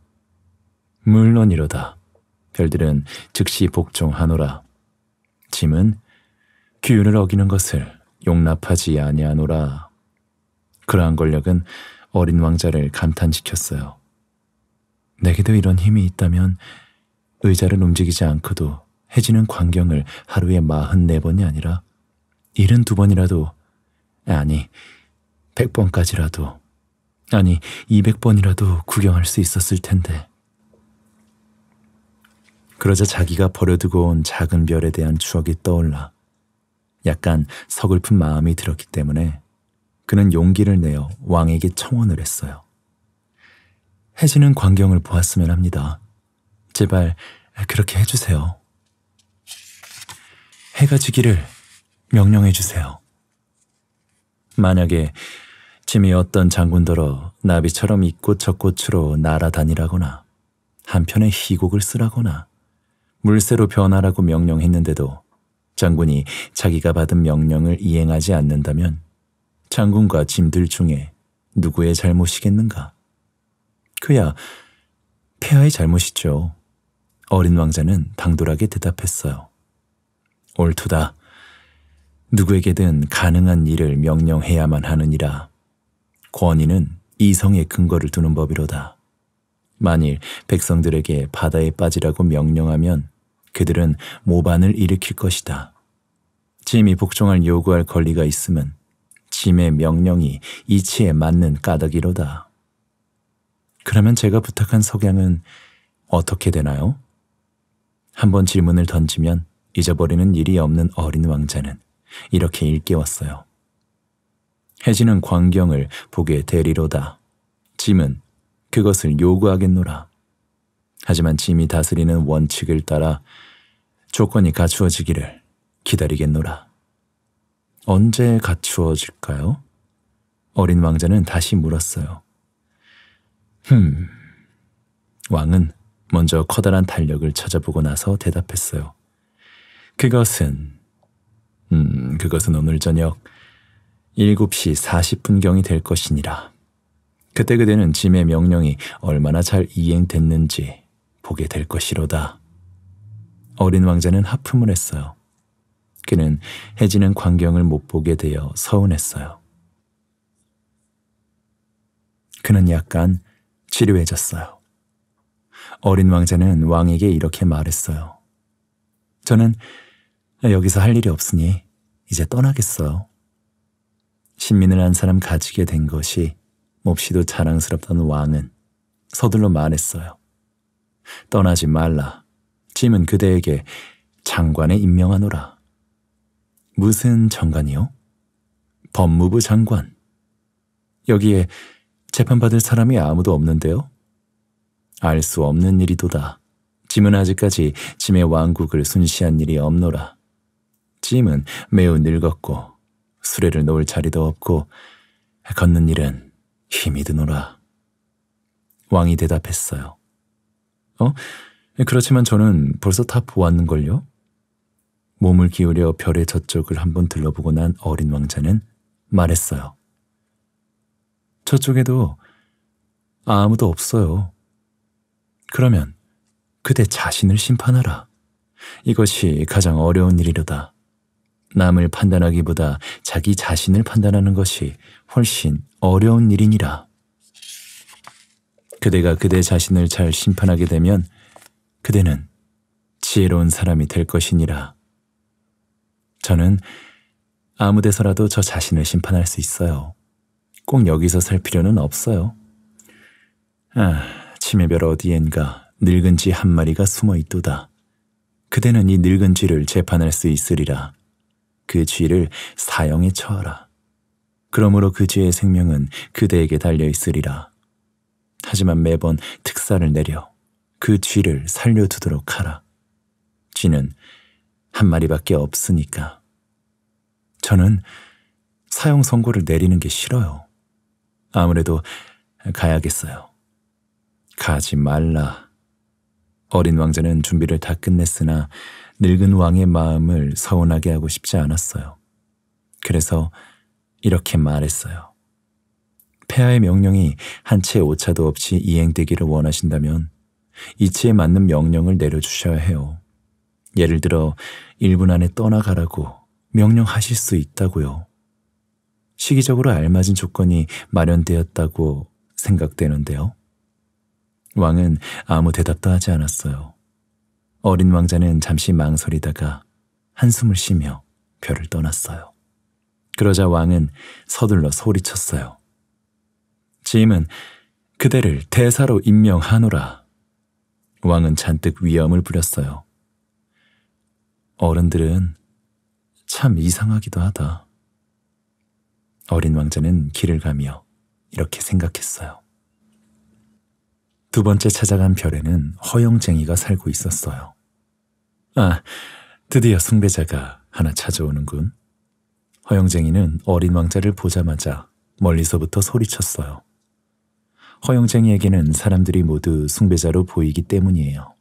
물론이러다. 별들은 즉시 복종하노라. 짐은 규율을 어기는 것을 용납하지 아니하노라. 그러한 권력은 어린 왕자를 감탄시켰어요. 내게도 이런 힘이 있다면 의자를 움직이지 않고도 해지는 광경을 하루에 44번이 아니라 72번이라도 아니 100번까지라도 아니 200번이라도 구경할 수 있었을 텐데 그러자 자기가 버려두고 온 작은 별에 대한 추억이 떠올라 약간 서글픈 마음이 들었기 때문에 그는 용기를 내어 왕에게 청원을 했어요. 해지는 광경을 보았으면 합니다. 제발 그렇게 해주세요. 해가 지기를 명령해주세요. 만약에 짐이 어떤 장군더러 나비처럼 이곳 저곳으로 날아다니라거나 한편의 희곡을 쓰라거나 물새로 변하라고 명령했는데도 장군이 자기가 받은 명령을 이행하지 않는다면 장군과 짐들 중에 누구의 잘못이겠는가? 그야 폐하의 잘못이죠. 어린 왕자는 당돌하게 대답했어요. 옳투다. 누구에게든 가능한 일을 명령해야만 하느니라. 권위는 이성의 근거를 두는 법이로다. 만일 백성들에게 바다에 빠지라고 명령하면 그들은 모반을 일으킬 것이다. 짐이 복종할 요구할 권리가 있으면 짐의 명령이 이치에 맞는 까닭이로다. 그러면 제가 부탁한 석양은 어떻게 되나요? 한번 질문을 던지면 잊어버리는 일이 없는 어린 왕자는 이렇게 일깨웠어요. 해지는 광경을 보게 되리로다. 짐은 그것을 요구하겠노라. 하지만 짐이 다스리는 원칙을 따라 조건이 갖추어지기를 기다리겠노라. 언제 갖추어질까요? 어린 왕자는 다시 물었어요. 흠. 왕은 먼저 커다란 달력을 찾아보고 나서 대답했어요. 그것은, 음, 그것은 오늘 저녁 7시 40분경이 될 것이니라. 그때 그대는 짐의 명령이 얼마나 잘 이행됐는지 보게 될 것이로다. 어린 왕자는 하품을 했어요. 그는 해지는 광경을 못 보게 되어 서운했어요. 그는 약간 지루해졌어요. 어린 왕자는 왕에게 이렇게 말했어요. 저는 여기서 할 일이 없으니 이제 떠나겠어요. 신민을 한 사람 가지게 된 것이 몹시도 자랑스럽던 왕은 서둘러 말했어요. 떠나지 말라. 짐은 그대에게 장관에 임명하노라. 무슨 장관이요? 법무부 장관. 여기에 재판받을 사람이 아무도 없는데요? 알수 없는 일이도다. 짐은 아직까지 짐의 왕국을 순시한 일이 없노라. 짐은 매우 늙었고 수레를 놓을 자리도 없고 걷는 일은 힘이 드노라. 왕이 대답했어요. 어? 그렇지만 저는 벌써 다 보았는걸요? 몸을 기울여 별의 저쪽을 한번 둘러보고난 어린 왕자는 말했어요. 저쪽에도 아무도 없어요. 그러면 그대 자신을 심판하라. 이것이 가장 어려운 일이로다. 남을 판단하기보다 자기 자신을 판단하는 것이 훨씬 어려운 일이니라. 그대가 그대 자신을 잘 심판하게 되면 그대는 지혜로운 사람이 될 것이니라. 저는 아무 데서라도 저 자신을 심판할 수 있어요. 꼭 여기서 살 필요는 없어요. 아. 치매별 어디엔가 늙은 쥐 한 마리가 숨어 있도다. 그대는 이 늙은 쥐를 재판할 수 있으리라. 그 쥐를 사형에 처하라. 그러므로 그 쥐의 생명은 그대에게 달려 있으리라. 하지만 매번 특사를 내려 그 쥐를 살려두도록 하라. 쥐는 한 마리밖에 없으니까. 저는 사형 선고를 내리는 게 싫어요. 아무래도 가야겠어요. 가지 말라. 어린 왕자는 준비를 다 끝냈으나 늙은 왕의 마음을 서운하게 하고 싶지 않았어요. 그래서 이렇게 말했어요. 폐하의 명령이 한 채 오차도 없이 이행되기를 원하신다면 이치에 맞는 명령을 내려주셔야 해요. 예를 들어 1분 안에 떠나가라고 명령하실 수 있다고요. 시기적으로 알맞은 조건이 마련되었다고 생각되는데요. 왕은 아무 대답도 하지 않았어요. 어린 왕자는 잠시 망설이다가 한숨을 쉬며 별을 떠났어요. 그러자 왕은 서둘러 소리쳤어요. 짐은 그대를 대사로 임명하노라. 왕은 잔뜩 위엄을 부렸어요. 어른들은 참 이상하기도 하다. 어린 왕자는 길을 가며 이렇게 생각했어요. 두 번째 찾아간 별에는 허영쟁이가 살고 있었어요. 아, 드디어 숭배자가 하나 찾아오는군. 허영쟁이는 어린 왕자를 보자마자 멀리서부터 소리쳤어요. 허영쟁이에게는 사람들이 모두 숭배자로 보이기 때문이에요.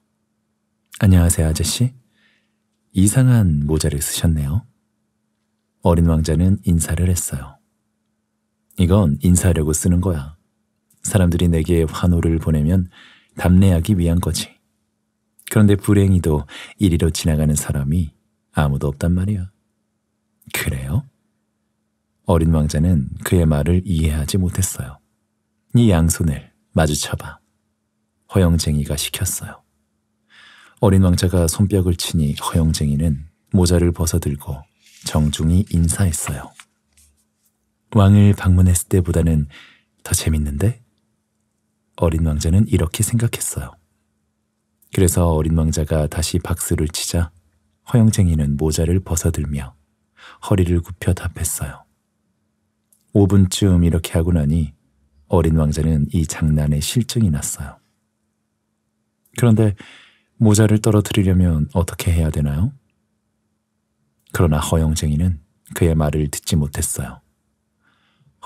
안녕하세요, 아저씨. 이상한 모자를 쓰셨네요. 어린 왕자는 인사를 했어요. 이건 인사하려고 쓰는 거야. 사람들이 내게 환호를 보내면 담례하기 위한 거지. 그런데 불행히도 이리로 지나가는 사람이 아무도 없단 말이야. 그래요? 어린 왕자는 그의 말을 이해하지 못했어요. 네 양손을 마주쳐봐. 허영쟁이가 시켰어요. 어린 왕자가 손뼉을 치니 허영쟁이는 모자를 벗어들고 정중히 인사했어요. 왕을 방문했을 때보다는 더 재밌는데? 어린 왕자는 이렇게 생각했어요. 그래서 어린 왕자가 다시 박수를 치자 허영쟁이는 모자를 벗어들며 허리를 굽혀 답했어요. 5분쯤 이렇게 하고 나니 어린 왕자는 이 장난에 실증이 났어요. 그런데 모자를 떨어뜨리려면 어떻게 해야 되나요? 그러나 허영쟁이는 그의 말을 듣지 못했어요.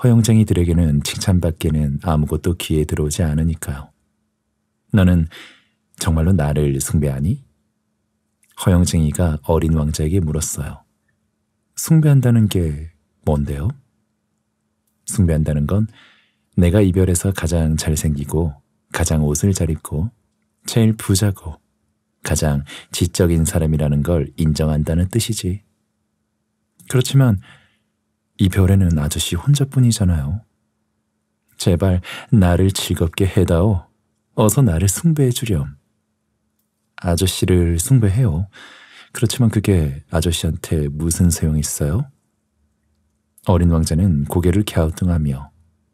허영쟁이들에게는 칭찬받기는 아무것도 귀에 들어오지 않으니까요. 너는 정말로 나를 숭배하니? 허영쟁이가 어린 왕자에게 물었어요. 숭배한다는 게 뭔데요? 숭배한다는 건 내가 이별해서 가장 잘생기고 가장 옷을 잘 입고 제일 부자고 가장 지적인 사람이라는 걸 인정한다는 뜻이지. 그렇지만 이 별에는 아저씨 혼자뿐이잖아요. 제발 나를 즐겁게 해다오. 어서 나를 숭배해 주렴. 아저씨를 숭배해요. 그렇지만 그게 아저씨한테 무슨 소용 이 있어요? 어린 왕자는 고개를 갸우뚱하며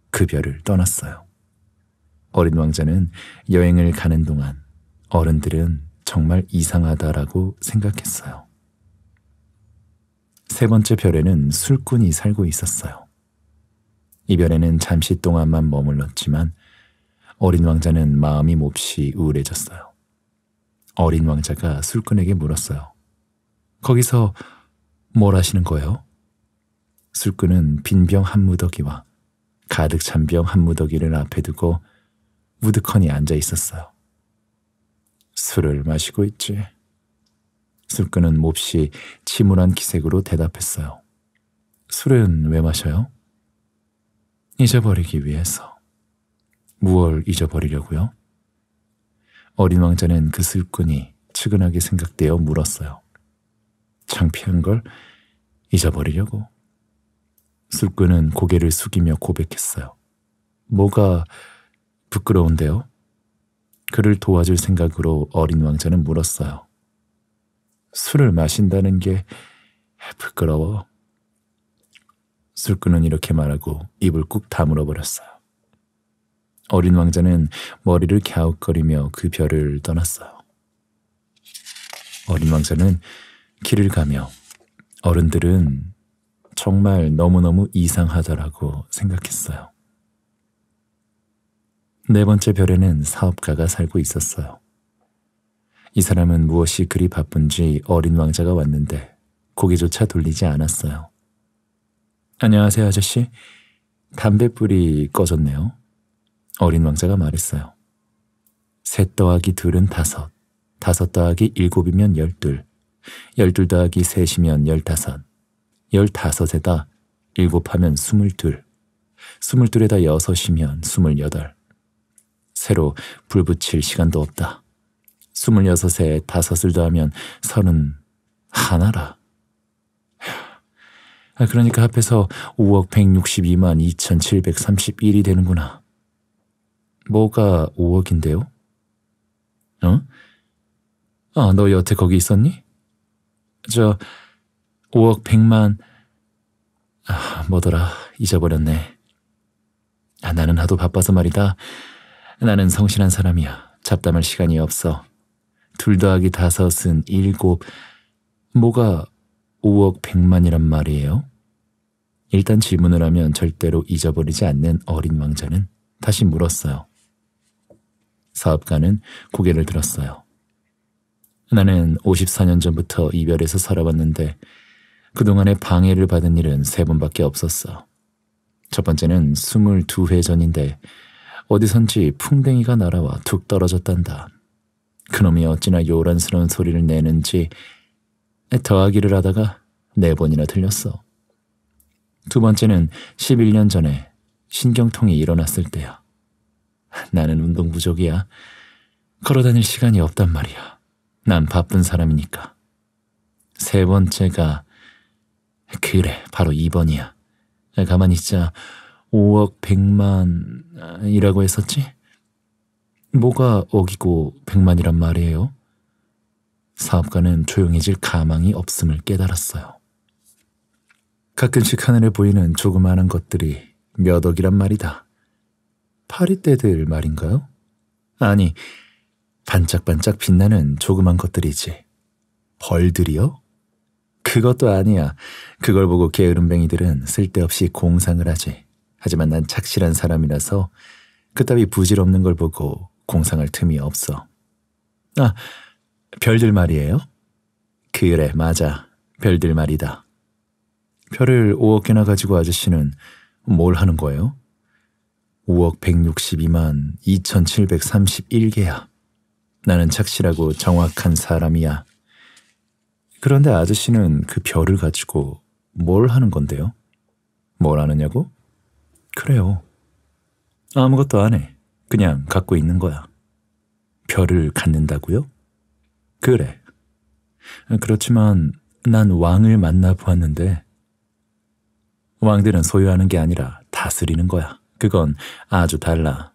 그 별을 떠났어요. 어린 왕자는 여행을 가는 동안 어른들은 정말 이상하다라고 생각했어요. 세 번째 별에는 술꾼이 살고 있었어요. 이별에는 잠시 동안만 머물렀지만 어린 왕자는 마음이 몹시 우울해졌어요. 어린 왕자가 술꾼에게 물었어요. 거기서 뭘 하시는 거예요? 술꾼은 빈 병 한 무더기와 가득 찬 병 한 무더기를 앞에 두고 우드컨이 앉아 있었어요. 술을 마시고 있지. 술꾼은 몹시 침울한 기색으로 대답했어요. 술은 왜 마셔요? 잊어버리기 위해서. 무얼 잊어버리려고요? 어린 왕자는 그 술꾼이 측은하게 생각되어 물었어요. 창피한 걸 잊어버리려고. 술꾼은 고개를 숙이며 고백했어요. 뭐가 부끄러운데요? 그를 도와줄 생각으로 어린 왕자는 물었어요. 술을 마신다는 게 부끄러워. 술꾼은 이렇게 말하고 입을 꾹 다물어 버렸어요. 어린 왕자는 머리를 갸웃거리며 그 별을 떠났어요. 어린 왕자는 길을 가며 어른들은 정말 너무너무 이상하다라고 생각했어요. 네 번째 별에는 사업가가 살고 있었어요. 이 사람은 무엇이 그리 바쁜지 어린 왕자가 왔는데 고개조차 돌리지 않았어요. 안녕하세요, 아저씨. 담뱃불이 꺼졌네요. 어린 왕자가 말했어요. 셋 더하기 둘은 다섯, 다섯 더하기 일곱이면 열둘, 열둘 더하기 셋이면 열다섯, 열다섯에다 일곱하면 스물둘, 스물둘에다 여섯이면 스물여덟. 새로 불 붙일 시간도 없다. 스물여섯에 다섯을 더하면 서른 하나라. 그러니까 합해서 5억 162만 2731이 되는구나. 뭐가 5억인데요? 어? 아, 너 여태 거기 있었니? 저 5억 100만... 아, 뭐더라. 잊어버렸네. 아, 나는 하도 바빠서 말이다. 나는 성실한 사람이야. 잡담할 시간이 없어. 둘 더하기 다섯은 일곱. 뭐가 5억 100만이란 말이에요? 일단 질문을 하면 절대로 잊어버리지 않는 어린 왕자는 다시 물었어요. 사업가는 고개를 들었어요. 나는 54년 전부터 이별해서 살아왔는데 그동안에 방해를 받은 일은 세 번밖에 없었어. 첫 번째는 22회 전인데 어디선지 풍뎅이가 날아와 툭 떨어졌단다. 그놈이 어찌나 요란스러운 소리를 내는지 더하기를 하다가 네 번이나 들렸어두 번째는 11년 전에 신경통이 일어났을 때야. 나는 운동 부족이야. 걸어 다닐 시간이 없단 말이야. 난 바쁜 사람이니까. 세 번째가 그래 바로 2번이야. 가만히 있자 5억 100만이라고 했었지? 뭐가 어기고 백만이란 말이에요? 사업가는 조용해질 가망이 없음을 깨달았어요. 가끔씩 하늘에 보이는 조그마한 것들이 몇 억이란 말이다. 파리떼들 말인가요? 아니, 반짝반짝 빛나는 조그만 것들이지. 벌들이요? 그것도 아니야. 그걸 보고 게으름뱅이들은 쓸데없이 공상을 하지. 하지만 난 착실한 사람이라서 그따위 부질없는 걸 보고 공상할 틈이 없어. 아, 별들 말이에요? 그래, 맞아. 별들 말이다. 별을 5억 개나 가지고 아저씨는 뭘 하는 거예요? 5억 162만 2731개야. 나는 착실하고 정확한 사람이야. 그런데 아저씨는 그 별을 가지고 뭘 하는 건데요? 뭘 하느냐고? 그래요. 아무것도 안 해. 그냥 갖고 있는 거야. 별을 갖는다고요? 그래. 그렇지만 난 왕을 만나 보았는데 왕들은 소유하는 게 아니라 다스리는 거야. 그건 아주 달라.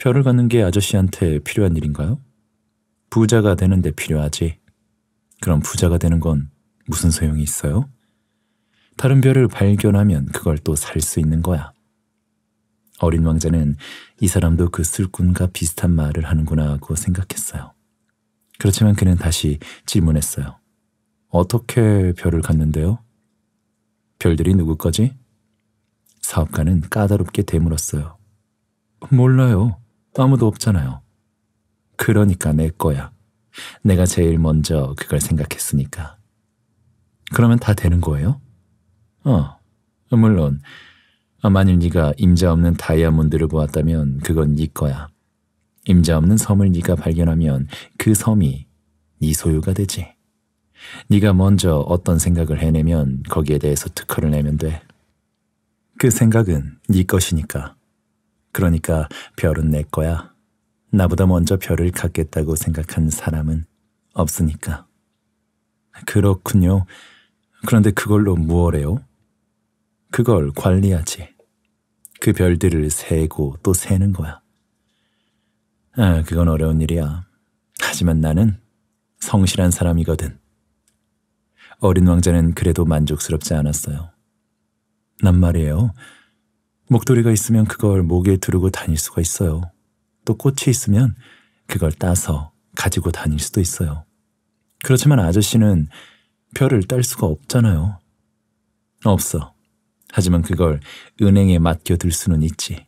별을 갖는 게 아저씨한테 필요한 일인가요? 부자가 되는데 필요하지. 그럼 부자가 되는 건 무슨 소용이 있어요? 다른 별을 발견하면 그걸 또 살 수 있는 거야. 어린 왕자는 이 사람도 그 술꾼과 비슷한 말을 하는구나 하고 생각했어요. 그렇지만 그는 다시 질문했어요. 어떻게 별을 갔는데요? 별들이 누구 거지? 사업가는 까다롭게 되물었어요. 몰라요. 아무도 없잖아요. 그러니까 내 거야. 내가 제일 먼저 그걸 생각했으니까. 그러면 다 되는 거예요? 어, 물론 만일 네가 임자 없는 다이아몬드를 보았다면 그건 네 거야. 임자 없는 섬을 네가 발견하면 그 섬이 네 소유가 되지. 네가 먼저 어떤 생각을 해내면 거기에 대해서 특허를 내면 돼. 그 생각은 네 것이니까. 그러니까 별은 내 거야. 나보다 먼저 별을 갖겠다고 생각한 사람은 없으니까. 그렇군요. 그런데 그걸로 무엇해요? 그걸 관리하지. 그 별들을 세고 또 세는 거야. 아, 그건 어려운 일이야. 하지만 나는 성실한 사람이거든. 어린 왕자는 그래도 만족스럽지 않았어요. 난 말이에요. 목도리가 있으면 그걸 목에 두르고 다닐 수가 있어요. 또 꽃이 있으면 그걸 따서 가지고 다닐 수도 있어요. 그렇지만 아저씨는 별을 딸 수가 없잖아요. 없어. 하지만 그걸 은행에 맡겨둘 수는 있지.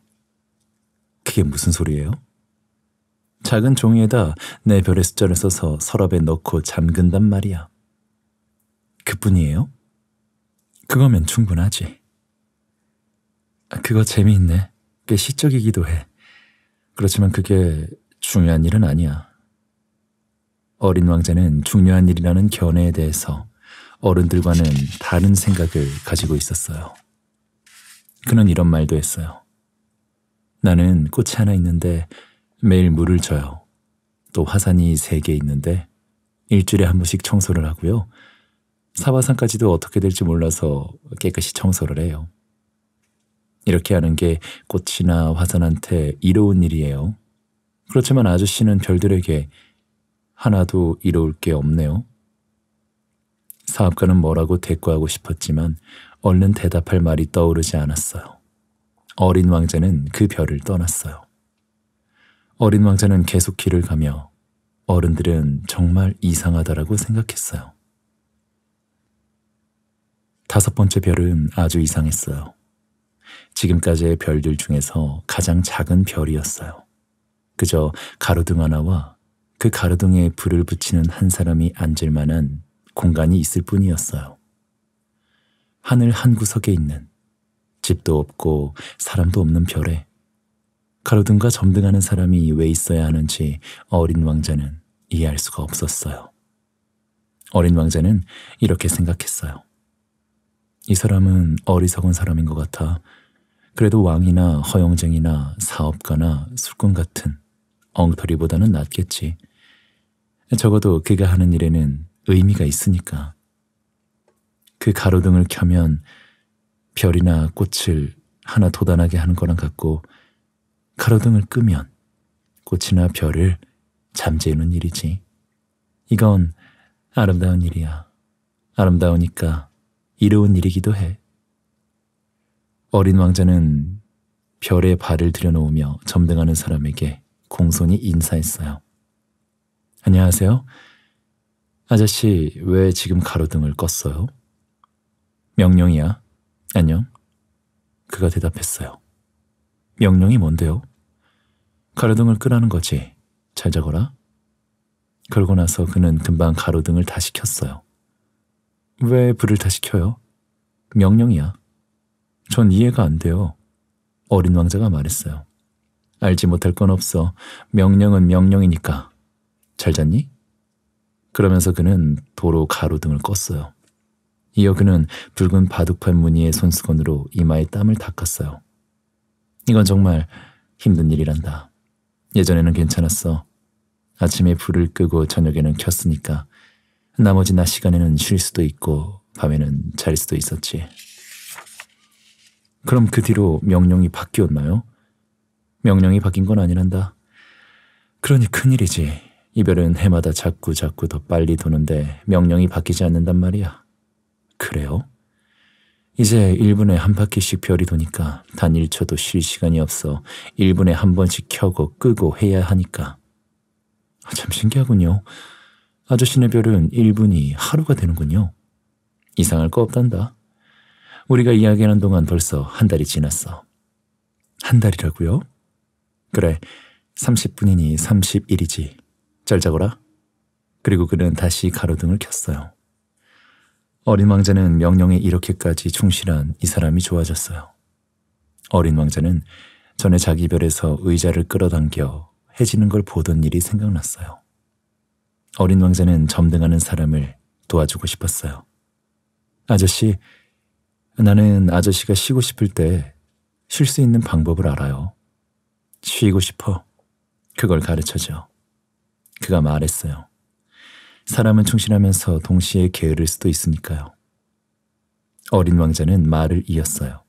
그게 무슨 소리예요? 작은 종이에다 내 별의 숫자를 써서 서랍에 넣고 잠근단 말이야. 그뿐이에요? 그거면 충분하지. 그거 재미있네. 꽤 시적이기도 해. 그렇지만 그게 중요한 일은 아니야. 어린 왕자는 중요한 일이라는 견해에 대해서 어른들과는 다른 생각을 가지고 있었어요. 그는 이런 말도 했어요. 나는 꽃이 하나 있는데 매일 물을 줘요. 또 화산이 세 개 있는데 일주일에 한 번씩 청소를 하고요. 사화산까지도 어떻게 될지 몰라서 깨끗이 청소를 해요. 이렇게 하는 게 꽃이나 화산한테 이로운 일이에요. 그렇지만 아저씨는 별들에게 하나도 이로울 게 없네요. 사업가는 뭐라고 대꾸하고 싶었지만 얼른 대답할 말이 떠오르지 않았어요. 어린 왕자는 그 별을 떠났어요. 어린 왕자는 계속 길을 가며 어른들은 정말 이상하다라고 생각했어요. 다섯 번째 별은 아주 이상했어요. 지금까지의 별들 중에서 가장 작은 별이었어요. 그저 가로등 하나와 그 가로등에 불을 붙이는 한 사람이 앉을 만한 공간이 있을 뿐이었어요. 하늘 한 구석에 있는 집도 없고 사람도 없는 별에 가로등과 점등하는 사람이 왜 있어야 하는지 어린 왕자는 이해할 수가 없었어요. 어린 왕자는 이렇게 생각했어요. 이 사람은 어리석은 사람인 것 같아 그래도 왕이나 허영쟁이나 사업가나 술꾼 같은 엉터리보다는 낫겠지. 적어도 그가 하는 일에는 의미가 있으니까. 그 가로등을 켜면 별이나 꽃을 하나 도아하게 하는 거랑 같고 가로등을 끄면 꽃이나 별을 잠재우는 일이지. 이건 아름다운 일이야. 아름다우니까 이로운 일이기도 해. 어린 왕자는 별에 발을 들여놓으며 점등하는 사람에게 공손히 인사했어요. 안녕하세요. 아저씨, 왜 지금 가로등을 껐어요? 명령이야. 안녕. 그가 대답했어요. 명령이 뭔데요? 가로등을 끄라는 거지. 잘 자거라. 그러고 나서 그는 금방 가로등을 다시 켰어요. 왜 불을 다시 켜요? 명령이야. 전 이해가 안 돼요. 어린 왕자가 말했어요. 알지 못할 건 없어. 명령은 명령이니까. 잘 잤니? 그러면서 그는 도로 가로등을 껐어요. 이어그는 붉은 바둑판 무늬의 손수건으로 이마에 땀을 닦았어요. 이건 정말 힘든 일이란다. 예전에는 괜찮았어. 아침에 불을 끄고 저녁에는 켰으니까 나머지 낮 시간에는 쉴 수도 있고 밤에는 잘 수도 있었지. 그럼 그 뒤로 명령이 바뀌었나요? 명령이 바뀐 건 아니란다. 그러니 큰일이지. 이별은 해마다 자꾸 자꾸 더 빨리 도는데 명령이 바뀌지 않는단 말이야. 그래요? 이제 1분에 한 바퀴씩 별이 도니까 단 1초도 쉴 시간이 없어 1분에 한 번씩 켜고 끄고 해야 하니까. 아, 참 신기하군요. 아저씨네 별은 1분이 하루가 되는군요. 이상할 거 없단다. 우리가 이야기하는 동안 벌써 한 달이 지났어. 한 달이라고요? 그래, 30분이니 3 1이지잘 자거라. 그리고 그는 다시 가로등을 켰어요. 어린 왕자는 명령에 이렇게까지 충실한 이 사람이 좋아졌어요. 어린 왕자는 전에 자기 별에서 의자를 끌어당겨 해지는 걸 보던 일이 생각났어요. 어린 왕자는 점등하는 사람을 도와주고 싶었어요. 아저씨, 나는 아저씨가 쉬고 싶을 때 쉴 수 있는 방법을 알아요. 쉬고 싶어. 그걸 가르쳐줘. 그가 말했어요. 사람은 충실하면서 동시에 게으를 수도 있으니까요. 어린 왕자는 말을 이었어요.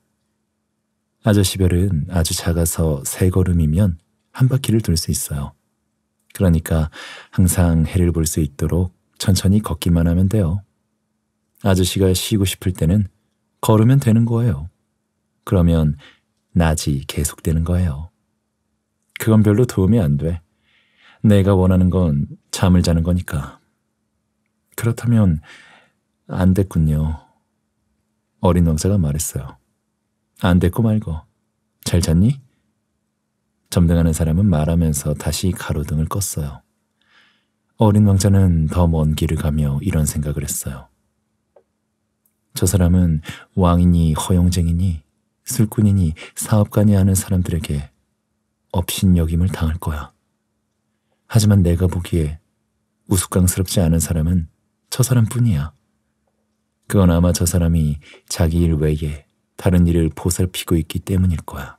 아저씨별은 아주 작아서 세 걸음이면 한 바퀴를 돌 수 있어요. 그러니까 항상 해를 볼 수 있도록 천천히 걷기만 하면 돼요. 아저씨가 쉬고 싶을 때는 걸으면 되는 거예요. 그러면 낮이 계속되는 거예요. 그건 별로 도움이 안 돼. 내가 원하는 건 잠을 자는 거니까. 그렇다면 안 됐군요. 어린 왕사가 말했어요. 안 됐고 말고. 잘 잤니? 점등하는 사람은 말하면서 다시 가로등을 껐어요. 어린 왕자는 더 먼 길을 가며 이런 생각을 했어요. 저 사람은 왕이니 허용쟁이니 술꾼이니 사업가니 하는 사람들에게 업신여김을 당할 거야. 하지만 내가 보기에 우스꽝스럽지 않은 사람은 저 사람뿐이야. 그건 아마 저 사람이 자기 일 외에 다른 일을 보살피고 있기 때문일 거야.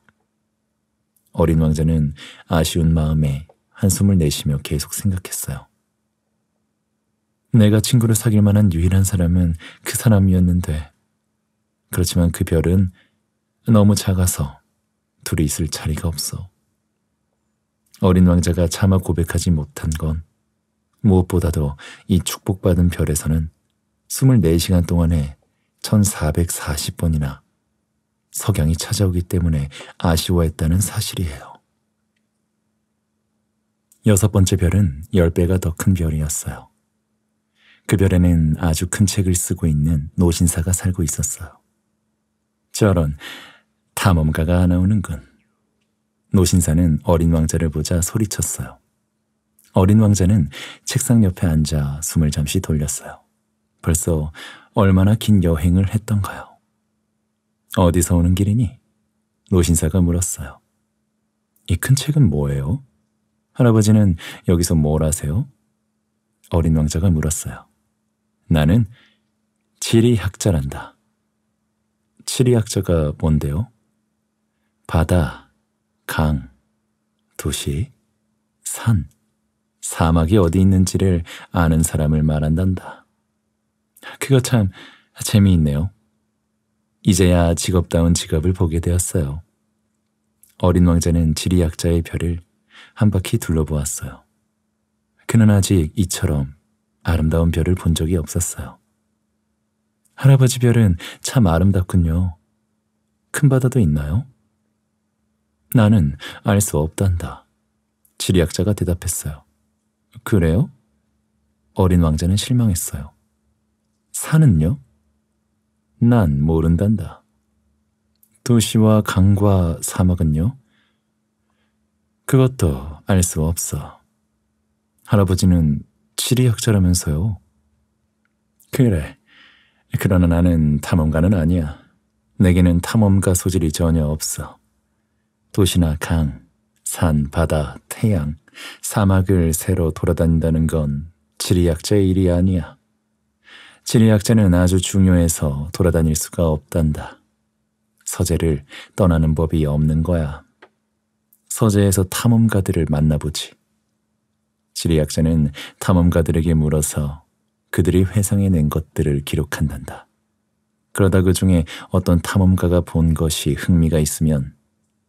어린 왕자는 아쉬운 마음에 한숨을 내쉬며 계속 생각했어요. 내가 친구를 사귈 만한 유일한 사람은 그 사람이었는데, 그렇지만 그 별은 너무 작아서 둘이 있을 자리가 없어. 어린 왕자가 차마 고백하지 못한 건 무엇보다도 이 축복받은 별에서는 24시간 동안에 1440번이나 석양이 찾아오기 때문에 아쉬워했다는 사실이에요. 여섯 번째 별은 10배가 더 큰 별이었어요. 그 별에는 아주 큰 책을 쓰고 있는 노신사가 살고 있었어요. 저런 탐험가가 하나 오는군. 노신사는 어린 왕자를 보자 소리쳤어요. 어린 왕자는 책상 옆에 앉아 숨을 잠시 돌렸어요. 벌써 얼마나 긴 여행을 했던가요? 어디서 오는 길이니? 노신사가 물었어요. 이 큰 책은 뭐예요? 할아버지는 여기서 뭘 하세요? 어린 왕자가 물었어요. 나는 지리학자란다. 지리학자가 뭔데요? 바다, 강, 도시, 산. 사막이 어디 있는지를 아는 사람을 말한단다. 그거 참 재미있네요. 이제야 직업다운 직업을 보게 되었어요. 어린 왕자는 지리학자의 별을 한 바퀴 둘러보았어요. 그는 아직 이처럼 아름다운 별을 본 적이 없었어요. 할아버지 별은 참 아름답군요. 큰 바다도 있나요? 나는 알 수 없단다. 지리학자가 대답했어요. 그래요? 어린 왕자는 실망했어요. 산은요? 난 모른단다. 도시와 강과 사막은요? 그것도 알 수 없어. 할아버지는 지리학자라면서요. 그래. 그러나 나는 탐험가는 아니야. 내게는 탐험가 소질이 전혀 없어. 도시나 강, 산, 바다, 태양, 사막을 새로 돌아다닌다는 건 지리학자의 일이 아니야. 지리학자는 아주 중요해서 돌아다닐 수가 없단다. 서재를 떠나는 법이 없는 거야. 서재에서 탐험가들을 만나보지. 지리학자는 탐험가들에게 물어서 그들이 회상해낸 것들을 기록한단다. 그러다 그 중에 어떤 탐험가가 본 것이 흥미가 있으면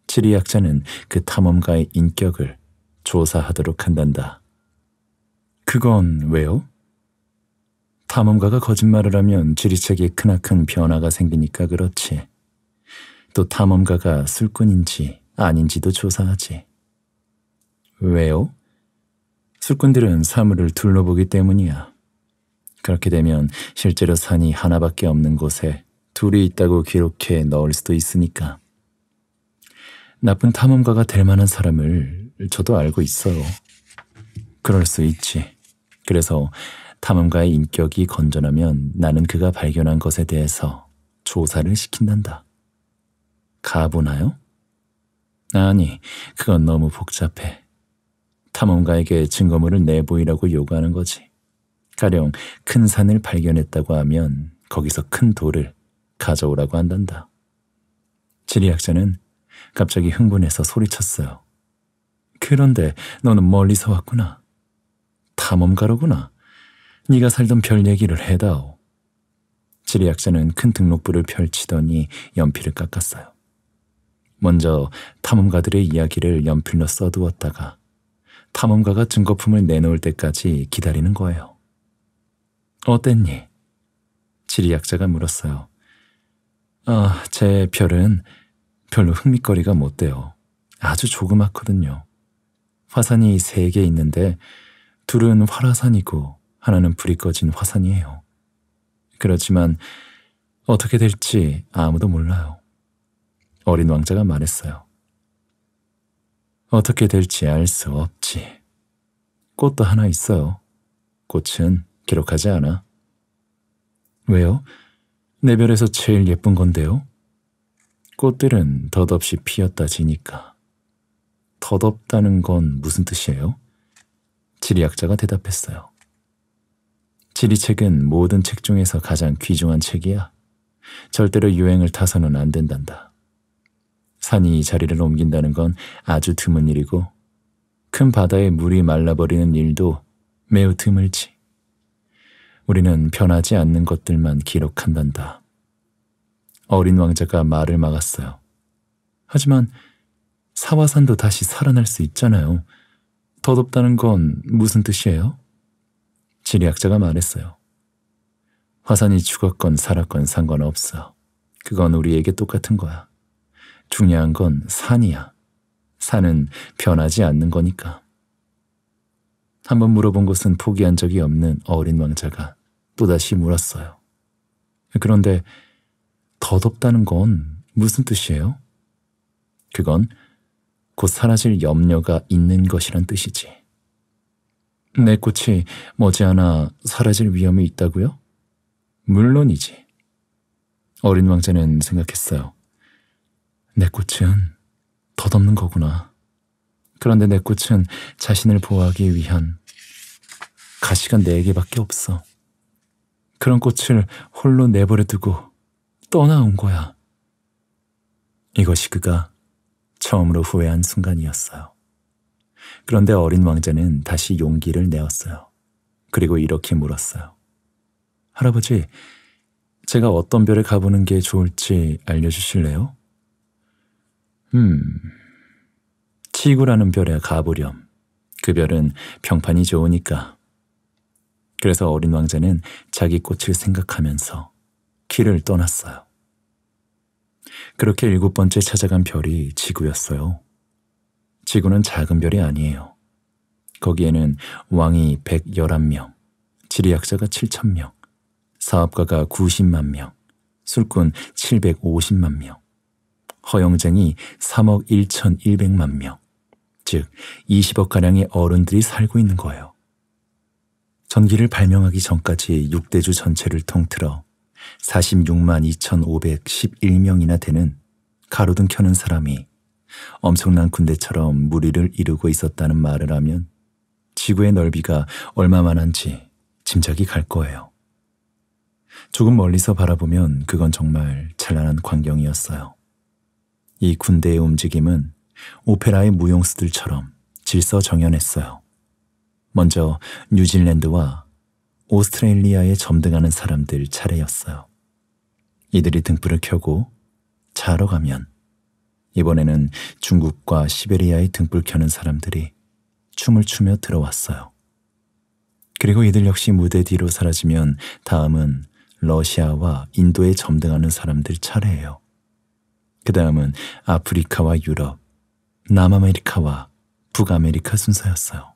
지리학자는 그 탐험가의 인격을 조사하도록 한단다. 그건 왜요? 탐험가가 거짓말을 하면 지리책에 크나큰 변화가 생기니까 그렇지. 또 탐험가가 술꾼인지 아닌지도 조사하지. 왜요? 술꾼들은 사물을 둘러보기 때문이야. 그렇게 되면 실제로 산이 하나밖에 없는 곳에 둘이 있다고 기록해 넣을 수도 있으니까. 나쁜 탐험가가 될 만한 사람을 저도 알고 있어요. 그럴 수 있지. 그래서 탐험가의 인격이 건전하면 나는 그가 발견한 것에 대해서 조사를 시킨단다. 가보나요? 아니, 그건 너무 복잡해. 탐험가에게 증거물을 내보이라고 요구하는 거지. 가령 큰 산을 발견했다고 하면 거기서 큰 돌을 가져오라고 한단다. 지리학자는 갑자기 흥분해서 소리쳤어요. 그런데 너는 멀리서 왔구나. 탐험가로구나. 네가 살던 별 얘기를 해다오. 지리학자는 큰 등록부를 펼치더니 연필을 깎았어요. 먼저 탐험가들의 이야기를 연필로 써두었다가 탐험가가 증거품을 내놓을 때까지 기다리는 거예요. 어땠니? 지리학자가 물었어요. 아, 제 별은 별로 흥미거리가 못 돼요. 아주 조그맣거든요. 화산이 세 개 있는데 둘은 활화산이고 하나는 불이 꺼진 화산이에요. 그렇지만 어떻게 될지 아무도 몰라요. 어린 왕자가 말했어요. 어떻게 될지 알 수 없지. 꽃도 하나 있어요. 꽃은 기록하지 않아. 왜요? 내 별에서 제일 예쁜 건데요. 꽃들은 덧없이 피었다 지니까. 덧없다는 건 무슨 뜻이에요? 지리학자가 대답했어요. 지리책은 모든 책 중에서 가장 귀중한 책이야. 절대로 유행을 타서는 안 된단다. 산이 이 자리를 옮긴다는 건 아주 드문 일이고 큰 바다에 물이 말라버리는 일도 매우 드물지. 우리는 변하지 않는 것들만 기록한단다. 어린 왕자가 말을 막았어요. 하지만 사화산도 다시 살아날 수 있잖아요. 더덥다는건 무슨 뜻이에요? 지리학자가 말했어요. 화산이 죽었건 살았건 상관없어. 그건 우리에게 똑같은 거야. 중요한 건 산이야. 산은 변하지 않는 거니까. 한번 물어본 것은 포기한 적이 없는 어린 왕자가 또다시 물었어요. 그런데 더덥다는건 무슨 뜻이에요? 그건 곧 사라질 염려가 있는 것이란 뜻이지. 내 꽃이 머지않아 사라질 위험이 있다고요? 물론이지. 어린 왕자는 생각했어요. 내 꽃은 덧없는 거구나. 그런데 내 꽃은 자신을 보호하기 위한 가시가 네 개밖에 없어. 그런 꽃을 홀로 내버려 두고 떠나온 거야. 이것이 그가 처음으로 후회한 순간이었어요. 그런데 어린 왕자는 다시 용기를 내었어요. 그리고 이렇게 물었어요. 할아버지, 제가 어떤 별에 가보는 게 좋을지 알려주실래요? 음, 치구라는 별에 가보렴. 그 별은 평판이 좋으니까. 그래서 어린 왕자는 자기 꽃을 생각하면서 길을 떠났어요. 그렇게 일곱 번째 찾아간 별이 지구였어요. 지구는 작은 별이 아니에요. 거기에는 왕이 111명, 지리학자가 7천명, 사업가가 90만 명, 술꾼 750만 명, 허영쟁이 3억 1,100만 명, 즉 20억가량의 어른들이 살고 있는 거예요. 전기를 발명하기 전까지 6대주 전체를 통틀어 46만 2,511명이나 되는 가로등 켜는 사람이 엄청난 군대처럼 무리를 이루고 있었다는 말을 하면 지구의 넓이가 얼마만한지 짐작이 갈 거예요. 조금 멀리서 바라보면 그건 정말 찬란한 광경이었어요. 이 군대의 움직임은 오페라의 무용수들처럼 질서정연했어요. 먼저 뉴질랜드와 오스트레일리아에 점등하는 사람들 차례였어요. 이들이 등불을 켜고 자러 가면 이번에는 중국과 시베리아의 등불 켜는 사람들이 춤을 추며 들어왔어요. 그리고 이들 역시 무대 뒤로 사라지면 다음은 러시아와 인도에 점등하는 사람들 차례예요. 그 다음은 아프리카와 유럽, 남아메리카와 북아메리카 순서였어요.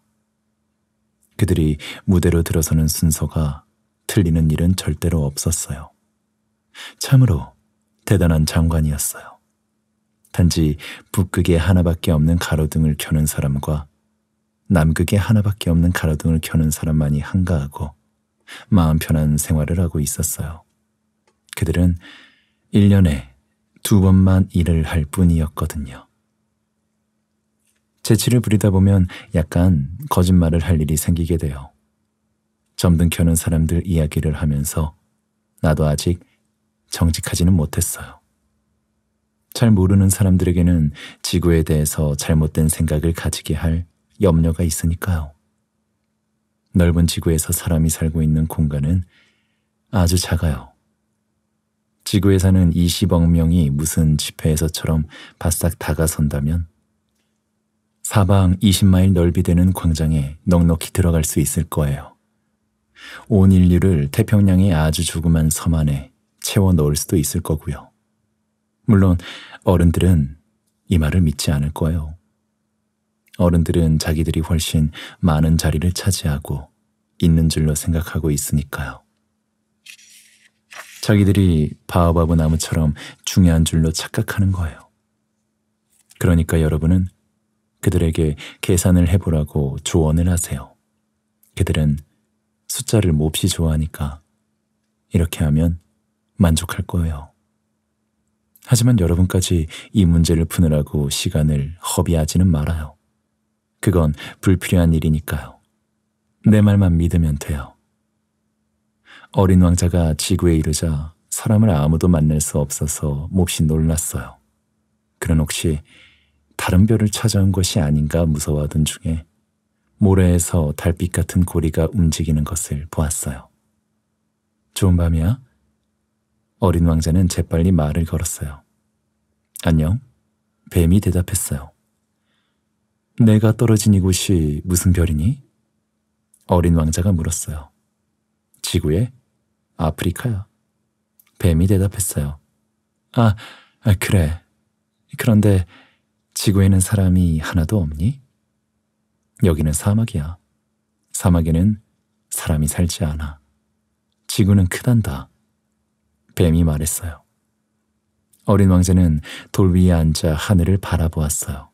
그들이 무대로 들어서는 순서가 틀리는 일은 절대로 없었어요. 참으로 대단한 장관이었어요. 단지 북극에 하나밖에 없는 가로등을 켜는 사람과 남극에 하나밖에 없는 가로등을 켜는 사람만이 한가하고 마음 편한 생활을 하고 있었어요. 그들은 1년에 두 번만 일을 할 뿐이었거든요. 재치를 부리다 보면 약간 거짓말을 할 일이 생기게 돼요. 점등 켜는 사람들 이야기를 하면서 나도 아직 정직하지는 못했어요. 잘 모르는 사람들에게는 지구에 대해서 잘못된 생각을 가지게 할 염려가 있으니까요. 넓은 지구에서 사람이 살고 있는 공간은 아주 작아요. 지구에 사는 20억 명이 무슨 집회에서처럼 바싹 다가선다면 사방 20마일 넓이 되는 광장에 넉넉히 들어갈 수 있을 거예요. 온 인류를 태평양의 아주 조그만 섬 안에 채워 넣을 수도 있을 거고요. 물론 어른들은 이 말을 믿지 않을 거예요. 어른들은 자기들이 훨씬 많은 자리를 차지하고 있는 줄로 생각하고 있으니까요. 자기들이 바오바브 나무처럼 중요한 줄로 착각하는 거예요. 그러니까 여러분은 그들에게 계산을 해보라고 조언을 하세요. 그들은 숫자를 몹시 좋아하니까 이렇게 하면 만족할 거예요. 하지만 여러분까지 이 문제를 푸느라고 시간을 허비하지는 말아요. 그건 불필요한 일이니까요. 내 말만 믿으면 돼요. 어린 왕자가 지구에 이르자 사람을 아무도 만날 수 없어서 몹시 놀랐어요. 그런 혹시 다른 별을 찾아온 것이 아닌가 무서워하던 중에 모래에서 달빛 같은 고리가 움직이는 것을 보았어요. 좋은 밤이야? 어린 왕자는 재빨리 말을 걸었어요. 안녕. 뱀이 대답했어요. 내가 떨어진 이곳이 무슨 별이니? 어린 왕자가 물었어요. 지구에? 아프리카야. 뱀이 대답했어요. 아, 아 그래. 그런데 지구에는 사람이 하나도 없니? 여기는 사막이야. 사막에는 사람이 살지 않아. 지구는 크단다. 뱀이 말했어요. 어린 왕자는 돌 위에 앉아 하늘을 바라보았어요.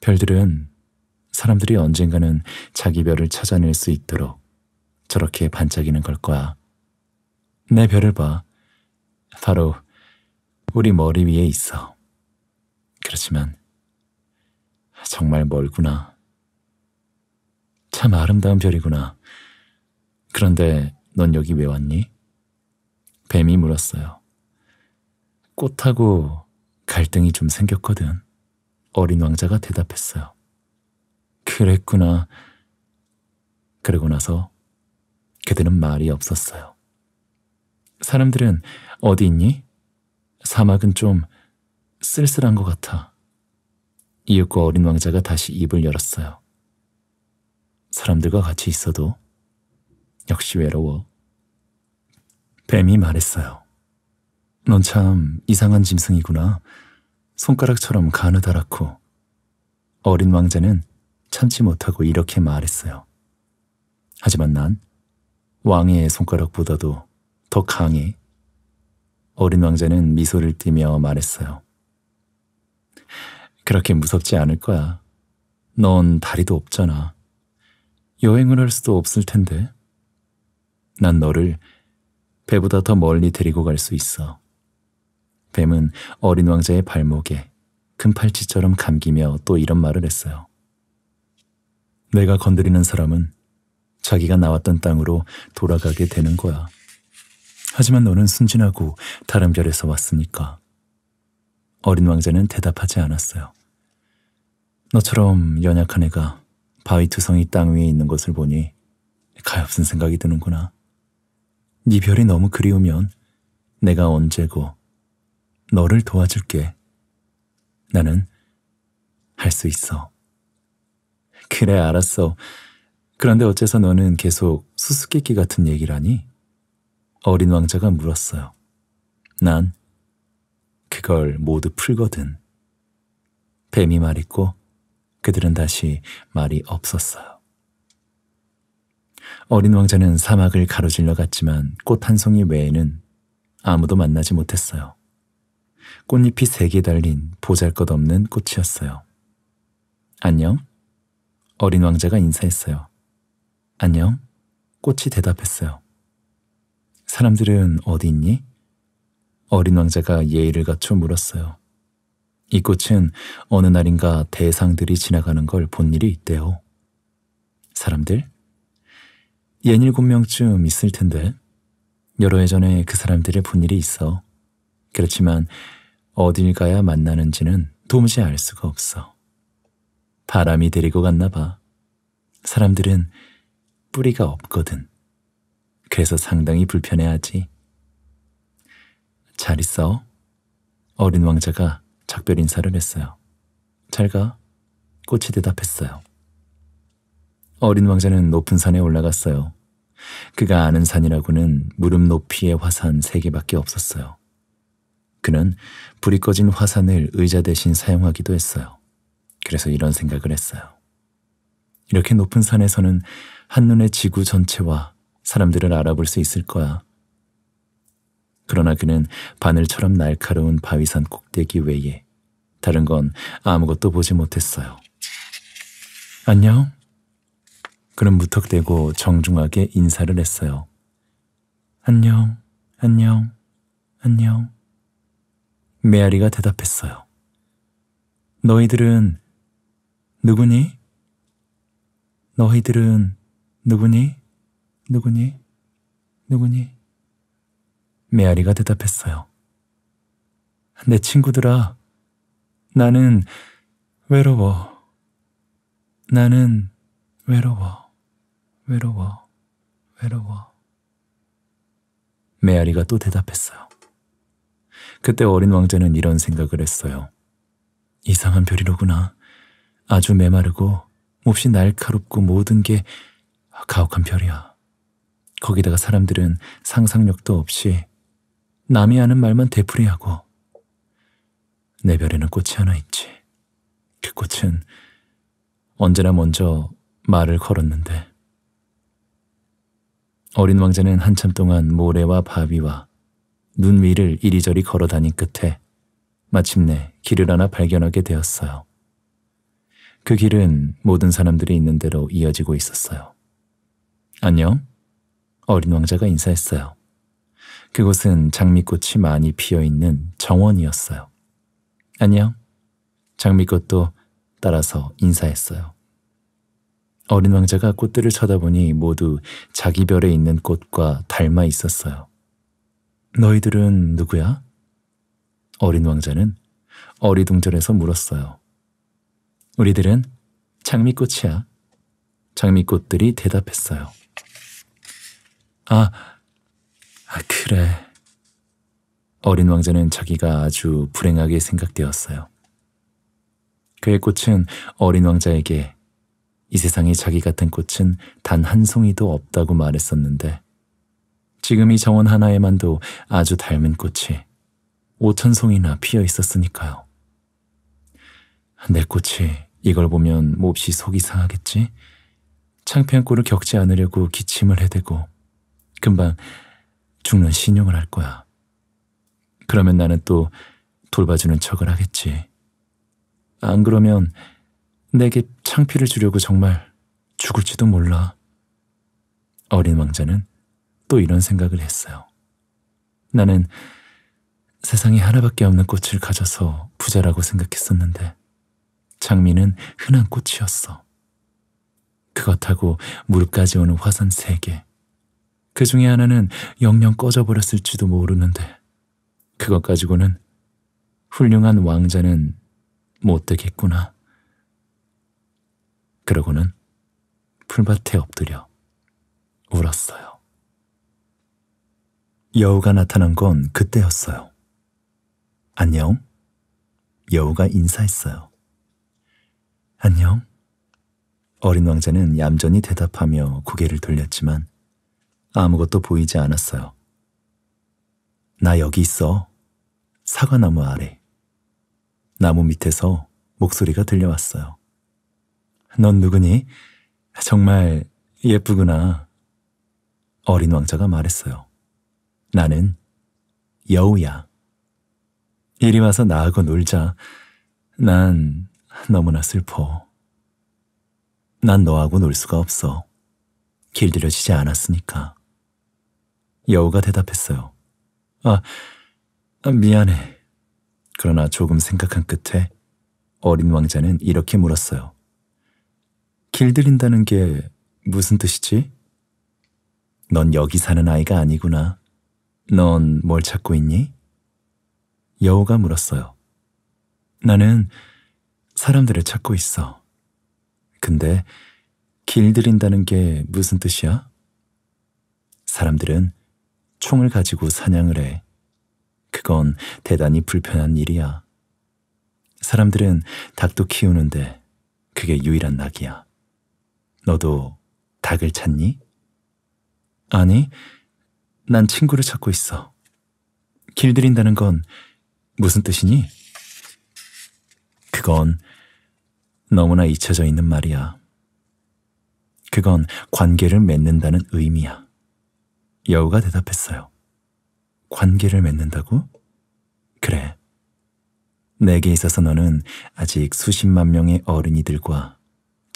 별들은 사람들이 언젠가는 자기 별을 찾아낼 수 있도록 저렇게 반짝이는 걸 거야. 내 별을 봐. 바로 우리 머리 위에 있어. 그렇지만 정말 멀구나. 참 아름다운 별이구나. 그런데 넌 여기 왜 왔니? 뱀이 물었어요. 꽃하고 갈등이 좀 생겼거든. 어린 왕자가 대답했어요. 그랬구나. 그러고 나서 그들은 말이 없었어요. 사람들은 어디 있니? 사막은 좀 쓸쓸한 것 같아. 이윽고 어린 왕자가 다시 입을 열었어요. 사람들과 같이 있어도 역시 외로워. 뱀이 말했어요. 넌 참 이상한 짐승이구나. 손가락처럼 가느다랗고. 어린 왕자는 참지 못하고 이렇게 말했어요. 하지만 난 왕의 손가락보다도 더 강해. 어린 왕자는 미소를 띠며 말했어요. 그렇게 무섭지 않을 거야. 넌 다리도 없잖아. 여행을 할 수도 없을 텐데. 난 너를 배보다 더 멀리 데리고 갈 수 있어. 뱀은 어린 왕자의 발목에 큰 팔찌처럼 감기며 또 이런 말을 했어요. 내가 건드리는 사람은 자기가 나왔던 땅으로 돌아가게 되는 거야. 하지만 너는 순진하고 다른 별에서 왔으니까. 어린 왕자는 대답하지 않았어요. 너처럼 연약한 애가 바위투성이 땅 위에 있는 것을 보니 가엾은 생각이 드는구나. 네 별이 너무 그리우면 내가 언제고 너를 도와줄게. 나는 할 수 있어. 그래, 알았어. 그런데 어째서 너는 계속 수수께끼 같은 얘기를 하니? 어린 왕자가 물었어요. 난 그걸 모두 풀거든. 뱀이 말했고 그들은 다시 말이 없었어요. 어린 왕자는 사막을 가로질러 갔지만 꽃 한 송이 외에는 아무도 만나지 못했어요. 꽃잎이 세 개 달린 보잘것없는 꽃이었어요. 안녕? 어린 왕자가 인사했어요. 안녕? 꽃이 대답했어요. 사람들은 어디 있니? 어린 왕자가 예의를 갖춰 물었어요. 이 꽃은 어느 날인가 대상들이 지나가는 걸 본 일이 있대요. 사람들? 예닐곱 명쯤 있을 텐데 여러 해 전에 그 사람들을 본 일이 있어. 그렇지만 어딜 가야 만나는지는 도무지 알 수가 없어. 바람이 데리고 갔나 봐. 사람들은 뿌리가 없거든. 그래서 상당히 불편해하지. 잘 있어. 어린 왕자가 작별 인사를 했어요. 잘 가. 꽃이 대답했어요. 어린 왕자는 높은 산에 올라갔어요. 그가 아는 산이라고는 무릎 높이의 화산 세 개밖에 없었어요. 그는 불이 꺼진 화산을 의자 대신 사용하기도 했어요. 그래서 이런 생각을 했어요. 이렇게 높은 산에서는 한눈에 지구 전체와 사람들을 알아볼 수 있을 거야. 그러나 그는 바늘처럼 날카로운 바위산 꼭대기 외에 다른 건 아무것도 보지 못했어요. 안녕? 그는 무턱대고 정중하게 인사를 했어요. 안녕, 안녕, 안녕. 메아리가 대답했어요. 너희들은 누구니? 너희들은 누구니? 누구니? 누구니? 메아리가 대답했어요. 내 친구들아, 나는 외로워. 나는 외로워. 외로워, 외로워. 메아리가 또 대답했어요. 그때 어린 왕자는 이런 생각을 했어요. 이상한 별이로구나. 아주 메마르고 몹시 날카롭고 모든 게 가혹한 별이야. 거기다가 사람들은 상상력도 없이 남이 하는 말만 되풀이하고 내 별에는 꽃이 하나 있지. 그 꽃은 언제나 먼저 말을 걸었는데 어린 왕자는 한참 동안 모래와 바위와 눈 위를 이리저리 걸어다닌 끝에 마침내 길을 하나 발견하게 되었어요. 그 길은 모든 사람들이 있는 대로 이어지고 있었어요. 안녕? 어린 왕자가 인사했어요. 그곳은 장미꽃이 많이 피어있는 정원이었어요. 안녕? 장미꽃도 따라서 인사했어요. 어린 왕자가 꽃들을 쳐다보니 모두 자기 별에 있는 꽃과 닮아 있었어요. 너희들은 누구야? 어린 왕자는 어리둥절해서 물었어요. 우리들은 장미꽃이야. 장미꽃들이 대답했어요. 아, 아 그래. 어린 왕자는 자기가 아주 불행하게 생각되었어요. 그의 꽃은 어린 왕자에게 이 세상에 자기 같은 꽃은 단 한 송이도 없다고 말했었는데 지금 이 정원 하나에만도 아주 닮은 꽃이 오천 송이나 피어 있었으니까요. 내 꽃이 이걸 보면 몹시 속이 상하겠지? 창피한 꼴을 겪지 않으려고 기침을 해대고 금방 죽는 신용을 할 거야. 그러면 나는 또 돌봐주는 척을 하겠지. 안 그러면 내게 창피를 주려고 정말 죽을지도 몰라. 어린 왕자는 또 이런 생각을 했어요. 나는 세상에 하나밖에 없는 꽃을 가져서 부자라고 생각했었는데 장미는 흔한 꽃이었어. 그것하고 물까지 오는 화산 세 개. 그 중에 하나는 영영 꺼져버렸을지도 모르는데 그것 가지고는 훌륭한 왕자는 못 되겠구나. 그러고는 풀밭에 엎드려 울었어요. 여우가 나타난 건 그때였어요. 안녕? 여우가 인사했어요. 안녕? 어린 왕자는 얌전히 대답하며 고개를 돌렸지만 아무것도 보이지 않았어요. 나 여기 있어. 사과나무 아래. 나무 밑에서 목소리가 들려왔어요. 넌 누구니? 정말 예쁘구나. 어린 왕자가 말했어요. 나는 여우야. 이리 와서 나하고 놀자. 난 너무나 슬퍼. 난 너하고 놀 수가 없어. 길들여지지 않았으니까. 여우가 대답했어요. 아, 아, 미안해. 그러나 조금 생각한 끝에 어린 왕자는 이렇게 물었어요. 길들인다는 게 무슨 뜻이지? 넌 여기 사는 아이가 아니구나. 넌 뭘 찾고 있니? 여우가 물었어요. 나는 사람들을 찾고 있어. 근데 길들인다는 게 무슨 뜻이야? 사람들은 총을 가지고 사냥을 해. 그건 대단히 불편한 일이야. 사람들은 닭도 키우는데 그게 유일한 낙이야. 너도 닭을 찾니? 아니, 난 친구를 찾고 있어. 길들인다는 건 무슨 뜻이니? 그건 너무나 잊혀져 있는 말이야. 그건 관계를 맺는다는 의미야. 여우가 대답했어요. 관계를 맺는다고? 그래. 내게 있어서 너는 아직 수십만 명의 어른이들과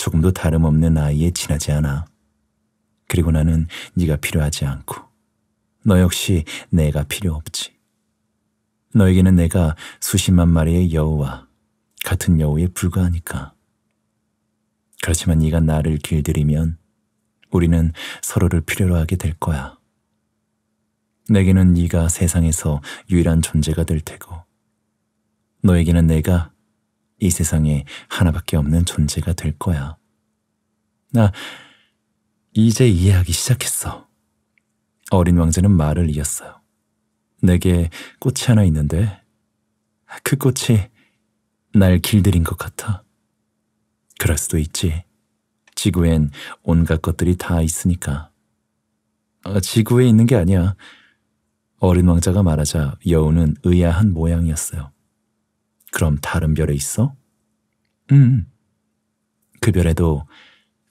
조금도 다름없는 아이에 지나지 않아. 그리고 나는 네가 필요하지 않고 너 역시 내가 필요 없지. 너에게는 내가 수십만 마리의 여우와 같은 여우에 불과하니까. 그렇지만 네가 나를 길들이면 우리는 서로를 필요로 하게 될 거야. 내게는 네가 세상에서 유일한 존재가 될 테고 너에게는 내가 이 세상에 하나밖에 없는 존재가 될 거야. 나 이제 이해하기 시작했어. 어린 왕자는 말을 이었어요. 내게 꽃이 하나 있는데 그 꽃이 날 길들인 것 같아. 그럴 수도 있지. 지구엔 온갖 것들이 다 있으니까. 아, 지구에 있는 게 아니야. 어린 왕자가 말하자 여우는 의아한 모양이었어요. 그럼 다른 별에 있어? 응. 음. 그 별에도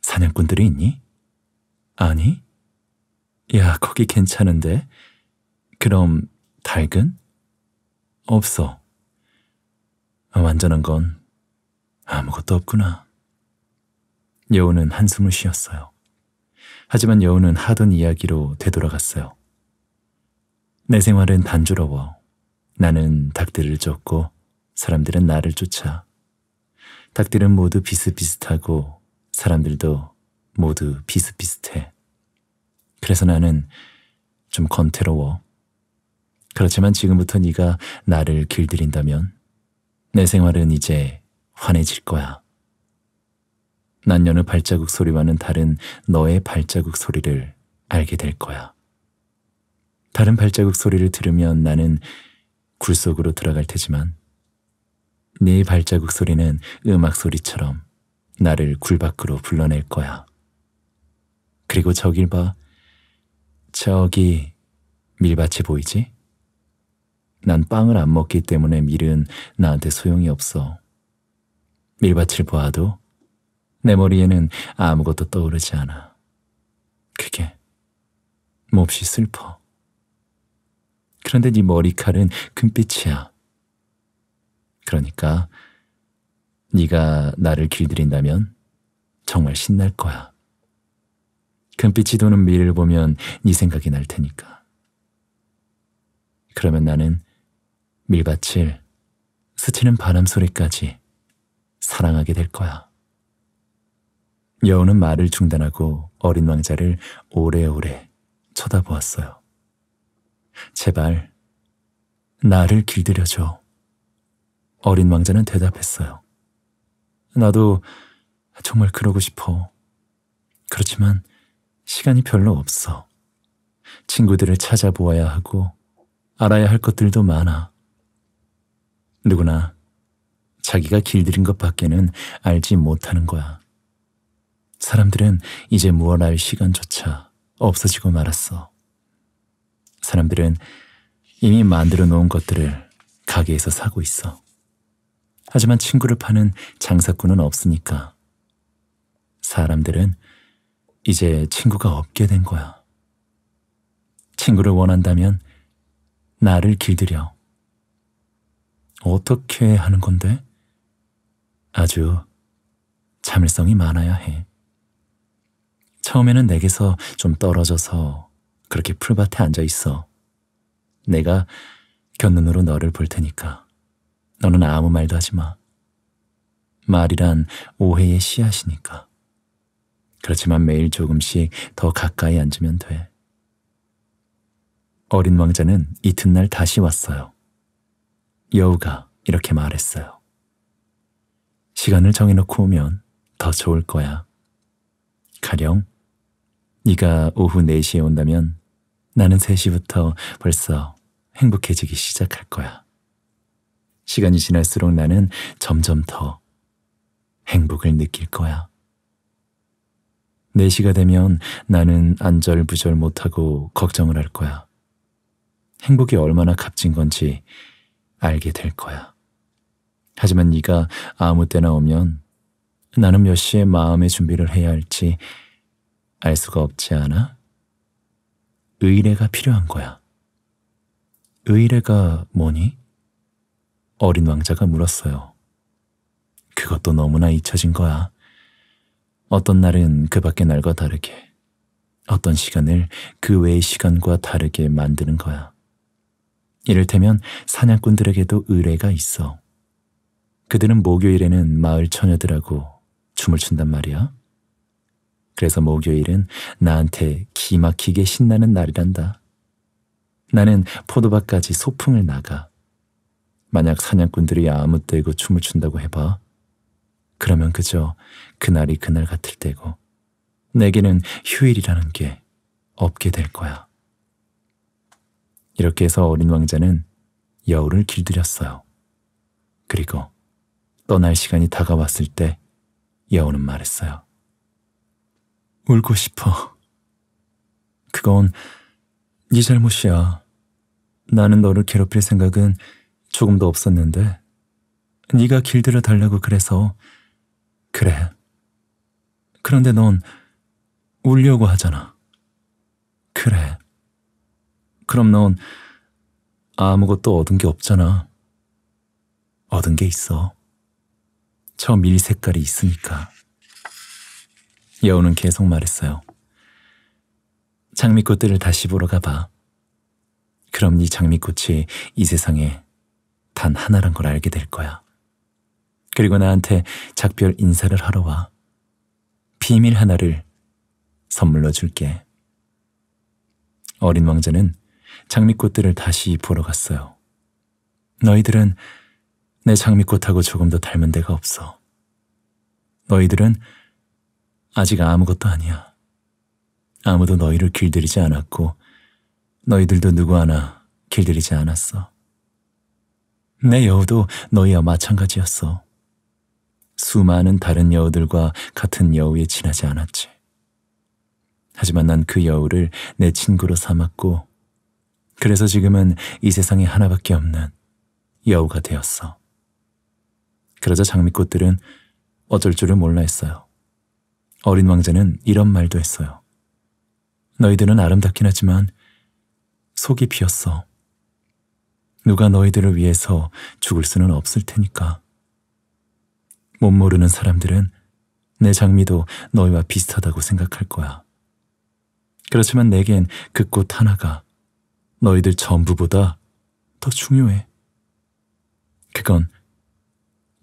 사냥꾼들이 있니? 아니? 야, 거기 괜찮은데? 그럼 닭은? 없어. 완전한 건 아무것도 없구나. 여우는 한숨을 쉬었어요. 하지만 여우는 하던 이야기로 되돌아갔어요. 내 생활은 단조로워. 나는 닭들을 쫓고 사람들은 나를 쫓아 닭들은 모두 비슷비슷하고 사람들도 모두 비슷비슷해. 그래서 나는 좀 건태로워. 그렇지만 지금부터 네가 나를 길들인다면 내 생활은 이제 환해질 거야. 난 여느 발자국 소리와는 다른 너의 발자국 소리를 알게 될 거야. 다른 발자국 소리를 들으면 나는 굴 속으로 들어갈 테지만 네 발자국 소리는 음악 소리처럼 나를 굴 밖으로 불러낼 거야. 그리고 저길 봐. 저기 밀밭이 보이지? 난 빵을 안 먹기 때문에 밀은 나한테 소용이 없어. 밀밭을 보아도 내 머리에는 아무것도 떠오르지 않아. 그게 몹시 슬퍼. 그런데 네 머리칼은 금빛이야. 그러니까 네가 나를 길들인다면 정말 신날 거야. 금빛이 도는 미를 래 보면 네 생각이 날 테니까. 그러면 나는 밀밭을 스치는 바람 소리까지 사랑하게 될 거야. 여우는 말을 중단하고 어린 왕자를 오래오래 쳐다보았어요. 제발 나를 길들여줘. 어린 왕자는 대답했어요. 나도 정말 그러고 싶어. 그렇지만 시간이 별로 없어. 친구들을 찾아보아야 하고 알아야 할 것들도 많아. 누구나 자기가 길들인 것밖에는 알지 못하는 거야. 사람들은 이제 무얼 할 시간조차 없어지고 말았어. 사람들은 이미 만들어 놓은 것들을 가게에서 사고 있어. 하지만 친구를 파는 장사꾼은 없으니까. 사람들은 이제 친구가 없게 된 거야. 친구를 원한다면 나를 길들여. 어떻게 하는 건데? 아주 참을성이 많아야 해. 처음에는 내게서 좀 떨어져서 그렇게 풀밭에 앉아 있어. 내가 곁눈으로 너를 볼 테니까. 너는 아무 말도 하지 마. 말이란 오해의 씨앗이니까. 그렇지만 매일 조금씩 더 가까이 앉으면 돼. 어린 왕자는 이튿날 다시 왔어요. 여우가 이렇게 말했어요. 시간을 정해놓고 오면 더 좋을 거야. 가령 네가 오후 4시에 온다면 나는 3시부터 벌써 행복해지기 시작할 거야. 시간이 지날수록 나는 점점 더 행복을 느낄 거야. 4시가 되면 나는 안절부절 못하고 걱정을 할 거야. 행복이 얼마나 값진 건지 알게 될 거야. 하지만 네가 아무 때나 오면 나는 몇 시에 마음의 준비를 해야 할지 알 수가 없지 않아? 의뢰가 필요한 거야. 의뢰가 뭐니? 어린 왕자가 물었어요. 그것도 너무나 잊혀진 거야. 어떤 날은 그 밖의 날과 다르게, 어떤 시간을 그 외의 시간과 다르게 만드는 거야. 이를테면 사냥꾼들에게도 의뢰가 있어. 그들은 목요일에는 마을 처녀들하고 춤을 춘단 말이야. 그래서 목요일은 나한테 기막히게 신나는 날이란다. 나는 포도밭까지 소풍을 나가. 만약 사냥꾼들이 아무때고 춤을 춘다고 해봐. 그러면 그저 그날이 그날 같을 때고 내게는 휴일이라는 게 없게 될 거야. 이렇게 해서 어린 왕자는 여우를 길들였어요. 그리고 떠날 시간이 다가왔을 때 여우는 말했어요. 울고 싶어. 그건 네 잘못이야. 나는 너를 괴롭힐 생각은 조금도 없었는데 네가 길들여 달라고 그래서 그래. 그런데 넌 울려고 하잖아. 그래. 그럼 넌 아무것도 얻은 게 없잖아. 얻은 게 있어. 저 밀 색깔이 있으니까. 여우는 계속 말했어요. 장미꽃들을 다시 보러 가봐. 그럼 네 장미꽃이 이 세상에 단 하나란 걸 알게 될 거야. 그리고 나한테 작별 인사를 하러 와. 비밀 하나를 선물로 줄게. 어린 왕자는 장미꽃들을 다시 보러 갔어요. 너희들은 내 장미꽃하고 조금 더 닮은 데가 없어. 너희들은 아직 아무것도 아니야. 아무도 너희를 길들이지 않았고, 너희들도 누구 하나 길들이지 않았어. 내 여우도 너희와 마찬가지였어. 수많은 다른 여우들과 같은 여우에 지나지 않았지. 하지만 난 그 여우를 내 친구로 삼았고, 그래서 지금은 이 세상에 하나밖에 없는 여우가 되었어. 그러자 장미꽃들은 어쩔 줄을 몰라 했어요. 어린 왕자는 이런 말도 했어요. 너희들은 아름답긴 하지만 속이 비었어. 누가 너희들을 위해서 죽을 수는 없을 테니까. 못 모르는 사람들은 내 장미도 너희와 비슷하다고 생각할 거야. 그렇지만 내겐 그 꽃 하나가 너희들 전부보다 더 중요해. 그건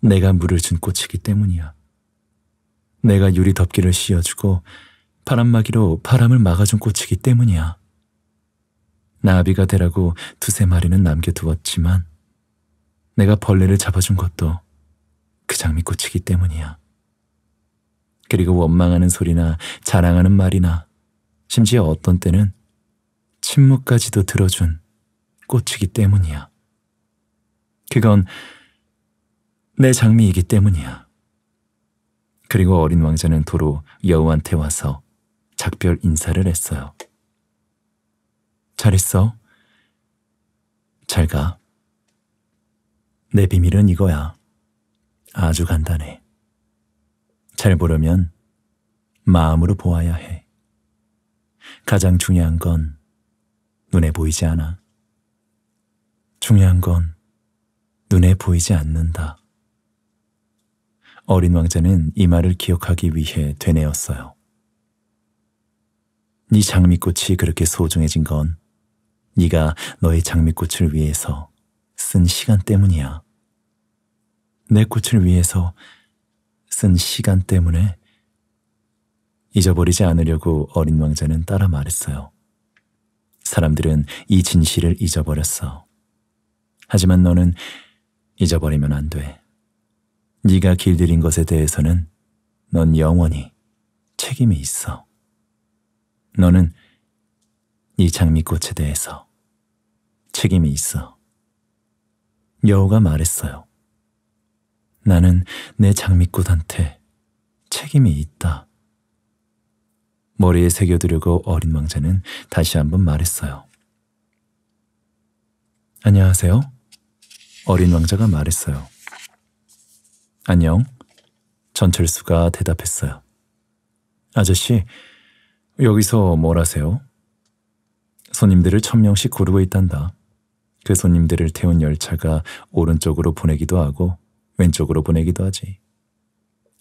내가 물을 준 꽃이기 때문이야. 내가 유리 덮개를 씌워주고 바람막이로 바람을 막아준 꽃이기 때문이야. 나비가 되라고 두세 마리는 남겨두었지만 내가 벌레를 잡아준 것도 그 장미꽃이기 때문이야. 그리고 원망하는 소리나 자랑하는 말이나 심지어 어떤 때는 침묵까지도 들어준 꽃이기 때문이야. 그건 내 장미이기 때문이야. 그리고 어린 왕자는 도로 여우한테 와서 작별 인사를 했어요. 잘했어. 잘 가. 내 비밀은 이거야. 아주 간단해. 잘 보려면 마음으로 보아야 해. 가장 중요한 건 눈에 보이지 않아. 중요한 건 눈에 보이지 않는다. 어린 왕자는 이 말을 기억하기 위해 되뇌었어요. 네 장미꽃이 그렇게 소중해진 건 네가 너의 장미꽃을 위해서 쓴 시간 때문이야. 내 꽃을 위해서 쓴 시간 때문에 잊어버리지 않으려고 어린 왕자는 따라 말했어요. 사람들은 이 진실을 잊어버렸어. 하지만 너는 잊어버리면 안 돼. 네가 길들인 것에 대해서는 넌 영원히 책임이 있어. 너는 이 장미꽃에 대해서 책임이 있어. 여우가 말했어요. 나는 내 장미꽃한테 책임이 있다. 머리에 새겨두려고 어린 왕자는 다시 한번 말했어요. 안녕하세요. 어린 왕자가 말했어요. 안녕. 전철수가 대답했어요. 아저씨, 여기서 뭘 하세요? 손님들을 천 명씩 고르고 있단다. 그 손님들을 태운 열차가 오른쪽으로 보내기도 하고 왼쪽으로 보내기도 하지.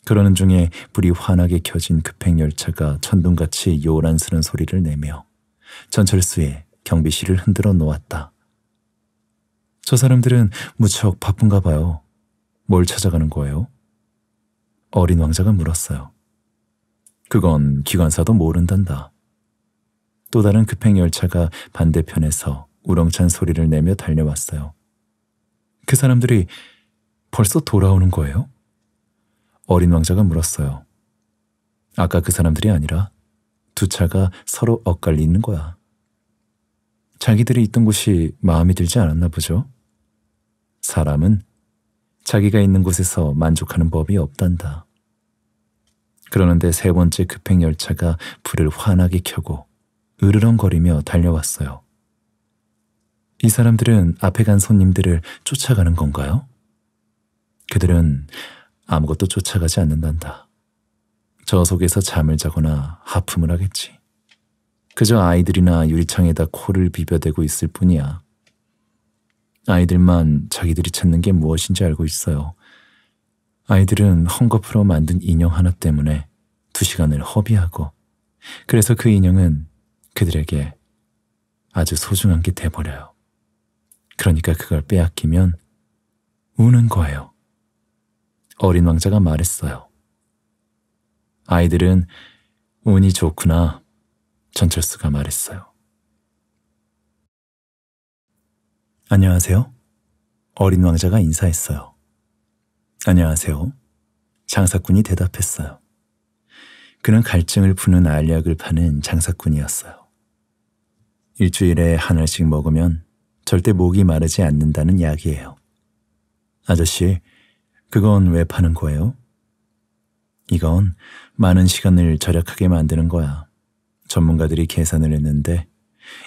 그러는 중에 불이 환하게 켜진 급행열차가 천둥같이 요란스런 소리를 내며 전철수에 경비실을 흔들어 놓았다. 저 사람들은 무척 바쁜가 봐요. 뭘 찾아가는 거예요? 어린 왕자가 물었어요. 그건 기관사도 모른단다. 또 다른 급행열차가 반대편에서 우렁찬 소리를 내며 달려왔어요. 그 사람들이 벌써 돌아오는 거예요? 어린 왕자가 물었어요. 아까 그 사람들이 아니라 두 차가 서로 엇갈리는 거야. 자기들이 있던 곳이 마음에 들지 않았나 보죠? 사람은 자기가 있는 곳에서 만족하는 법이 없단다. 그러는데 세 번째 급행 열차가 불을 환하게 켜고 으르렁거리며 달려왔어요. 이 사람들은 앞에 간 손님들을 쫓아가는 건가요? 그들은 아무것도 쫓아가지 않는단다. 저 속에서 잠을 자거나 하품을 하겠지. 그저 아이들이나 유리창에다 코를 비벼대고 있을 뿐이야. 아이들만 자기들이 찾는 게 무엇인지 알고 있어요. 아이들은 헝겊으로 만든 인형 하나 때문에 두 시간을 허비하고 그래서 그 인형은 그들에게 아주 소중한 게 돼버려요. 그러니까 그걸 빼앗기면 우는 거예요. 어린 왕자가 말했어요. 아이들은 운이 좋구나 전철수가 말했어요. 안녕하세요. 어린 왕자가 인사했어요. 안녕하세요. 장사꾼이 대답했어요. 그는 갈증을 푸는 알약을 파는 장사꾼이었어요. 일주일에 한 알씩 먹으면 절대 목이 마르지 않는다는 약이에요. 아저씨, 그건 왜 파는 거예요? 이건 많은 시간을 절약하게 만드는 거야. 전문가들이 계산을 했는데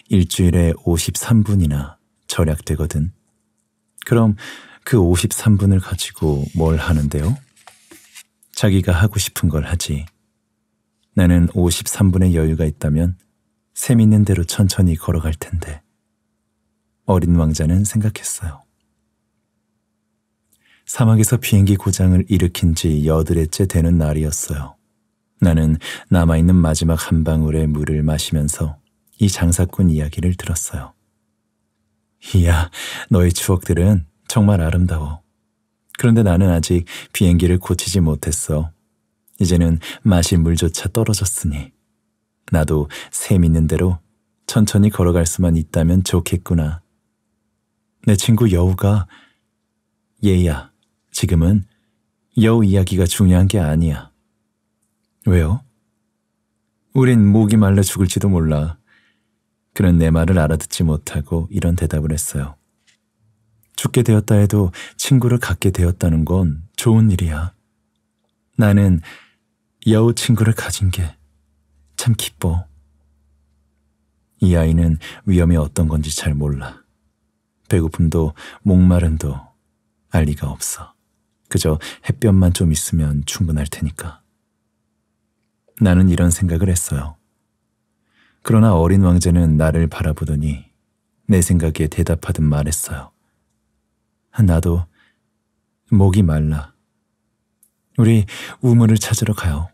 일주일에 53분이나 절약되거든. 그럼 그 53분을 가지고 뭘 하는데요? 자기가 하고 싶은 걸 하지. 나는 53분의 여유가 있다면 셈 있는 대로 천천히 걸어갈 텐데. 어린 왕자는 생각했어요. 사막에서 비행기 고장을 일으킨 지 여드레째 되는 날이었어요. 나는 남아있는 마지막 한 방울의 물을 마시면서 이 장사꾼 이야기를 들었어요. 이야, 너의 추억들은 정말 아름다워. 그런데 나는 아직 비행기를 고치지 못했어. 이제는 마실 물조차 떨어졌으니. 나도 셈 있는 대로 천천히 걸어갈 수만 있다면 좋겠구나. 내 친구 여우가 얘야, 지금은 여우 이야기가 중요한 게 아니야. 왜요? 우린 목이 말라 죽을지도 몰라. 그는 내 말을 알아듣지 못하고 이런 대답을 했어요. 죽게 되었다 해도 친구를 갖게 되었다는 건 좋은 일이야. 나는 여우 친구를 가진 게 참 기뻐. 이 아이는 위험이 어떤 건지 잘 몰라. 배고픔도 목마름도 알 리가 없어. 그저 햇볕만 좀 있으면 충분할 테니까. 나는 이런 생각을 했어요. 그러나 어린 왕자는 나를 바라보더니 내 생각에 대답하듯 말했어요. 나도 목이 말라. 우리 우물을 찾으러 가요.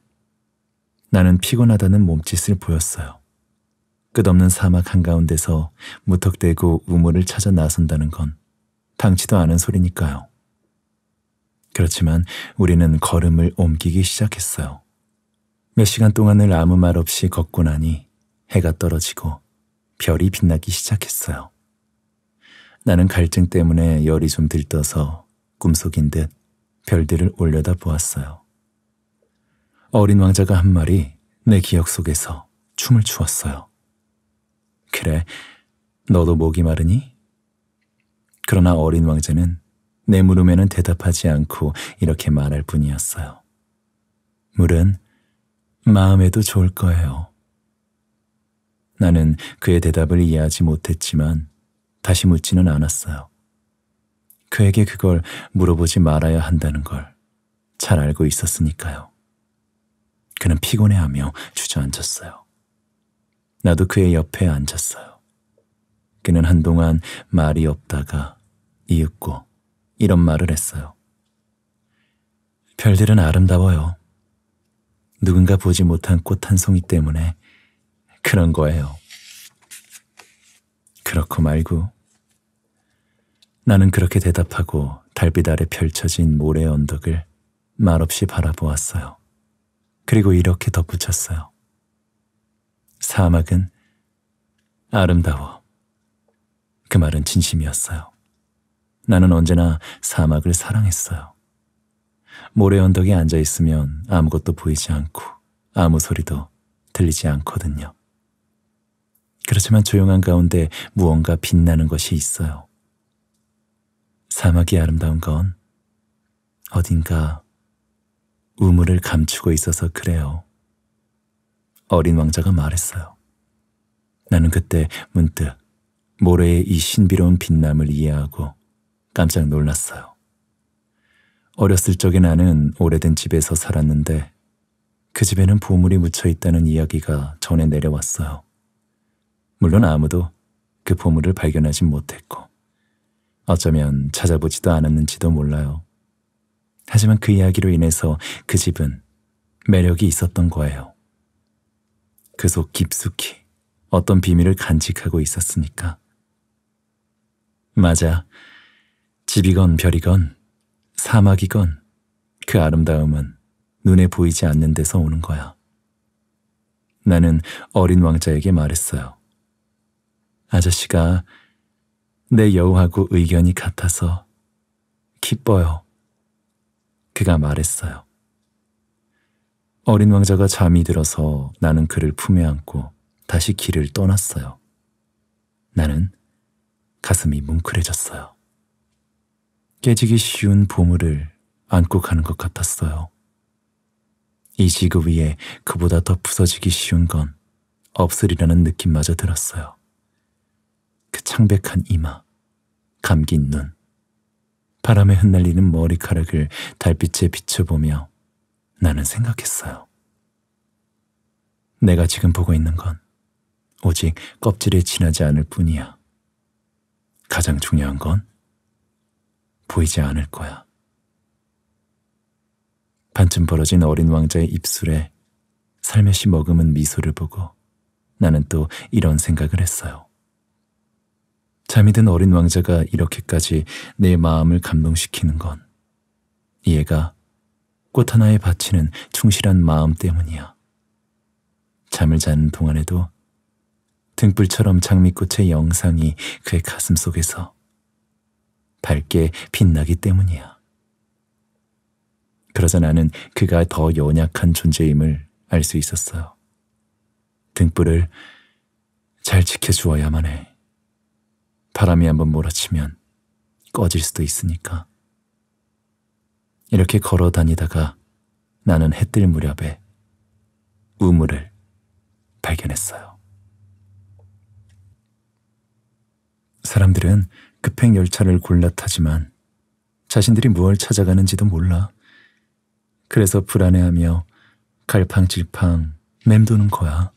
나는 피곤하다는 몸짓을 보였어요. 끝없는 사막 한가운데서 무턱대고 우물을 찾아 나선다는 건 당치도 않은 소리니까요. 그렇지만 우리는 걸음을 옮기기 시작했어요. 몇 시간 동안을 아무 말 없이 걷고 나니 해가 떨어지고 별이 빛나기 시작했어요. 나는 갈증 때문에 열이 좀 들떠서 꿈속인 듯 별들을 올려다 보았어요. 어린 왕자가 한 말이 내 기억 속에서 춤을 추었어요. 그래, 너도 목이 마르니? 그러나 어린 왕자는 내 물음에는 대답하지 않고 이렇게 말할 뿐이었어요. 물은 마음에도 좋을 거예요. 나는 그의 대답을 이해하지 못했지만 다시 묻지는 않았어요. 그에게 그걸 물어보지 말아야 한다는 걸 잘 알고 있었으니까요. 그는 피곤해하며 주저앉았어요. 나도 그의 옆에 앉았어요. 그는 한동안 말이 없다가 이윽고 이런 말을 했어요. 별들은 아름다워요. 누군가 보지 못한 꽃 한 송이 때문에 그런 거예요. 그렇고 말고 나는 그렇게 대답하고 달빛 아래 펼쳐진 모래 언덕을 말없이 바라보았어요. 그리고 이렇게 덧붙였어요. 사막은 아름다워. 그 말은 진심이었어요. 나는 언제나 사막을 사랑했어요. 모래 언덕에 앉아 있으면 아무것도 보이지 않고 아무 소리도 들리지 않거든요. 그렇지만 조용한 가운데 무언가 빛나는 것이 있어요. 사막이 아름다운 건 어딘가 우물을 감추고 있어서 그래요. 어린 왕자가 말했어요. 나는 그때 문득 모래의 이 신비로운 빛남을 이해하고 깜짝 놀랐어요. 어렸을 적에 나는 오래된 집에서 살았는데 그 집에는 보물이 묻혀 있다는 이야기가 전해 내려왔어요. 물론 아무도 그 보물을 발견하진 못했고 어쩌면 찾아보지도 않았는지도 몰라요. 하지만 그 이야기로 인해서 그 집은 매력이 있었던 거예요. 그속 깊숙이 어떤 비밀을 간직하고 있었으니까. 맞아. 집이건 별이건 사막이건 그 아름다움은 눈에 보이지 않는 데서 오는 거야. 나는 어린 왕자에게 말했어요. 아저씨가 내 여우하고 의견이 같아서 기뻐요. 그가 말했어요. 어린 왕자가 잠이 들어서 나는 그를 품에 안고 다시 길을 떠났어요. 나는 가슴이 뭉클해졌어요. 깨지기 쉬운 보물을 안고 가는 것 같았어요. 이지급 위에 그보다 더 부서지기 쉬운 건 없으리라는 느낌마저 들었어요. 그 창백한 이마, 감긴 눈, 바람에 흩날리는 머리카락을 달빛에 비춰보며 나는 생각했어요. 내가 지금 보고 있는 건 오직 껍질에 지나지 않을 뿐이야. 가장 중요한 건 보이지 않을 거야. 반쯤 벌어진 어린 왕자의 입술에 살며시 머금은 미소를 보고 나는 또 이런 생각을 했어요. 잠이 든 어린 왕자가 이렇게까지 내 마음을 감동시키는 건이해가 꽃 하나에 바치는 충실한 마음 때문이야. 잠을 자는 동안에도 등불처럼 장미꽃의 영상이 그의 가슴 속에서 밝게 빛나기 때문이야. 그러자 나는 그가 더 연약한 존재임을 알 수 있었어요. 등불을 잘 지켜주어야만 해. 바람이 한번 몰아치면 꺼질 수도 있으니까. 이렇게 걸어 다니다가 나는 해뜰 무렵에 우물을 발견했어요. 사람들은 급행 열차를 골라 타지만 자신들이 무엇을 찾아가는지도 몰라. 그래서 불안해하며 갈팡질팡 맴도는 거야.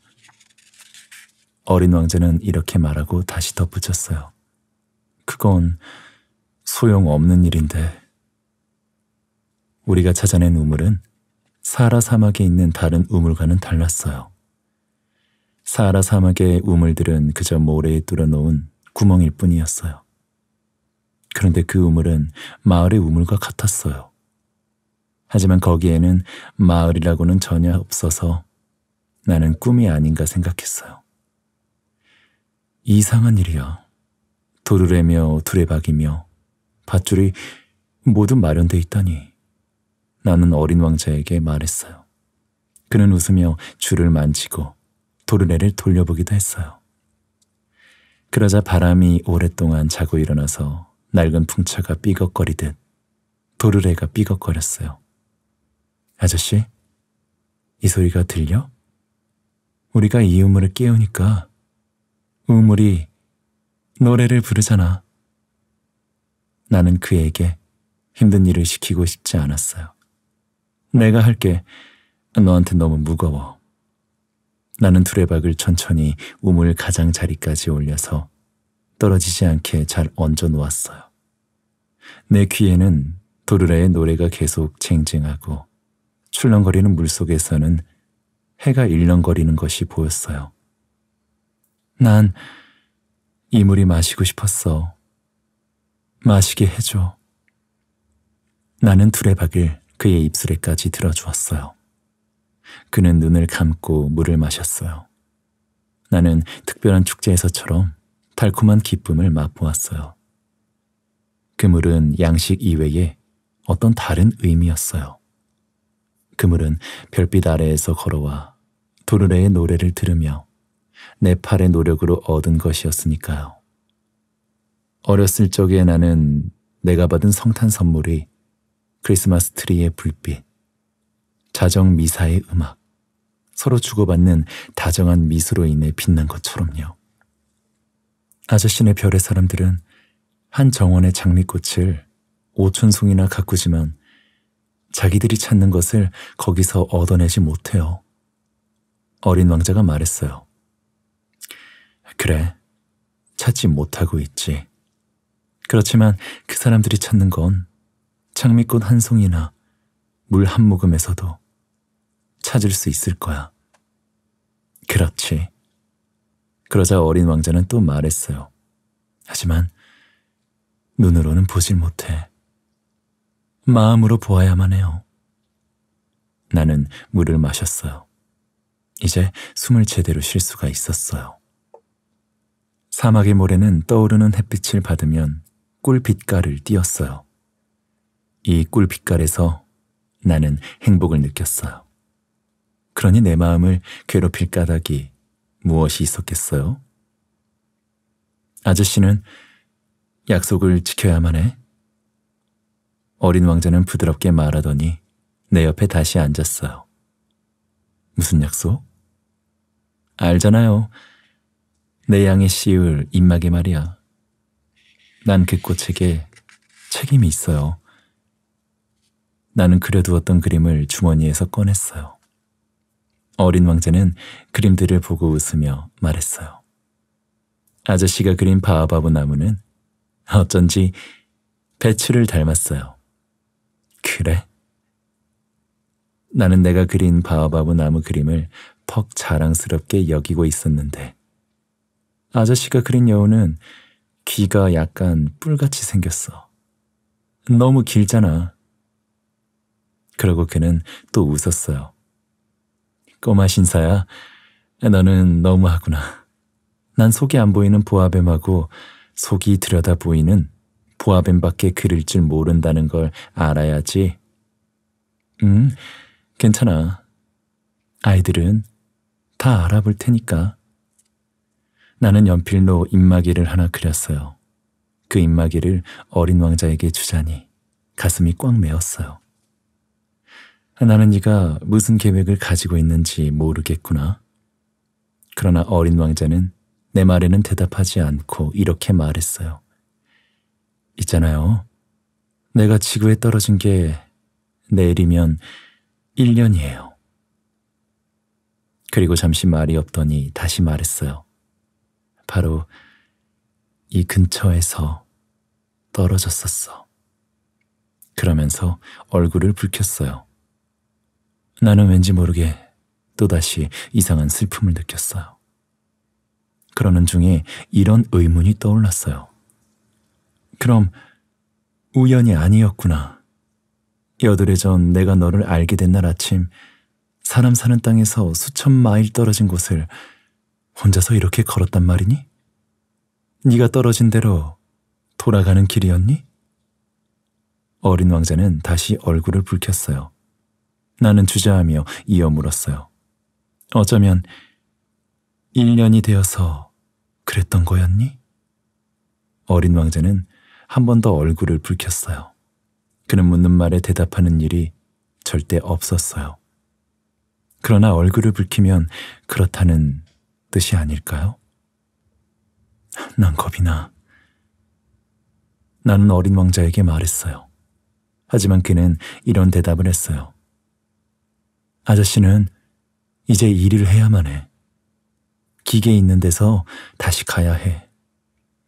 어린 왕자는 이렇게 말하고 다시 덧붙였어요. 그건 소용없는 일인데 우리가 찾아낸 우물은 사하라 사막에 있는 다른 우물과는 달랐어요. 사하라 사막의 우물들은 그저 모래에 뚫어놓은 구멍일 뿐이었어요. 그런데 그 우물은 마을의 우물과 같았어요. 하지만 거기에는 마을이라고는 전혀 없어서 나는 꿈이 아닌가 생각했어요. 이상한 일이야. 도르래며 두레박이며 밧줄이 모두 마련돼 있다니. 나는 어린 왕자에게 말했어요. 그는 웃으며 줄을 만지고 도르래를 돌려보기도 했어요. 그러자 바람이 오랫동안 자고 일어나서 낡은 풍차가 삐걱거리듯 도르래가 삐걱거렸어요. 아저씨, 이 소리가 들려? 우리가 이 우물을 깨우니까 우물이 노래를 부르잖아. 나는 그에게 힘든 일을 시키고 싶지 않았어요. 내가 할게. 너한테 너무 무거워. 나는 두레박을 천천히 우물 가장자리까지 올려서 떨어지지 않게 잘 얹어 놓았어요. 내 귀에는 도르라의 노래가 계속 쨍쨍하고 출렁거리는 물속에서는 해가 일렁거리는 것이 보였어요. 난 이 물이 마시고 싶었어. 마시게 해줘. 나는 두레박을 그의 입술에까지 들어주었어요. 그는 눈을 감고 물을 마셨어요. 나는 특별한 축제에서처럼 달콤한 기쁨을 맛보았어요. 그 물은 양식 이외에 어떤 다른 의미였어요. 그물은 별빛 아래에서 걸어와 도르래의 노래를 들으며 네 팔의 노력으로 얻은 것이었으니까요. 어렸을 적에 나는 내가 받은 성탄 선물이 크리스마스 트리의 불빛, 자정 미사의 음악, 서로 주고받는 다정한 미소로 인해 빛난 것처럼요. 아저씨네 별의 사람들은 한 정원의 장미꽃을 오천 송이나 가꾸지만 자기들이 찾는 것을 거기서 얻어내지 못해요. 어린 왕자가 말했어요. 그래, 찾지 못하고 있지. 그렇지만 그 사람들이 찾는 건 장미꽃 한 송이나 물 한 모금에서도 찾을 수 있을 거야. 그렇지. 그러자 어린 왕자는 또 말했어요. 하지만 눈으로는 보질 못해. 마음으로 보아야만 해요. 나는 물을 마셨어요. 이제 숨을 제대로 쉴 수가 있었어요. 사막의 모래는 떠오르는 햇빛을 받으면 꿀빛깔을 띄었어요. 이 꿀빛깔에서 나는 행복을 느꼈어요. 그러니 내 마음을 괴롭힐 까닭이 무엇이 있었겠어요? 아저씨는 약속을 지켜야만 해. 어린 왕자는 부드럽게 말하더니 내 옆에 다시 앉았어요. 무슨 약속? 알잖아요. 내 양의 씨울 입막에 말이야. 난 그 꽃에게 책임이 있어요. 나는 그려두었던 그림을 주머니에서 꺼냈어요. 어린 왕자는 그림들을 보고 웃으며 말했어요. 아저씨가 그린 바아바브 나무는 어쩐지 배추를 닮았어요. 그래? 나는 내가 그린 바아바브 나무 그림을 퍽 자랑스럽게 여기고 있었는데 아저씨가 그린 여우는 귀가 약간 뿔같이 생겼어. 너무 길잖아. 그러고 그는 또 웃었어요. 꼬마 신사야, 너는 너무하구나. 난 속이 안 보이는 보아뱀하고 속이 들여다 보이는 보아뱀밖에 그릴 줄 모른다는 걸 알아야지. 음, 괜찮아. 아이들은 다 알아볼 테니까. 나는 연필로 입마개를 하나 그렸어요. 그 입마개를 어린 왕자에게 주자니 가슴이 꽉 메었어요. 나는 네가 무슨 계획을 가지고 있는지 모르겠구나. 그러나 어린 왕자는 내 말에는 대답하지 않고 이렇게 말했어요. 있잖아요. 내가 지구에 떨어진 게 내일이면 1년이에요. 그리고 잠시 말이 없더니 다시 말했어요. 바로 이 근처에서 떨어졌었어. 그러면서 얼굴을 붉혔어요. 나는 왠지 모르게 또다시 이상한 슬픔을 느꼈어요. 그러는 중에 이런 의문이 떠올랐어요. 그럼 우연이 아니었구나. 여드레 전 내가 너를 알게 된 날 아침 사람 사는 땅에서 수천 마일 떨어진 곳을 혼자서 이렇게 걸었단 말이니? 네가 떨어진 대로 돌아가는 길이었니? 어린 왕자는 다시 얼굴을 붉혔어요. 나는 주저하며 이어 물었어요. 어쩌면 1년이 되어서 그랬던 거였니? 어린 왕자는 한 번 더 얼굴을 붉혔어요. 그는 묻는 말에 대답하는 일이 절대 없었어요. 그러나 얼굴을 붉히면 그렇다는 뜻이 아닐까요? 난 겁이 나. 나는 어린 왕자에게 말했어요. 하지만 그는 이런 대답을 했어요. 아저씨는 이제 일을 해야만 해. 기계 있는 데서 다시 가야 해.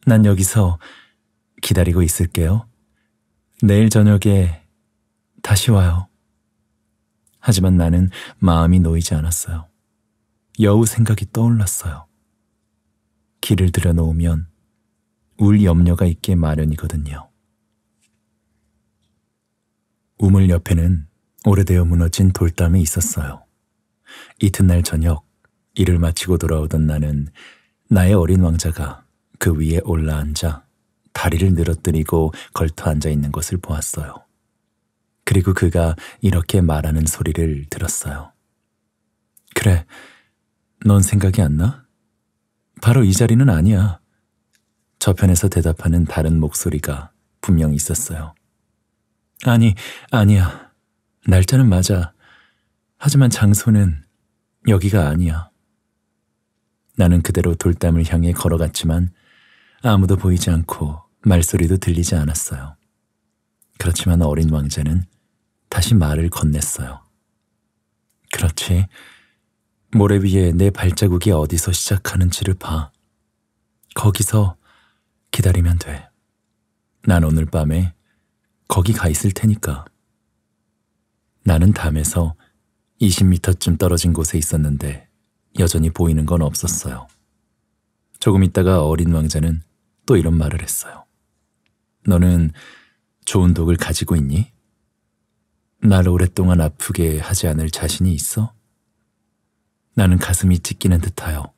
난 여기서 기다리고 있을게요. 내일 저녁에 다시 와요. 하지만 나는 마음이 놓이지 않았어요. 여우 생각이 떠올랐어요. 길을 들여놓으면 울 염려가 있게 마련이거든요. 우물 옆에는 오래되어 무너진 돌담이 있었어요. 이튿날 저녁 일을 마치고 돌아오던 나는 나의 어린 왕자가 그 위에 올라앉아 다리를 늘어뜨리고 걸터 앉아 있는 것을 보았어요. 그리고 그가 이렇게 말하는 소리를 들었어요. 그래, 넌 생각이 안 나? 바로 이 자리는 아니야. 저편에서 대답하는 다른 목소리가 분명 있었어요. 아니, 아니야. 날짜는 맞아. 하지만 장소는 여기가 아니야. 나는 그대로 돌담을 향해 걸어갔지만 아무도 보이지 않고 말소리도 들리지 않았어요. 그렇지만 어린 왕자는 다시 말을 건넸어요. 그렇지. 모래 위에 내 발자국이 어디서 시작하는지를 봐. 거기서 기다리면 돼. 난 오늘 밤에 거기 가 있을 테니까. 나는 담에서 20미터쯤 떨어진 곳에 있었는데 여전히 보이는 건 없었어요. 조금 있다가 어린 왕자는 또 이런 말을 했어요. 너는 좋은 독을 가지고 있니? 날 오랫동안 아프게 하지 않을 자신이 있어? 나는 가슴이 찢기는 듯하여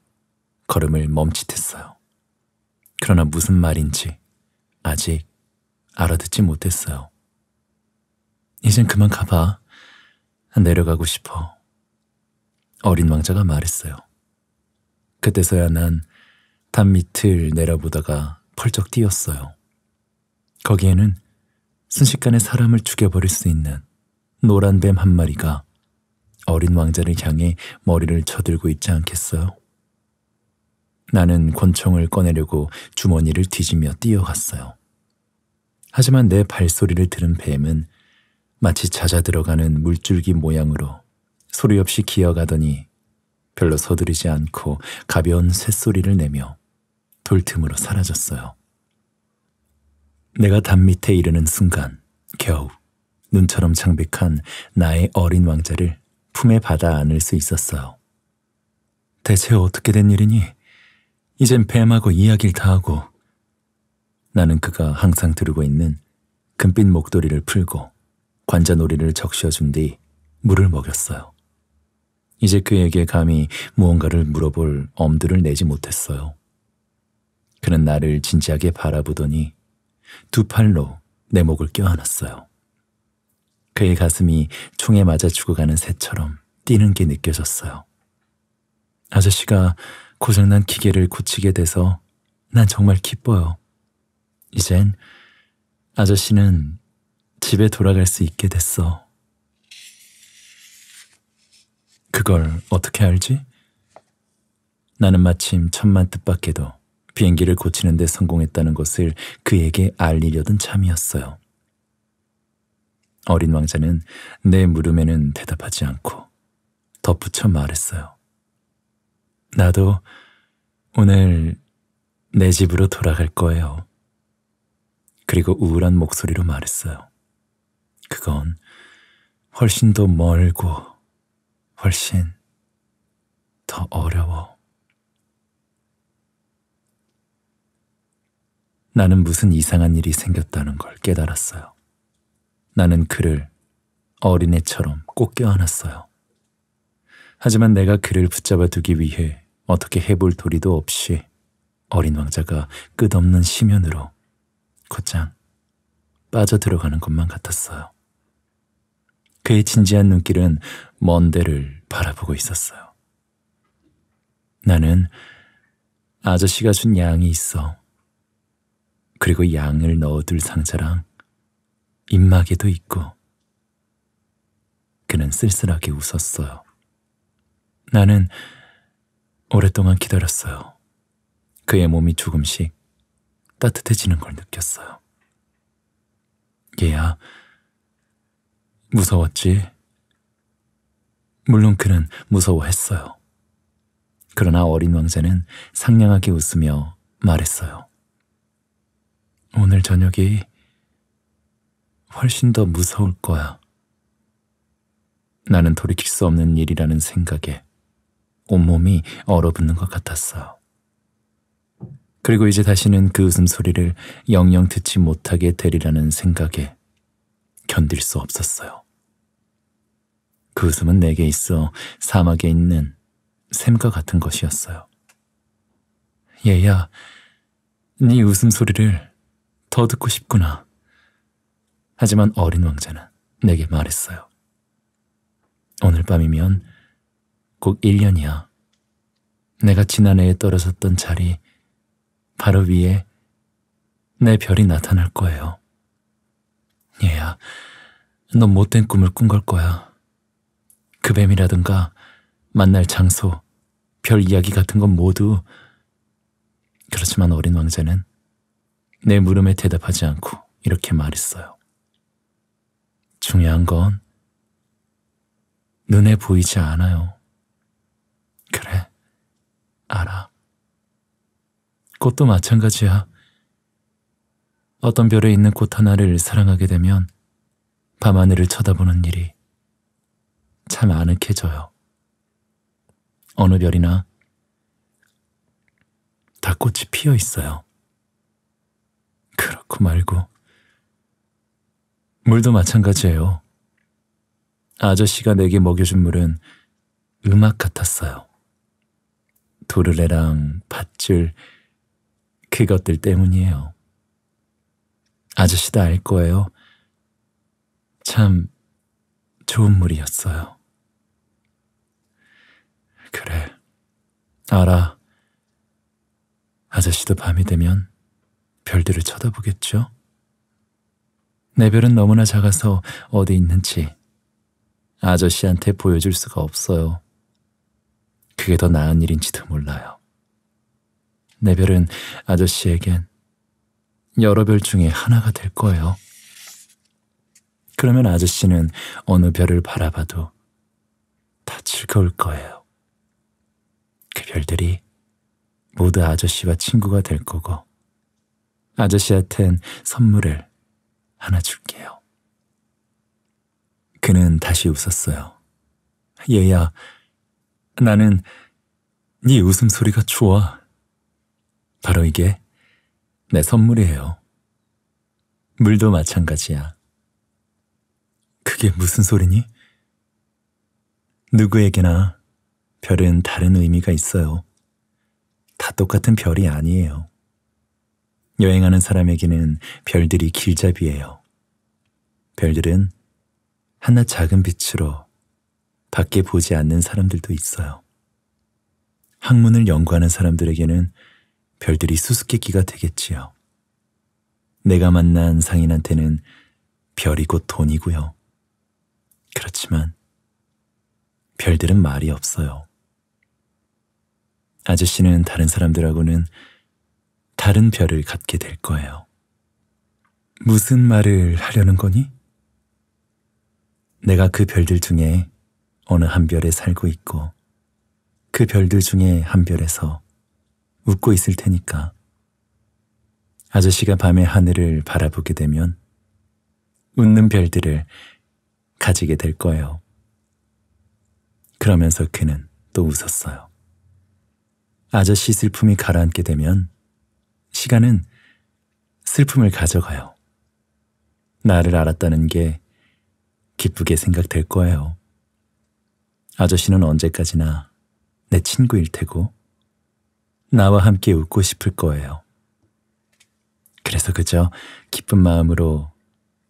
걸음을 멈칫했어요. 그러나 무슨 말인지 아직 알아듣지 못했어요. 이젠 그만 가봐. 내려가고 싶어. 어린 왕자가 말했어요. 그때서야 난 단 밑을 내려보다가 펄쩍 뛰었어요. 거기에는 순식간에 사람을 죽여버릴 수 있는 노란 뱀 한 마리가 어린 왕자를 향해 머리를 쳐들고 있지 않겠어요? 나는 권총을 꺼내려고 주머니를 뒤지며 뛰어갔어요. 하지만 내 발소리를 들은 뱀은 마치 찾아 들어가는 물줄기 모양으로 소리 없이 기어가더니 별로 서두르지 않고 가벼운 쇳소리를 내며 돌틈으로 사라졌어요. 내가 담 밑에 이르는 순간 겨우 눈처럼 창백한 나의 어린 왕자를 품에 받아 안을 수 있었어요. 대체 어떻게 된 일이니? 이젠 뱀하고 이야기를 다 하고 나는 그가 항상 들고 있는 금빛 목도리를 풀고 관자놀이를 적셔준 뒤 물을 먹였어요. 이제 그에게 감히 무언가를 물어볼 엄두를 내지 못했어요. 그는 나를 진지하게 바라보더니 두 팔로 내 목을 껴안았어요. 그의 가슴이 총에 맞아 죽어가는 새처럼 뛰는 게 느껴졌어요. 아저씨가 고장난 기계를 고치게 돼서 난 정말 기뻐요. 이젠 아저씨는 집에 돌아갈 수 있게 됐어. 그걸 어떻게 알지? 나는 마침 천만 뜻밖에도 비행기를 고치는 데 성공했다는 것을 그에게 알리려던 참이었어요. 어린 왕자는 내 물음에는 대답하지 않고 덧붙여 말했어요. 나도 오늘 내 집으로 돌아갈 거예요. 그리고 우울한 목소리로 말했어요. 그건 훨씬 더 멀고 훨씬 더 어려워. 나는 무슨 이상한 일이 생겼다는 걸 깨달았어요. 나는 그를 어린애처럼 꼭 껴안았어요. 하지만 내가 그를 붙잡아 두기 위해 어떻게 해볼 도리도 없이 어린 왕자가 끝없는 심연으로 곧장 빠져들어가는 것만 같았어요. 그의 진지한 눈길은 먼 데를 바라보고 있었어요. 나는 아저씨가 준 양이 있어. 그리고 양을 넣어둘 상자랑 입마개도 있고. 그는 쓸쓸하게 웃었어요. 나는 오랫동안 기다렸어요. 그의 몸이 조금씩 따뜻해지는 걸 느꼈어요. 얘야, 무서웠지. 물론 그는 무서워했어요. 그러나 어린 왕자는 상냥하게 웃으며 말했어요. 오늘 저녁이 훨씬 더 무서울 거야. 나는 돌이킬 수 없는 일이라는 생각에 온몸이 얼어붙는 것 같았어요. 그리고 이제 다시는 그 웃음소리를 영영 듣지 못하게 되리라는 생각에 견딜 수 없었어요. 그 웃음은 내게 있어 사막에 있는 샘과 같은 것이었어요. 얘야, 네 웃음소리를 더 듣고 싶구나. 하지만 어린 왕자는 내게 말했어요. 오늘 밤이면 꼭 1년이야. 내가 지난해에 떨어졌던 자리 바로 위에 내 별이 나타날 거예요. 얘야, 넌 못된 꿈을 꾼 걸 거야. 그뱀이라든가 만날 장소, 별 이야기 같은 건 모두 그렇지만 어린 왕자는 내 물음에 대답하지 않고 이렇게 말했어요. 중요한 건 눈에 보이지 않아요. 그래, 알아. 꽃도 마찬가지야. 어떤 별에 있는 꽃 하나를 사랑하게 되면 밤하늘을 쳐다보는 일이 참 아늑해져요. 어느 별이나 다 꽃이 피어 있어요. 그렇고 말고 물도 마찬가지예요. 아저씨가 내게 먹여준 물은 음악 같았어요. 도르래랑 밧줄 그것들 때문이에요. 아저씨도 알 거예요. 참 좋은 물이었어요. 그래, 알아. 아저씨도 밤이 되면 별들을 쳐다보겠죠? 내 별은 너무나 작아서 어디 있는지 아저씨한테 보여줄 수가 없어요. 그게 더 나은 일인지도 몰라요. 내 별은 아저씨에겐 여러 별 중에 하나가 될 거예요. 그러면 아저씨는 어느 별을 바라봐도 다 즐거울 거예요. 그 별들이 모두 아저씨와 친구가 될 거고 아저씨한텐 선물을 하나 줄게요. 그는 다시 웃었어요. 얘야, 나는 네 웃음소리가 좋아. 바로 이게 내 선물이에요. 물도 마찬가지야. 그게 무슨 소리니? 누구에게나 별은 다른 의미가 있어요. 다 똑같은 별이 아니에요. 여행하는 사람에게는 별들이 길잡이에요 별들은 하나 작은 빛으로 밖에 보지 않는 사람들도 있어요. 학문을 연구하는 사람들에게는 별들이 수수께끼가 되겠지요. 내가 만난 상인한테는 별이 곧 돈이고요. 그렇지만 별들은 말이 없어요. 아저씨는 다른 사람들하고는 다른 별을 갖게 될 거예요. 무슨 말을 하려는 거니? 내가 그 별들 중에 어느 한 별에 살고 있고 그 별들 중에 한 별에서 웃고 있을 테니까 아저씨가 밤의 하늘을 바라보게 되면 웃는 별들을 가지게 될 거예요. 그러면서 그는 또 웃었어요. 아저씨 슬픔이 가라앉게 되면 시간은 슬픔을 가져가요. 나를 알았다는 게 기쁘게 생각될 거예요. 아저씨는 언제까지나 내 친구일 테고 나와 함께 웃고 싶을 거예요. 그래서 그저 기쁜 마음으로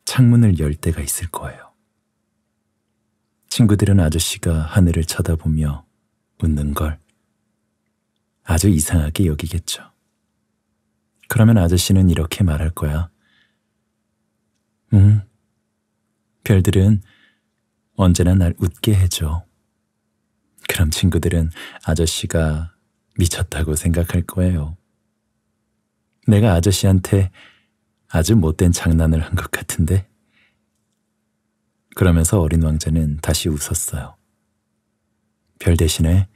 창문을 열 때가 있을 거예요. 친구들은 아저씨가 하늘을 쳐다보며 웃는 걸 아주 이상하게 여기겠죠. 그러면 아저씨는 이렇게 말할 거야. 음, 별들은 언제나 날 웃게 해줘. 그럼 친구들은 아저씨가 미쳤다고 생각할 거예요. 내가 아저씨한테 아주 못된 장난을 한 것 같은데. 그러면서 어린 왕자는 다시 웃었어요. 별 대신에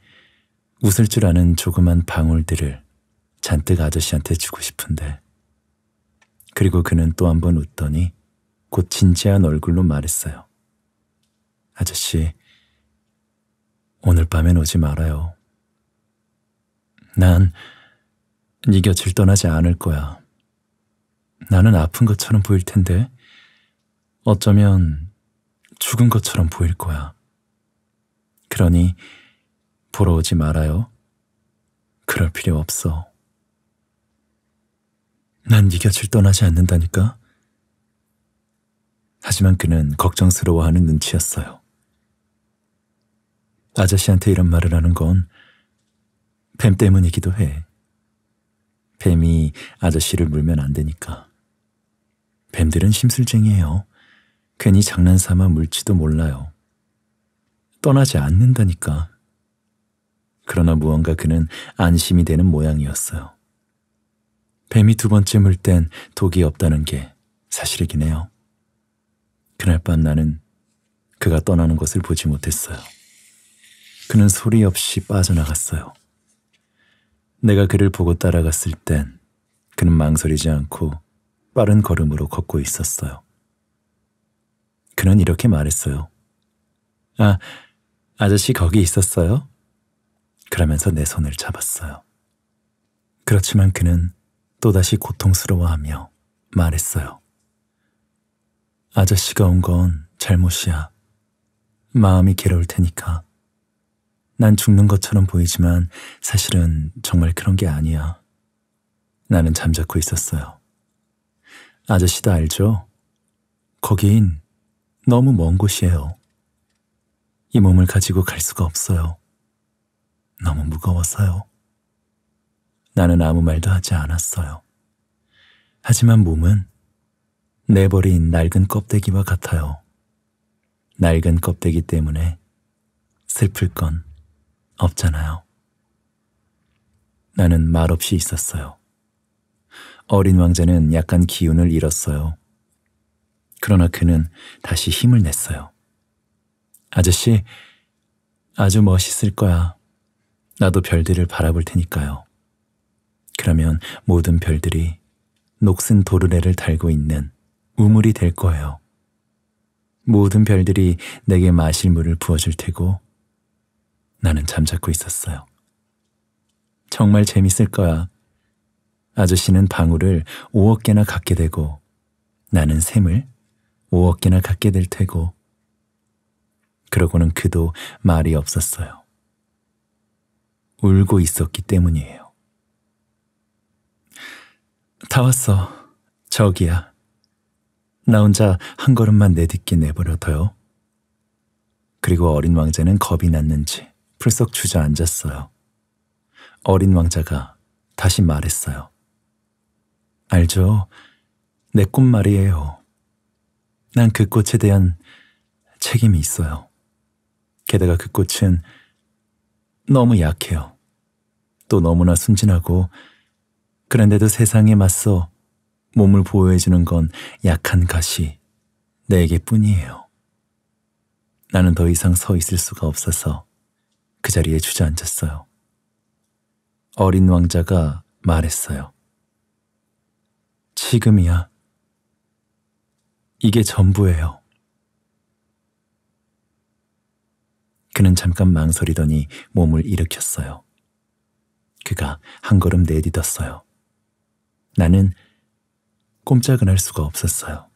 웃을 줄 아는 조그만 방울들을 잔뜩 아저씨한테 주고 싶은데. 그리고 그는 또 한 번 웃더니 곧 진지한 얼굴로 말했어요. 아저씨, 오늘 밤엔 오지 말아요. 난네 곁을 떠나지 않을 거야. 나는 아픈 것처럼 보일 텐데 어쩌면 죽은 것처럼 보일 거야. 그러니 보러 오지 말아요. 그럴 필요 없어. 난 네 곁을 떠나지 않는다니까. 하지만 그는 걱정스러워하는 눈치였어요. 아저씨한테 이런 말을 하는 건 뱀 때문이기도 해. 뱀이 아저씨를 물면 안 되니까. 뱀들은 심술쟁이에요. 괜히 장난삼아 물지도 몰라요. 떠나지 않는다니까. 그러나 무언가 그는 안심이 되는 모양이었어요. 뱀이 두 번째 물 땐 독이 없다는 게 사실이긴 해요. 그날 밤 나는 그가 떠나는 것을 보지 못했어요. 그는 소리 없이 빠져나갔어요. 내가 그를 보고 따라갔을 땐 그는 망설이지 않고 빠른 걸음으로 걷고 있었어요. 그는 이렇게 말했어요. 아, 아저씨 거기 있었어요? 그러면서 내 손을 잡았어요. 그렇지만 그는 또다시 고통스러워하며 말했어요. 아저씨가 온 건 잘못이야. 마음이 괴로울 테니까. 난 죽는 것처럼 보이지만 사실은 정말 그런 게 아니야. 나는 잠자코 있었어요. 아저씨도 알죠? 거긴 너무 먼 곳이에요. 이 몸을 가지고 갈 수가 없어요. 너무 무거워서요. 나는 아무 말도 하지 않았어요. 하지만 몸은 내버린 낡은 껍데기와 같아요. 낡은 껍데기 때문에 슬플 건 없잖아요. 나는 말없이 있었어요. 어린 왕자는 약간 기운을 잃었어요. 그러나 그는 다시 힘을 냈어요. 아저씨, 아주 멋있을 거야. 나도 별들을 바라볼 테니까요. 그러면 모든 별들이 녹슨 도르래를 달고 있는 우물이 될 거예요. 모든 별들이 내게 마실 물을 부어줄 테고 나는 잠자고 있었어요. 정말 재밌을 거야. 아저씨는 방울을 5억 개나 갖게 되고 나는 샘을 5억 개나 갖게 될 테고. 그러고는 그도 말이 없었어요. 울고 있었기 때문이에요. 다 왔어. 저기야. 나 혼자 한 걸음만 내딛게 내버려둬요. 그리고 어린 왕자는 겁이 났는지 풀썩 주저앉았어요. 어린 왕자가 다시 말했어요. 알죠. 내꿈말이에요 난그 꽃에 대한 책임이 있어요. 게다가 그 꽃은 너무 약해요. 또 너무나 순진하고 그런데도 세상에 맞서 몸을 보호해주는 건 약한 가시 내게뿐이에요. 나는 더 이상 서 있을 수가 없어서 그 자리에 주저앉았어요. 어린 왕자가 말했어요. 지금이야. 이게 전부예요. 그는 잠깐 망설이더니 몸을 일으켰어요. 그가 한 걸음 내딛었어요. 나는 꼼짝은 할 수가 없었어요.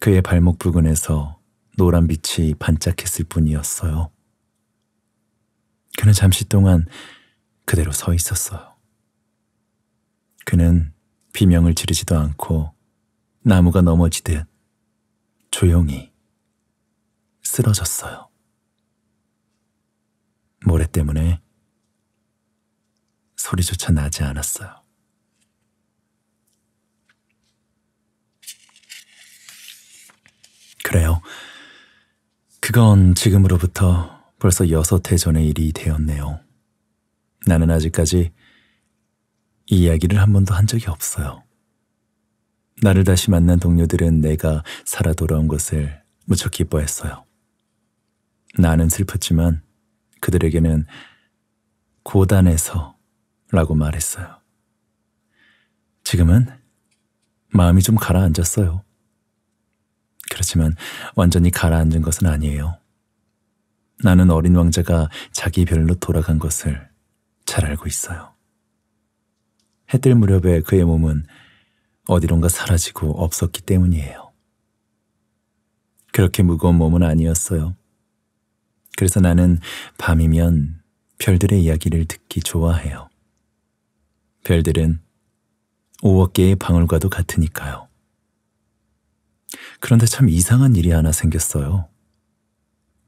그의 발목 부근에서 노란 빛이 반짝했을 뿐이었어요. 그는 잠시 동안 그대로 서 있었어요. 그는 비명을 지르지도 않고 나무가 넘어지듯 조용히 쓰러졌어요. 모래 때문에 소리조차 나지 않았어요. 그래요. 그건 지금으로부터 벌써 여섯 해 전의 일이 되었네요. 나는 아직까지 이 이야기를 한 번도 한 적이 없어요. 나를 다시 만난 동료들은 내가 살아 돌아온 것을 무척 기뻐했어요. 나는 슬펐지만 그들에게는 고단해서 라고 말했어요. 지금은 마음이 좀 가라앉았어요. 그렇지만 완전히 가라앉은 것은 아니에요. 나는 어린 왕자가 자기 별로 돌아간 것을 잘 알고 있어요. 해뜰 무렵에 그의 몸은 어디론가 사라지고 없었기 때문이에요. 그렇게 무거운 몸은 아니었어요. 그래서 나는 밤이면 별들의 이야기를 듣기 좋아해요. 별들은 오억 개의 방울과도 같으니까요. 그런데 참 이상한 일이 하나 생겼어요.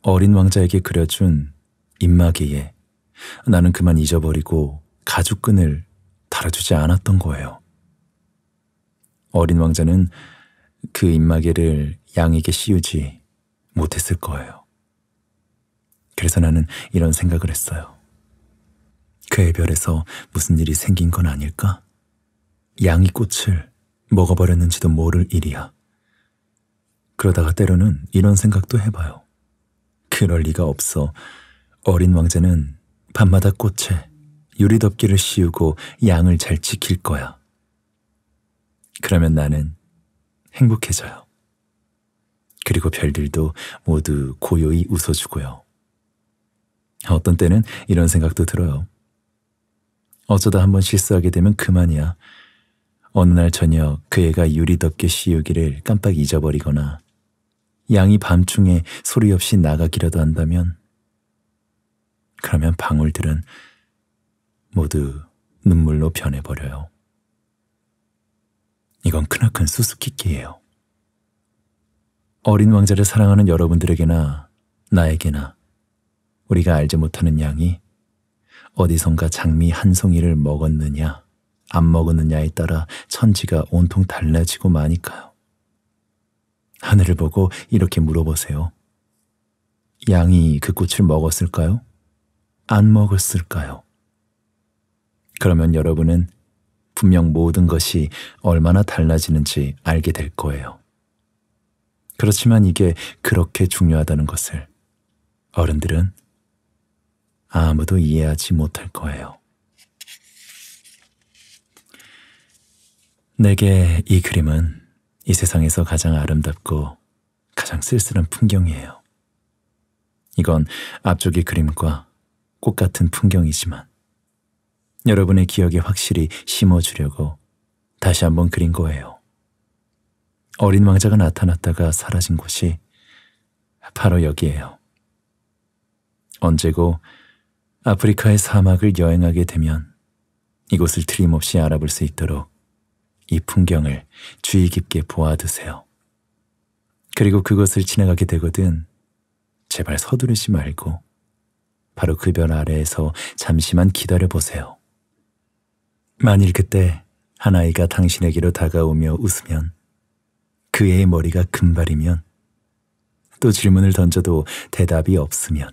어린 왕자에게 그려준 입마개에 나는 그만 잊어버리고 가죽끈을 달아주지 않았던 거예요. 어린 왕자는 그 입마개를 양에게 씌우지 못했을 거예요. 그래서 나는 이런 생각을 했어요. 그 애별에서 무슨 일이 생긴 건 아닐까? 양이 꽃을 먹어버렸는지도 모를 일이야. 그러다가 때로는 이런 생각도 해봐요. 그럴 리가 없어. 어린 왕자는 밤마다 꽃에 유리덮개를 씌우고 양을 잘 지킬 거야. 그러면 나는 행복해져요. 그리고 별들도 모두 고요히 웃어주고요. 어떤 때는 이런 생각도 들어요. 어쩌다 한번 실수하게 되면 그만이야. 어느 날 저녁 그 애가 유리덮개 씌우기를 깜빡 잊어버리거나 양이 밤중에 소리 없이 나가기라도 한다면 그러면 방울들은 모두 눈물로 변해버려요. 이건 크나큰 수수께끼예요. 어린 왕자를 사랑하는 여러분들에게나 나에게나 우리가 알지 못하는 양이 어디선가 장미 한 송이를 먹었느냐 안 먹었느냐에 따라 천지가 온통 달라지고 마니까요. 하늘을 보고 이렇게 물어보세요. 양이 그 꽃을 먹었을까요? 안 먹었을까요? 그러면 여러분은 분명 모든 것이 얼마나 달라지는지 알게 될 거예요. 그렇지만 이게 그렇게 중요하다는 것을 어른들은 아무도 이해하지 못할 거예요. 내게 이 그림은 이 세상에서 가장 아름답고 가장 쓸쓸한 풍경이에요. 이건 앞쪽의 그림과 꽃 같은 풍경이지만 여러분의 기억에 확실히 심어주려고 다시 한번 그린 거예요. 어린 왕자가 나타났다가 사라진 곳이 바로 여기예요. 언제고 아프리카의 사막을 여행하게 되면 이곳을 틀림없이 알아볼 수 있도록 이 풍경을 주의 깊게 보아두세요. 그리고 그것을 지나가게 되거든 제발 서두르지 말고 바로 그 별 아래에서 잠시만 기다려 보세요. 만일 그때 한 아이가 당신에게로 다가오며 웃으면 그 애의 머리가 금발이면 또 질문을 던져도 대답이 없으면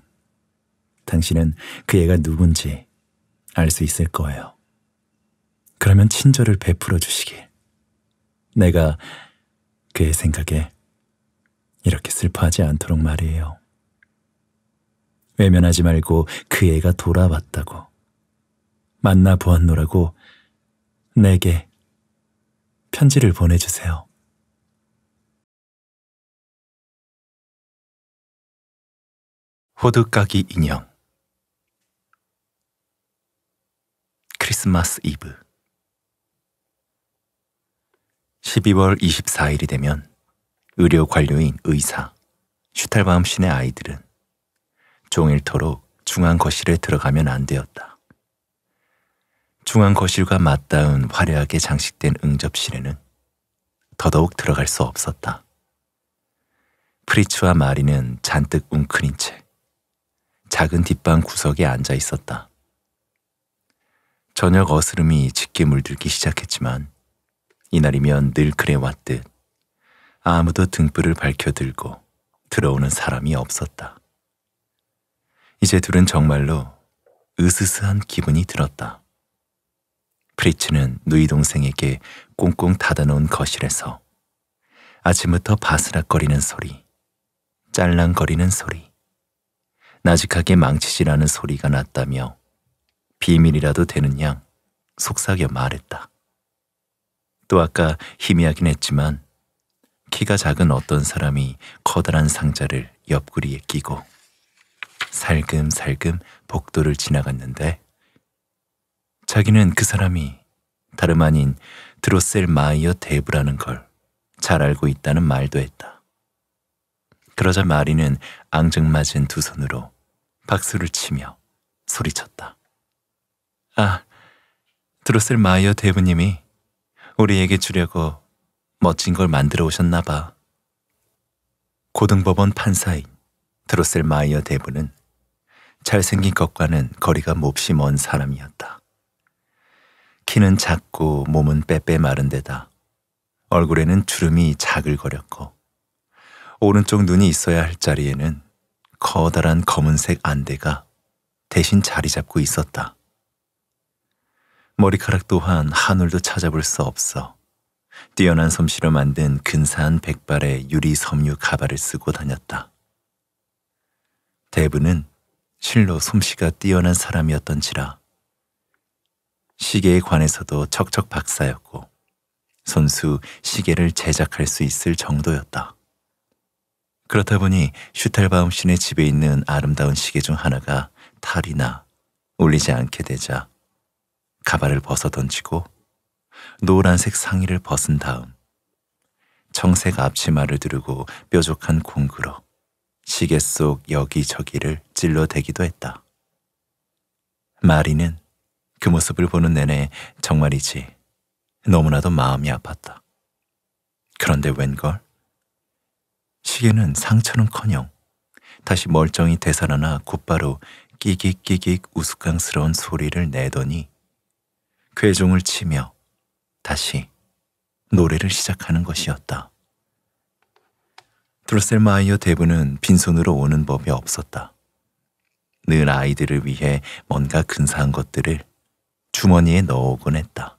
당신은 그 애가 누군지 알 수 있을 거예요. 그러면 친절을 베풀어 주시길. 내가 그의 생각에 이렇게 슬퍼하지 않도록 말이에요. 외면하지 말고 그 애가 돌아왔다고 만나보았노라고 내게 편지를 보내주세요. 호두까기 인형 크리스마스 이브 12월 24일이 되면 의료 관료인 의사 슈탈바움 씨네 아이들은 종일토록 중앙 거실에 들어가면 안 되었다. 중앙 거실과 맞닿은 화려하게 장식된 응접실에는 더더욱 들어갈 수 없었다. 프리츠와 마리는 잔뜩 웅크린 채 작은 뒷방 구석에 앉아 있었다. 저녁 어스름이 짙게 물들기 시작했지만 이날이면 늘 그래왔듯 아무도 등불을 밝혀들고 들어오는 사람이 없었다. 이제 둘은 정말로 으스스한 기분이 들었다. 프리츠는 누이 동생에게 꽁꽁 닫아놓은 거실에서 아침부터 바스락거리는 소리, 짤랑거리는 소리, 나직하게 망치질하는 소리가 났다며 비밀이라도 되는 양 속삭여 말했다. 또 아까 희미하긴 했지만 키가 작은 어떤 사람이 커다란 상자를 옆구리에 끼고 살금살금 복도를 지나갔는데 자기는 그 사람이 다름 아닌 드로셀 마이어 데브라는 걸 잘 알고 있다는 말도 했다. 그러자 마리는 앙증맞은 두 손으로 박수를 치며 소리쳤다. 아, 드로셀 마이어 대부님이 우리에게 주려고 멋진 걸 만들어 오셨나 봐. 고등법원 판사인 드로셀 마이어 대부는 잘생긴 것과는 거리가 몹시 먼 사람이었다. 키는 작고 몸은 빼빼 마른 데다 얼굴에는 주름이 자글거렸고 오른쪽 눈이 있어야 할 자리에는 커다란 검은색 안대가 대신 자리 잡고 있었다. 머리카락 또한 한올도 찾아볼 수 없어 뛰어난 솜씨로 만든 근사한 백발의 유리 섬유 가발을 쓰고 다녔다. 대부는 실로 솜씨가 뛰어난 사람이었던지라 시계에 관해서도 척척 박사였고 손수 시계를 제작할 수 있을 정도였다. 그렇다 보니 슈텔바움 씨네 집에 있는 아름다운 시계 중 하나가 탈이나 울리지 않게 되자 가발을 벗어 던지고 노란색 상의를 벗은 다음 청색 앞치마를 두르고 뾰족한 공구로 시계 속 여기저기를 찔러대기도 했다. 마리는 그 모습을 보는 내내 정말이지 너무나도 마음이 아팠다. 그런데 웬걸? 시계는 상처는커녕 다시 멀쩡히 되살아나 곧바로 끼기끼기 우스꽝스러운 소리를 내더니 괴종을 치며 다시 노래를 시작하는 것이었다. 드로셀마이어 대부는 빈손으로 오는 법이 없었다. 늘 아이들을 위해 뭔가 근사한 것들을 주머니에 넣어오곤 했다.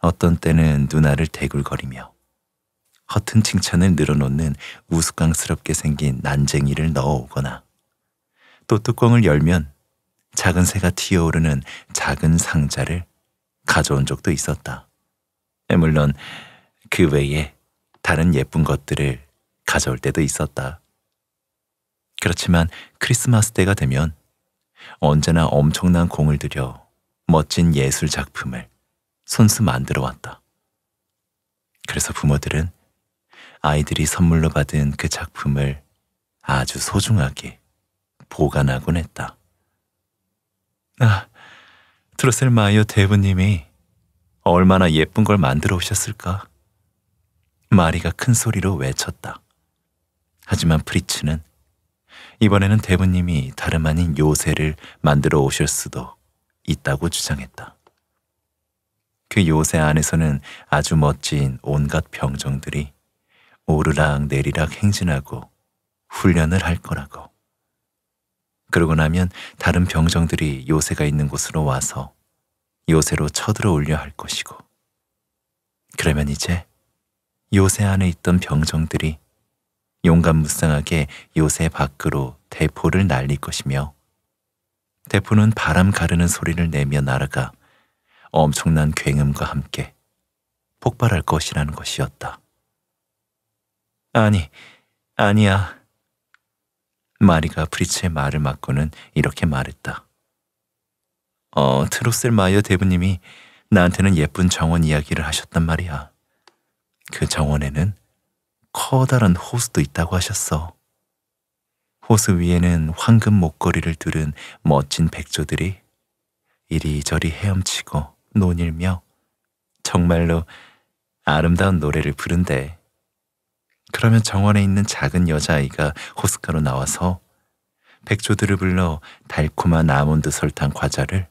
어떤 때는 누나를 대굴거리며 허튼 칭찬을 늘어놓는 우스꽝스럽게 생긴 난쟁이를 넣어오거나 또 뚜껑을 열면 작은 새가 튀어오르는 작은 상자를 가져온 적도 있었다. 물론 그 외에 다른 예쁜 것들을 가져올 때도 있었다. 그렇지만 크리스마스 때가 되면 언제나 엄청난 공을 들여 멋진 예술 작품을 손수 만들어 왔다. 그래서 부모들은 아이들이 선물로 받은 그 작품을 아주 소중하게 보관하곤 했다. 아, 트러셀 마이어 대부님이 얼마나 예쁜 걸 만들어 오셨을까? 마리가 큰 소리로 외쳤다. 하지만 프리츠는 이번에는 대부님이 다름 아닌 요새를 만들어 오실 수도 있다고 주장했다. 그 요새 안에서는 아주 멋진 온갖 병정들이 오르락 내리락 행진하고 훈련을 할 거라고. 그러고 나면 다른 병정들이 요새가 있는 곳으로 와서 요새로 쳐들어 올려 할 것이고. 그러면 이제 요새 안에 있던 병정들이 용감 무쌍하게 요새 밖으로 대포를 날릴 것이며 대포는 바람 가르는 소리를 내며 날아가 엄청난 굉음과 함께 폭발할 것이라는 것이었다. 아니, 아니야. 마리가 프리츠의 말을 막고는 이렇게 말했다. 어, 트로셀마이어 대부님이 나한테는 예쁜 정원 이야기를 하셨단 말이야. 그 정원에는 커다란 호수도 있다고 하셨어. 호수 위에는 황금 목걸이를 두른 멋진 백조들이 이리저리 헤엄치고 논일며 정말로 아름다운 노래를 부른대. 그러면 정원에 있는 작은 여자아이가 호숫가로 나와서 백조들을 불러 달콤한 아몬드 설탕 과자를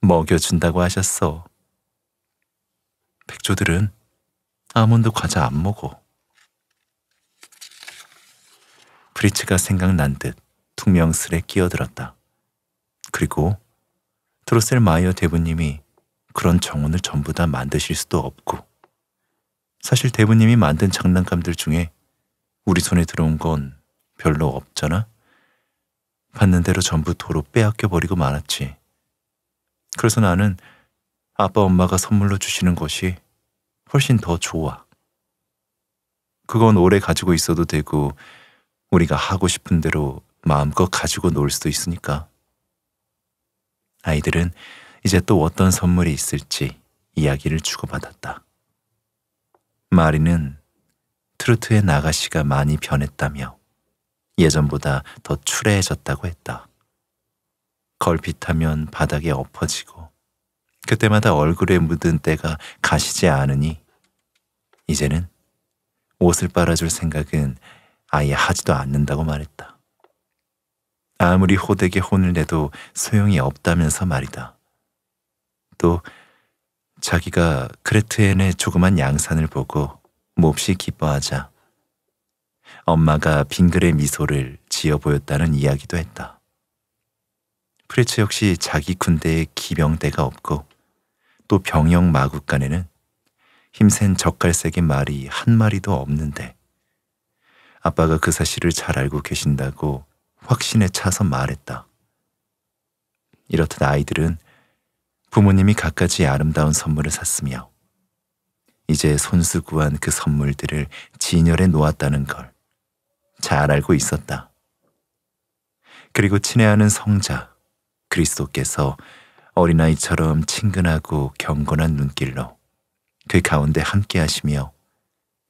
먹여준다고 하셨어. 백조들은 아몬드 과자 안 먹어. 브리츠가 생각난 듯 퉁명스레 끼어들었다. 그리고 드로셀 마이어 대부님이 그런 정원을 전부 다 만드실 수도 없고 사실 대부님이 만든 장난감들 중에 우리 손에 들어온 건 별로 없잖아. 받는 대로 전부 도로 빼앗겨 버리고 말았지. 그래서 나는 아빠 엄마가 선물로 주시는 것이 훨씬 더 좋아. 그건 오래 가지고 있어도 되고 우리가 하고 싶은 대로 마음껏 가지고 놀 수도 있으니까. 아이들은 이제 또 어떤 선물이 있을지 이야기를 주고받았다. 마리는 트로트의 나가시가 많이 변했다며 예전보다 더 추레해졌다고 했다. 걸핏하면 바닥에 엎어지고 그때마다 얼굴에 묻은 때가 가시지 않으니 이제는 옷을 빨아줄 생각은 아예 하지도 않는다고 말했다. 아무리 호되게 혼을 내도 소용이 없다면서 말이다. 또 자기가 크레트엔의 조그만 양산을 보고 몹시 기뻐하자 엄마가 빙글의 미소를 지어 보였다는 이야기도 했다. 프레츠 역시 자기 군대에 기병대가 없고 또 병영 마구간에는 힘센 적갈색의 말이 한 마리도 없는데 아빠가 그 사실을 잘 알고 계신다고 확신에 차서 말했다. 이렇듯 아이들은 부모님이 갖가지 아름다운 선물을 샀으며 이제 손수 구한 그 선물들을 진열해 놓았다는 걸 잘 알고 있었다. 그리고 친애하는 성자 그리스도께서 어린아이처럼 친근하고 경건한 눈길로 그 가운데 함께 하시며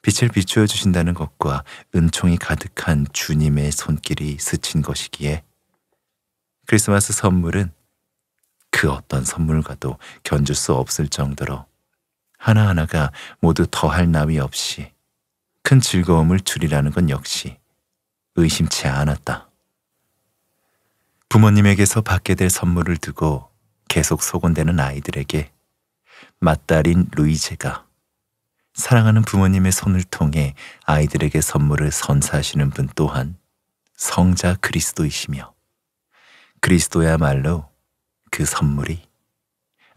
빛을 비추어 주신다는 것과 은총이 가득한 주님의 손길이 스친 것이기에 크리스마스 선물은 그 어떤 선물과도 견줄 수 없을 정도로 하나하나가 모두 더할 나위 없이 큰 즐거움을 줄이라는건 역시 의심치 않았다. 부모님에게서 받게 될 선물을 두고 계속 소곤대는 아이들에게 맞딸인 루이제가 사랑하는 부모님의 손을 통해 아이들에게 선물을 선사하시는 분 또한 성자 그리스도이시며 그리스도야말로 그 선물이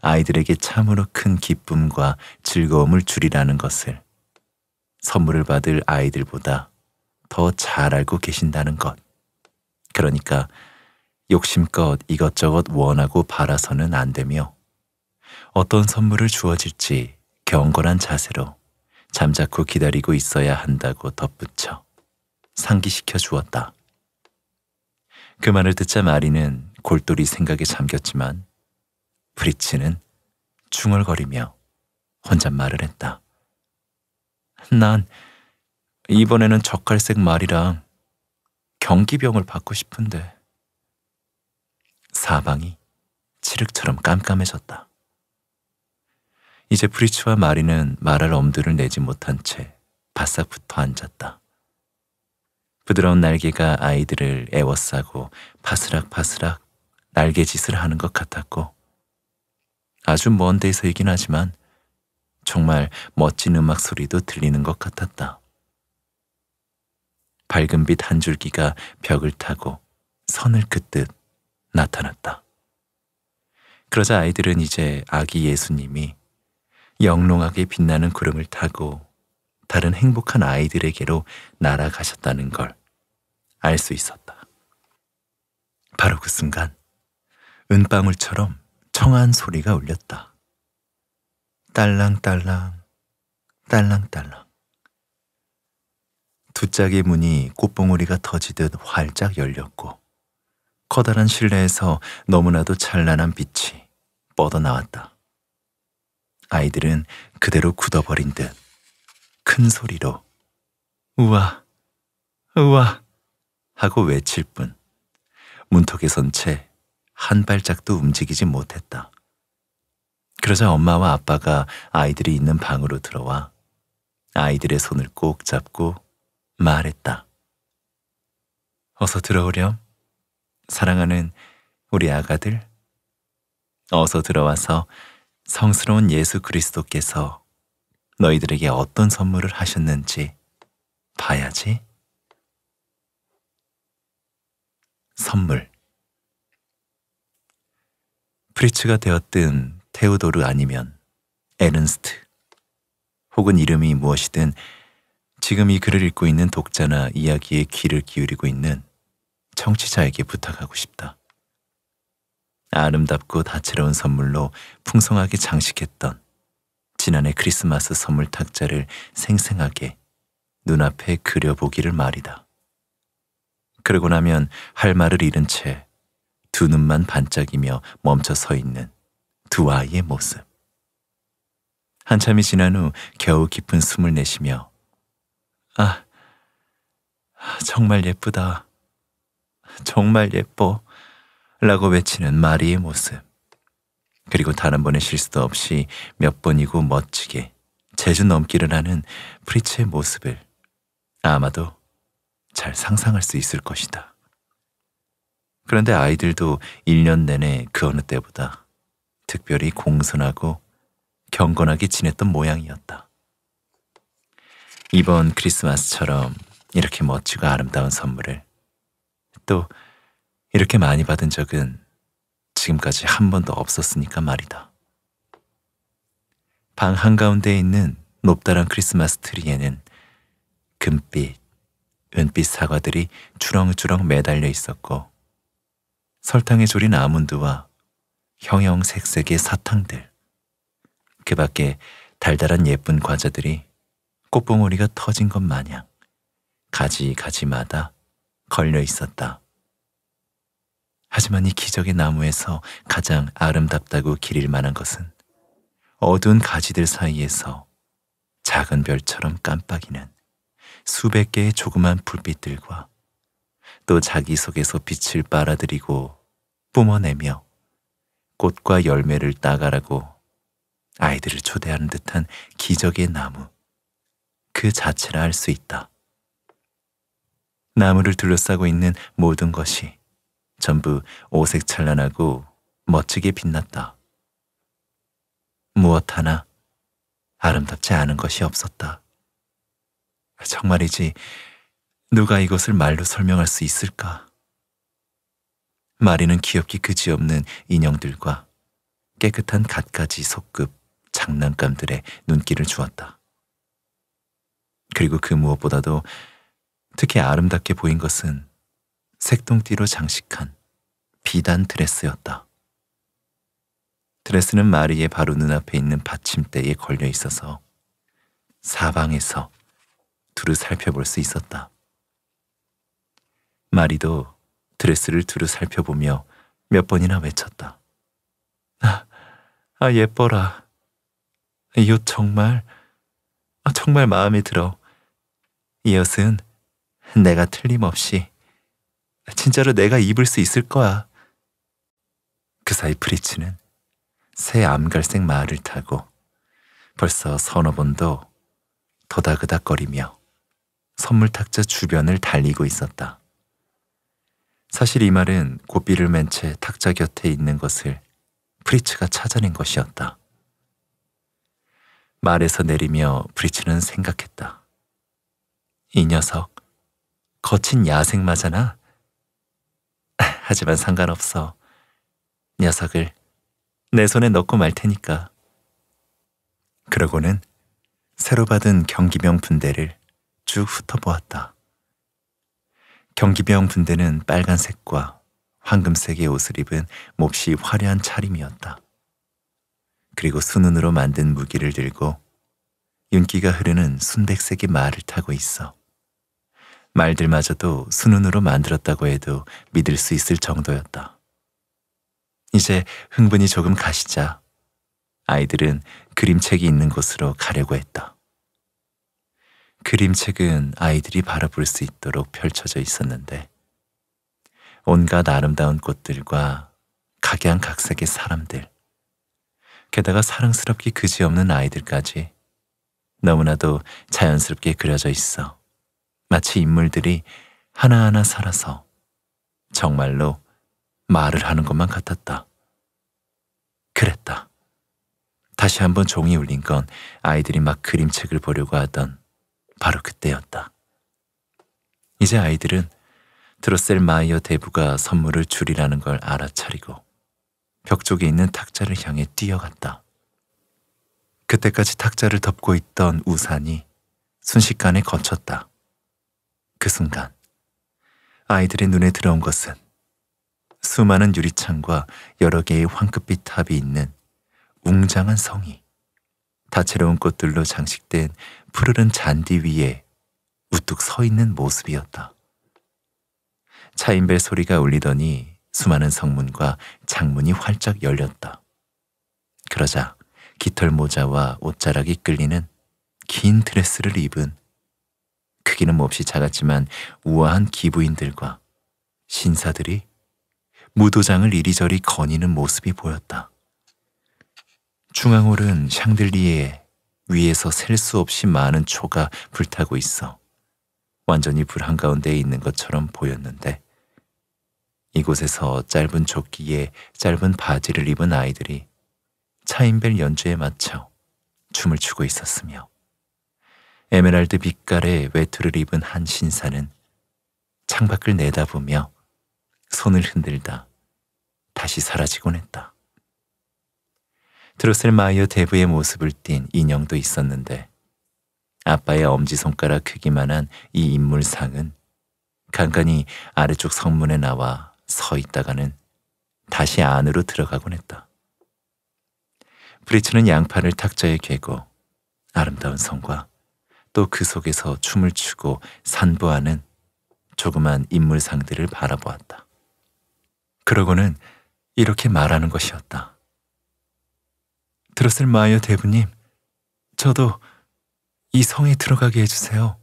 아이들에게 참으로 큰 기쁨과 즐거움을 줄이라는 것을 선물을 받을 아이들보다 더 잘 알고 계신다는 것. 그러니까 욕심껏 이것저것 원하고 바라서는 안 되며 어떤 선물을 주어질지 경건한 자세로 잠자코 기다리고 있어야 한다고 덧붙여 상기시켜 주었다. 그 말을 듣자 마리는 골똘히 생각에 잠겼지만 브리츠는 중얼거리며 혼잣말을 했다. 난 이번에는 적갈색 말이랑 경기병을 받고 싶은데 사방이 칠흑처럼 깜깜해졌다. 이제 프리츠와 마리는 말할 엄두를 내지 못한 채 바싹 붙어 앉았다. 부드러운 날개가 아이들을 애워싸고 바스락바스락 날개짓을 하는 것 같았고 아주 먼 데서이긴 하지만 정말 멋진 음악 소리도 들리는 것 같았다. 밝은 빛 한 줄기가 벽을 타고 선을 긋듯 나타났다. 그러자 아이들은 이제 아기 예수님이 영롱하게 빛나는 구름을 타고 다른 행복한 아이들에게로 날아가셨다는 걸 알 수 있었다. 바로 그 순간 은방울처럼 청한 소리가 울렸다. 딸랑딸랑 딸랑딸랑 두 짝의 문이 꽃봉오리가 터지듯 활짝 열렸고 커다란 실내에서 너무나도 찬란한 빛이 뻗어나왔다. 아이들은 그대로 굳어버린 듯 큰 소리로 우와, 우와 하고 외칠 뿐 문턱에 선 채 한 발짝도 움직이지 못했다. 그러자 엄마와 아빠가 아이들이 있는 방으로 들어와 아이들의 손을 꼭 잡고 말했다. 어서 들어오렴. 사랑하는 우리 아가들. 어서 들어와서 성스러운 예수 그리스도께서 너희들에게 어떤 선물을 하셨는지 봐야지. 선물 프리츠가 되었든 테오도르 아니면 에른스트 혹은 이름이 무엇이든 지금 이 글을 읽고 있는 독자나 이야기에 귀를 기울이고 있는 청취자에게 부탁하고 싶다. 아름답고 다채로운 선물로 풍성하게 장식했던 지난해 크리스마스 선물 탁자를 생생하게 눈앞에 그려보기를 말이다. 그러고 나면 할 말을 잃은 채 두 눈만 반짝이며 멈춰 서 있는 두 아이의 모습. 한참이 지난 후 겨우 깊은 숨을 내쉬며 아, 아 정말 예쁘다. 정말 예뻐. 라고 외치는 마리의 모습. 그리고 다른 번의 실수도 없이 몇 번이고 멋지게 재주 넘기를 하는 프리츠의 모습을 아마도 잘 상상할 수 있을 것이다. 그런데 아이들도 1년 내내 그 어느 때보다 특별히 공손하고 경건하게 지냈던 모양이었다. 이번 크리스마스처럼 이렇게 멋지고 아름다운 선물을 또 이렇게 많이 받은 적은 지금까지 한 번도 없었으니까 말이다. 방 한가운데에 있는 높다란 크리스마스 트리에는 금빛, 은빛 사과들이 주렁주렁 매달려 있었고 설탕에 졸인 아몬드와 형형색색의 사탕들, 그 밖에 달달한 예쁜 과자들이 꽃봉오리가 터진 것 마냥 가지가지마다 걸려 있었다. 하지만 이 기적의 나무에서 가장 아름답다고 기릴 만한 것은 어두운 가지들 사이에서 작은 별처럼 깜빡이는 수백 개의 조그만 불빛들과 또 자기 속에서 빛을 빨아들이고 뿜어내며 꽃과 열매를 따가라고 아이들을 초대하는 듯한 기적의 나무 그 자체라 할 수 있다. 나무를 둘러싸고 있는 모든 것이 전부 오색 찬란하고 멋지게 빛났다. 무엇 하나 아름답지 않은 것이 없었다. 정말이지 누가 이것을 말로 설명할 수 있을까? 마리는 귀엽기 그지없는 인형들과 깨끗한 갖가지 속급 장난감들의 눈길을 주었다. 그리고 그 무엇보다도 특히 아름답게 보인 것은 색동띠로 장식한 비단 드레스였다. 드레스는 마리의 바로 눈앞에 있는 받침대에 걸려 있어서 사방에서 두루 살펴볼 수 있었다. 마리도 드레스를 두루 살펴보며 몇 번이나 외쳤다. 아, 아 예뻐라. 이 옷 정말, 아, 정말 마음에 들어. 이 옷은 내가 틀림없이 진짜로 내가 입을 수 있을 거야. 그 사이 프리츠는 새 암갈색 말을 타고 벌써 서너 번도 더다그닥거리며 선물 탁자 주변을 달리고 있었다. 사실 이 말은 고삐를 맨 채 탁자 곁에 있는 것을 프리츠가 찾아낸 것이었다. 말에서 내리며 프리츠는 생각했다. 이 녀석, 거친 야생마잖아. (laughs) 하지만 상관없어. 녀석을 내 손에 넣고 말 테니까. 그러고는 새로 받은 경기병 분대를 쭉 훑어보았다. 경기병 분대는 빨간색과 황금색의 옷을 입은 몹시 화려한 차림이었다. 그리고 순운으로 만든 무기를 들고 윤기가 흐르는 순백색의 말을 타고 있어. 말들마저도 순운으로 만들었다고 해도 믿을 수 있을 정도였다. 이제 흥분이 조금 가시자 아이들은 그림책이 있는 곳으로 가려고 했다. 그림책은 아이들이 바라볼 수 있도록 펼쳐져 있었는데 온갖 아름다운 꽃들과 각양각색의 사람들 게다가 사랑스럽기 그지없는 아이들까지 너무나도 자연스럽게 그려져 있어 마치 인물들이 하나하나 살아서 정말로 말을 하는 것만 같았다. 그랬다. 다시 한번 종이 울린 건 아이들이 막 그림책을 보려고 하던 바로 그때였다. 이제 아이들은 드로셀 마이어 대부가 선물을 줄이라는 걸 알아차리고 벽 쪽에 있는 탁자를 향해 뛰어갔다. 그때까지 탁자를 덮고 있던 우산이 순식간에 거쳤다 그 순간 아이들의 눈에 들어온 것은 수많은 유리창과 여러 개의 황금빛 탑이 있는 웅장한 성이 다채로운 꽃들로 장식된 푸르른 잔디 위에 우뚝 서 있는 모습이었다. 차인벨 소리가 울리더니 수많은 성문과 창문이 활짝 열렸다. 그러자 깃털 모자와 옷자락이 끌리는 긴 드레스를 입은 크기는 몹시 뭐 작았지만 우아한 기부인들과 신사들이 무도장을 이리저리 거니는 모습이 보였다. 중앙홀은 샹들리에 위에서 셀 수 없이 많은 초가 불타고 있어 완전히 불 한가운데에 있는 것처럼 보였는데 이곳에서 짧은 조끼에 짧은 바지를 입은 아이들이 차인벨 연주에 맞춰 춤을 추고 있었으며 에메랄드 빛깔의 외투를 입은 한 신사는 창밖을 내다보며 손을 흔들다 다시 사라지곤 했다. 드로셀마이어 대부의 모습을 띤 인형도 있었는데 아빠의 엄지손가락 크기만한 이 인물상은 간간히 아래쪽 성문에 나와 서 있다가는 다시 안으로 들어가곤 했다. 브리츠는 양팔을 탁자에 괴고 아름다운 성과 또그 속에서 춤을 추고 산보하는 조그만 인물상들을 바라보았다. 그러고는 이렇게 말하는 것이었다. 들었을 마요 대부님, 저도 이 성에 들어가게 해주세요.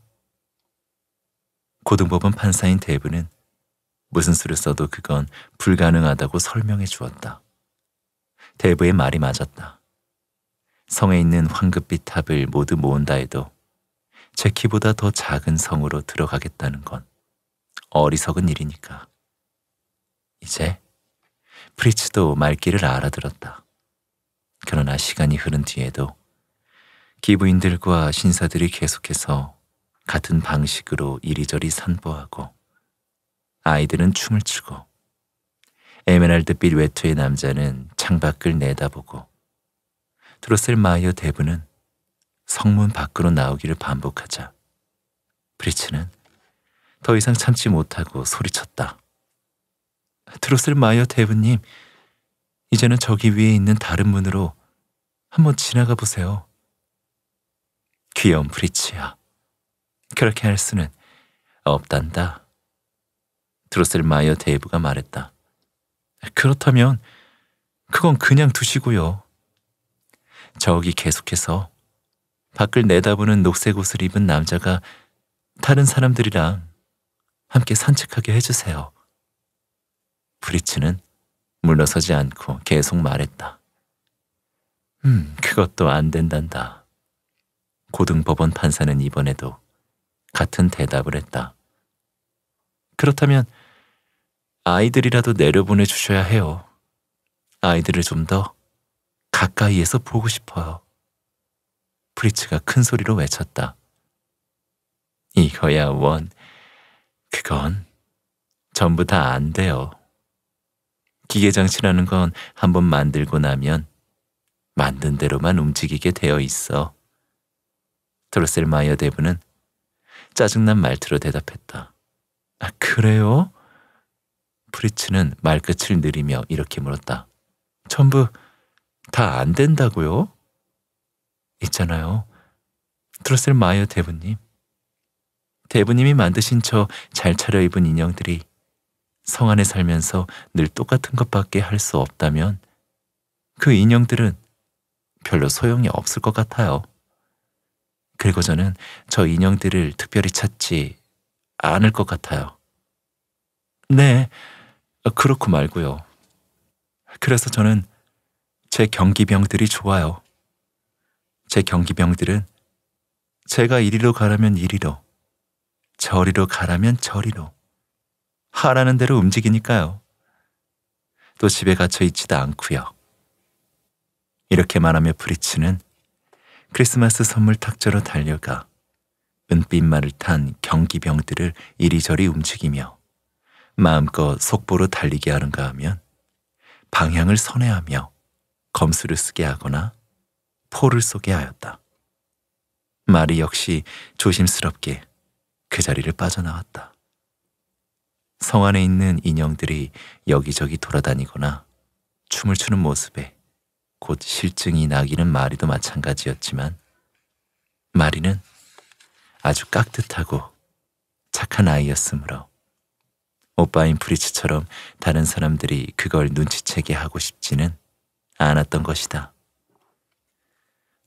고등법원 판사인 대부는 무슨 수를 써도 그건 불가능하다고 설명해 주었다. 대부의 말이 맞았다. 성에 있는 황금빛 탑을 모두 모은다 해도 제 키보다 더 작은 성으로 들어가겠다는 건 어리석은 일이니까. 이제 프리츠도 말귀를 알아들었다. 그러나 시간이 흐른 뒤에도 기부인들과 신사들이 계속해서 같은 방식으로 이리저리 산보하고 아이들은 춤을 추고 에메랄드빛 외투의 남자는 창밖을 내다보고 드로셀마이어 대부는 성문 밖으로 나오기를 반복하자 브리츠는 더 이상 참지 못하고 소리쳤다. 드로슬마이어 대부님, 이제는 저기 위에 있는 다른 문으로 한번 지나가 보세요. 귀여운 브리츠야. 그렇게 할 수는 없단다. 드로슬마이어 대부가 말했다. 그렇다면 그건 그냥 두시고요. 저기 계속해서 밖을 내다보는 녹색 옷을 입은 남자가 다른 사람들이랑 함께 산책하게 해주세요. 브리츠는 물러서지 않고 계속 말했다. 음, 그것도 안 된단다. 고등법원 판사는 이번에도 같은 대답을 했다. 그렇다면 아이들이라도 내려보내 주셔야 해요. 아이들을 좀 더 가까이에서 보고 싶어요. 프리츠가 큰 소리로 외쳤다. 이거야 원. 그건 전부 다 안 돼요. 기계장치라는 건 한번 만들고 나면 만든 대로만 움직이게 되어 있어. 드로셀마이어 대부는 짜증난 말투로 대답했다. 아, 그래요? 프리츠는 말끝을 느리며 이렇게 물었다. 전부 다 안 된다고요? 있잖아요. 트러셀 마이어 대부님. 대부님이 만드신 저 잘 차려입은 인형들이 성 안에 살면서 늘 똑같은 것밖에 할 수 없다면 그 인형들은 별로 소용이 없을 것 같아요. 그리고 저는 저 인형들을 특별히 찾지 않을 것 같아요. 네, 그렇고 말고요. 그래서 저는 제 경기병들이 좋아요. 제 경기병들은 제가 이리로 가라면 이리로, 저리로 가라면 저리로, 하라는 대로 움직이니까요. 또 집에 갇혀 있지도 않고요. 이렇게 말하며 브리츠는 크리스마스 선물 탁자로 달려가 은빛말을 탄 경기병들을 이리저리 움직이며 마음껏 속보로 달리게 하는가 하면 방향을 선회하며 검수를 쓰게 하거나 포를 쏘게 하였다. 말이 역시 조심스럽게 그 자리를 빠져나왔다. 성 안에 있는 인형들이 여기저기 돌아다니거나 춤을 추는 모습에 곧 실증이 나기는 마리도 마찬가지였지만 마리는 아주 깍듯하고 착한 아이였으므로 오빠인 브리츠처럼 다른 사람들이 그걸 눈치채게 하고 싶지는 않았던 것이다.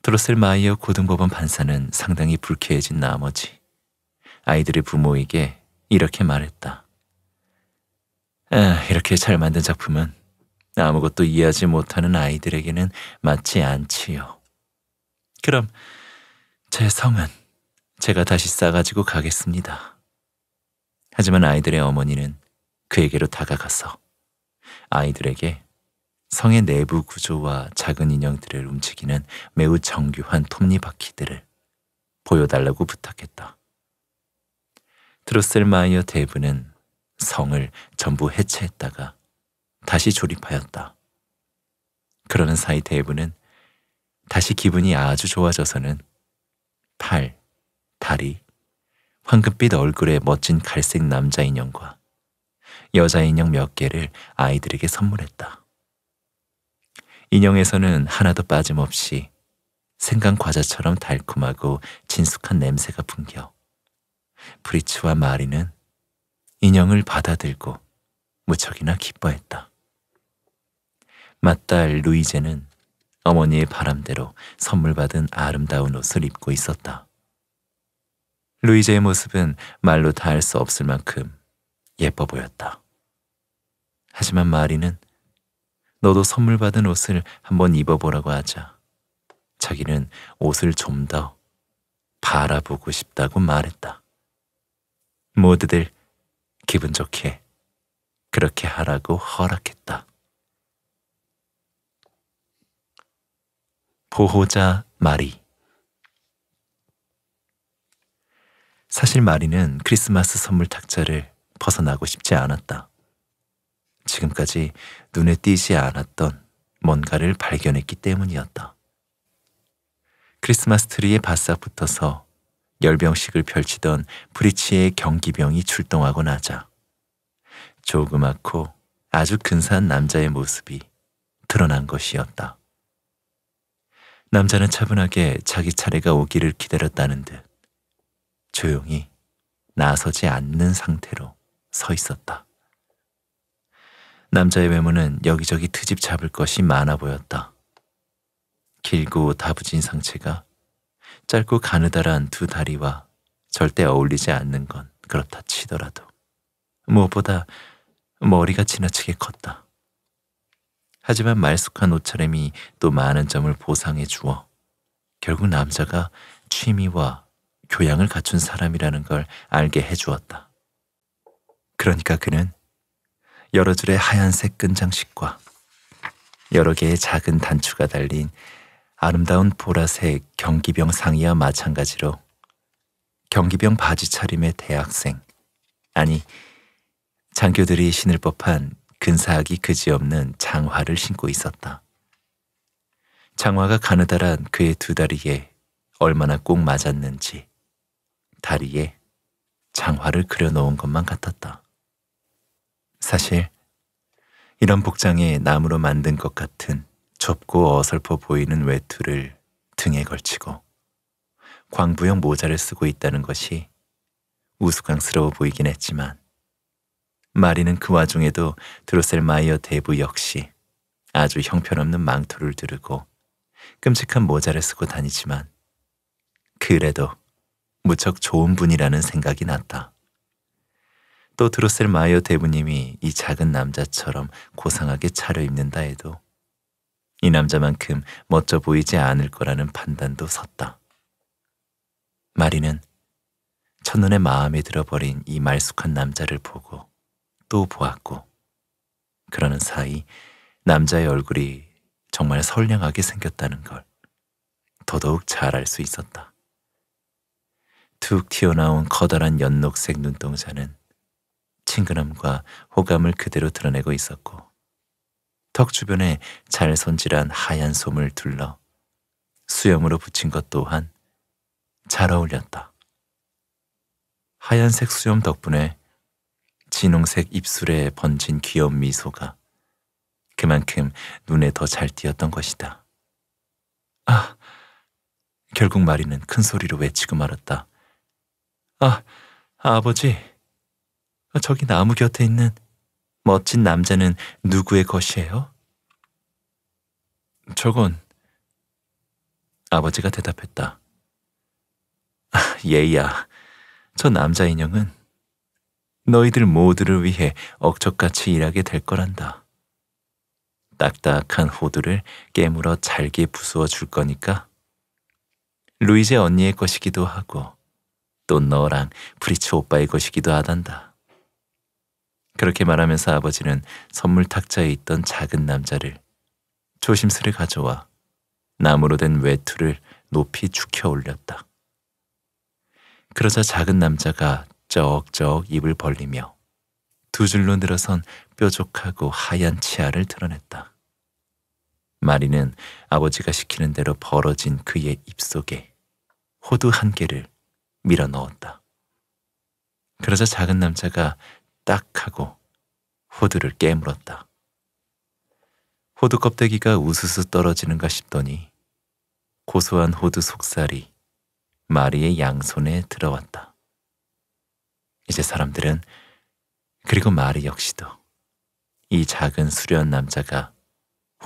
드로셀마이어 고등법원 판사는 상당히 불쾌해진 나머지 아이들의 부모에게 이렇게 말했다. 아, 이렇게 잘 만든 작품은 아무것도 이해하지 못하는 아이들에게는 맞지 않지요. 그럼 제 성은 제가 다시 싸가지고 가겠습니다. 하지만 아이들의 어머니는 그에게로 다가가서 아이들에게 성의 내부 구조와 작은 인형들을 움직이는 매우 정교한 톱니바퀴들을 보여달라고 부탁했다. 트로셀마이어 대부는 성을 전부 해체했다가 다시 조립하였다. 그러는 사이 대부는 다시 기분이 아주 좋아져서는 팔, 다리, 황금빛 얼굴의 멋진 갈색 남자 인형과 여자 인형 몇 개를 아이들에게 선물했다. 인형에서는 하나도 빠짐없이 생강 과자처럼 달콤하고 진숙한 냄새가 풍겨 브리츠와 마리는 인형을 받아들고 무척이나 기뻐했다. 맏딸 루이제는 어머니의 바람대로 선물 받은 아름다운 옷을 입고 있었다. 루이제의 모습은 말로 다 할 수 없을 만큼 예뻐 보였다. 하지만 마리는 너도 선물 받은 옷을 한번 입어보라고 하자. 자기는 옷을 좀 더 바라보고 싶다고 말했다. 모두들 기분 좋게 그렇게 하라고 허락했다. 보호자 마리 사실 마리는 크리스마스 선물 탁자를 벗어나고 싶지 않았다. 지금까지 눈에 띄지 않았던 뭔가를 발견했기 때문이었다. 크리스마스 트리에 바싹 붙어서 열병식을 펼치던 브리치의 경기병이 출동하고 나자 조그맣고 아주 근사한 남자의 모습이 드러난 것이었다. 남자는 차분하게 자기 차례가 오기를 기다렸다는 듯 조용히 나서지 않는 상태로 서 있었다. 남자의 외모는 여기저기 트집 잡을 것이 많아 보였다. 길고 다부진 상체가 짧고 가느다란 두 다리와 절대 어울리지 않는 건 그렇다 치더라도 무엇보다 머리가 지나치게 컸다. 하지만 말쑥한 옷차림이 또 많은 점을 보상해 주어 결국 남자가 취미와 교양을 갖춘 사람이라는 걸 알게 해 주었다. 그러니까 그는 여러 줄의 하얀색 끈장식과 여러 개의 작은 단추가 달린 아름다운 보라색 경기병 상의와 마찬가지로 경기병 바지 차림의 대학생 아니 장교들이 신을 법한 근사하기 그지없는 장화를 신고 있었다. 장화가 가느다란 그의 두 다리에 얼마나 꼭 맞았는지 다리에 장화를 그려놓은 것만 같았다. 사실 이런 복장에 나무로 만든 것 같은 좁고 어설퍼 보이는 외투를 등에 걸치고 광부형 모자를 쓰고 있다는 것이 우스꽝스러워 보이긴 했지만 마리는 그 와중에도 드로셀 마이어 대부 역시 아주 형편없는 망토를 두르고 끔찍한 모자를 쓰고 다니지만 그래도 무척 좋은 분이라는 생각이 났다. 또 드로셀 마이어 대부님이 이 작은 남자처럼 고상하게 차려입는다 해도 이 남자만큼 멋져 보이지 않을 거라는 판단도 섰다. 마리는 첫눈에 마음에 들어버린 이 말쑥한 남자를 보고 또 보았고 그러는 사이 남자의 얼굴이 정말 선량하게 생겼다는 걸 더더욱 잘 알 수 있었다. 툭 튀어나온 커다란 연녹색 눈동자는 친근함과 호감을 그대로 드러내고 있었고 턱 주변에 잘 손질한 하얀 솜을 둘러 수염으로 붙인 것 또한 잘 어울렸다. 하얀색 수염 덕분에 진홍색 입술에 번진 귀여운 미소가 그만큼 눈에 더 잘 띄었던 것이다. 아, 결국 마리는 큰 소리로 외치고 말았다. 아, 아버지. 아, 저기 나무 곁에 있는 멋진 남자는 누구의 것이에요? 저건 아버지가 대답했다. 아, 예이야저 남자 인형은 너희들 모두를 위해 억척같이 일하게 될 거란다. 딱딱한 호두를 깨물어 잘게 부수어 줄 거니까 루이제 언니의 것이기도 하고 또 너랑 프리츠 오빠의 것이기도 하단다. 그렇게 말하면서 아버지는 선물 탁자에 있던 작은 남자를 조심스레 가져와 나무로 된 외투를 높이 축혀 올렸다. 그러자 작은 남자가 쩍쩍 입을 벌리며 두 줄로 늘어선 뾰족하고 하얀 치아를 드러냈다. 마리는 아버지가 시키는 대로 벌어진 그의 입속에 호두 한 개를 밀어 넣었다. 그러자 작은 남자가 딱 하고 호두를 깨물었다. 호두 껍데기가 우스스 떨어지는가 싶더니 고소한 호두 속살이 마리의 양손에 들어왔다. 이제 사람들은 그리고 마리 역시도 이 작은 수련 남자가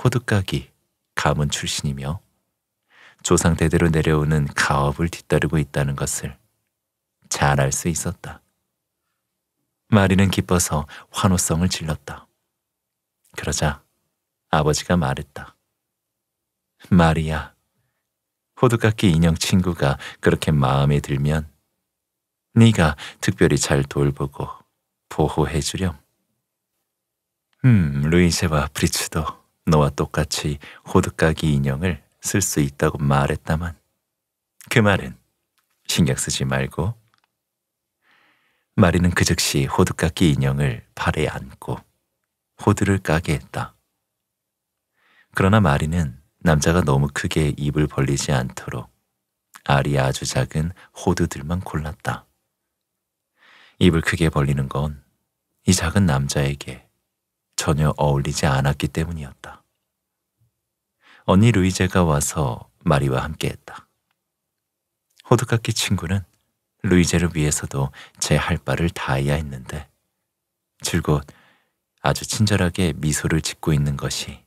호두까기 가문 출신이며 조상대대로 내려오는 가업을 뒤따르고 있다는 것을 잘 알 수 있었다. 마리는 기뻐서 환호성을 질렀다. 그러자 아버지가 말했다. 마리야, 호두깎이 인형 친구가 그렇게 마음에 들면 네가 특별히 잘 돌보고 보호해 주렴. 음, 루이제와 브리츠도 너와 똑같이 호두까기 인형을 쓸 수 있다고 말했다만 그 말은 신경 쓰지 말고 마리는 그 즉시 호두깎이 인형을 발에 안고 호두를 까게 했다. 그러나 마리는 남자가 너무 크게 입을 벌리지 않도록 알이 아주 작은 호두들만 골랐다. 입을 크게 벌리는 건 이 작은 남자에게 전혀 어울리지 않았기 때문이었다. 언니 루이제가 와서 마리와 함께 했다. 호두깎이 친구는 루이제를 위해서도 제 할 바를 다해야 했는데 줄곧 아주 친절하게 미소를 짓고 있는 것이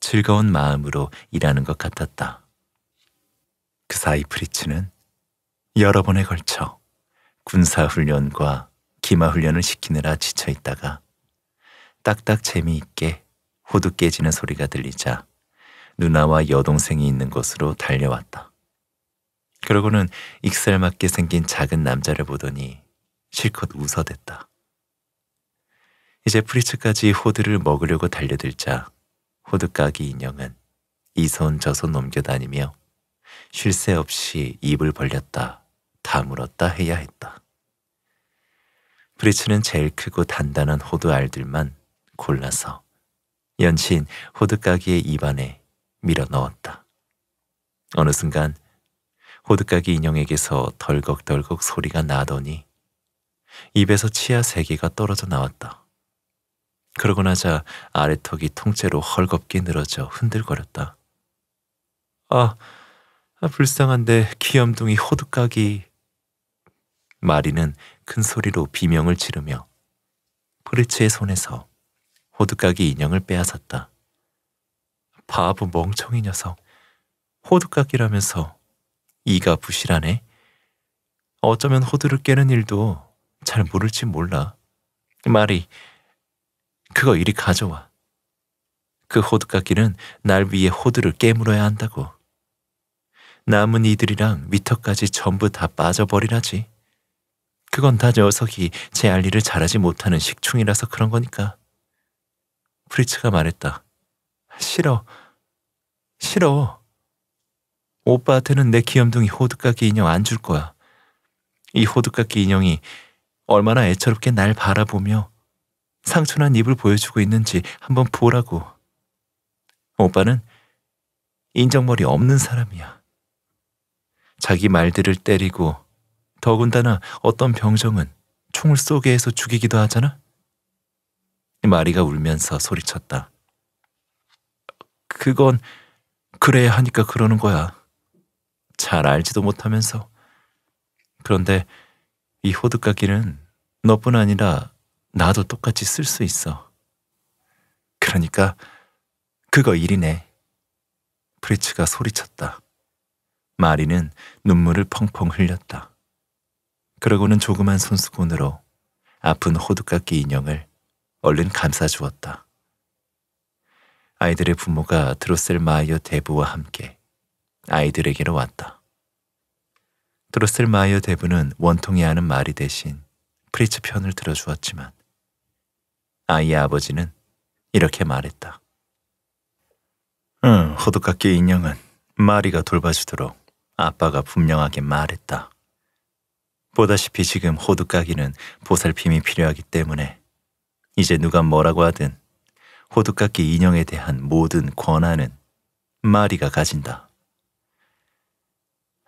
즐거운 마음으로 일하는 것 같았다. 그 사이 프리츠는 여러 번에 걸쳐 군사훈련과 기마훈련을 시키느라 지쳐 있다가 딱딱 재미있게 호두 깨지는 소리가 들리자 누나와 여동생이 있는 곳으로 달려왔다. 그러고는 익살맞게 생긴 작은 남자를 보더니 실컷 웃어댔다. 이제 프리츠까지 호드를 먹으려고 달려들자 호드까기 인형은 이손 저손 넘겨다니며 쉴 새 없이 입을 벌렸다 다물었다 해야 했다. 프리츠는 제일 크고 단단한 호두 알들만 골라서 연신 호두까기의 입안에 밀어 넣었다. 어느 순간 호두까기 인형에게서 덜걱덜걱 소리가 나더니 입에서 치아 세 개가 떨어져 나왔다. 그러고 나자 아래턱이 통째로 헐겁게 늘어져 흔들거렸다. 아, 아 불쌍한데 귀염둥이 호두까기. 마리는 큰 소리로 비명을 지르며 프리츠의 손에서 호두까기 인형을 빼앗았다. 바보 멍청이 녀석. 호두까기라면서 이가 부실하네. 어쩌면 호두를 깨는 일도 잘 모를지 몰라. 말이 그거 이리 가져와. 그 호두깎이는 날 위해 호두를 깨물어야 한다고. 남은 이들이랑 위터까지 전부 다 빠져버리라지. 그건 다 녀석이 제 알리를 잘하지 못하는 식충이라서 그런 거니까. 프리츠가 말했다. 싫어. 싫어. 오빠한테는 내 귀염둥이 호두까기 인형 안 줄 거야. 이 호두까기 인형이 얼마나 애처롭게 날 바라보며 상처난 입을 보여주고 있는지 한번 보라고. 오빠는 인정머리 없는 사람이야. 자기 말들을 때리고 더군다나 어떤 병정은 총을 쏘게 해서 죽이기도 하잖아. 마리가 울면서 소리쳤다. 그건 그래야 하니까 그러는 거야. 잘 알지도 못하면서 그런데 이 호두까기는 너뿐 아니라 나도 똑같이 쓸 수 있어. 그러니까 그거 일이네. 프리츠가 소리쳤다. 마리는 눈물을 펑펑 흘렸다. 그러고는 조그만 손수건으로 아픈 호두깎기 인형을 얼른 감싸주었다. 아이들의 부모가 드로셀 마이어 대부와 함께 아이들에게로 왔다. 드로셀마이어 대부는 원통이 하는 말이 대신 프리츠 편을 들어주었지만 아이의 아버지는 이렇게 말했다. 응, 호두깎기 인형은 마리가 돌봐주도록 아빠가 분명하게 말했다. 보다시피 지금 호두깎이는 보살핌이 필요하기 때문에 이제 누가 뭐라고 하든 호두깎기 인형에 대한 모든 권한은 마리가 가진다.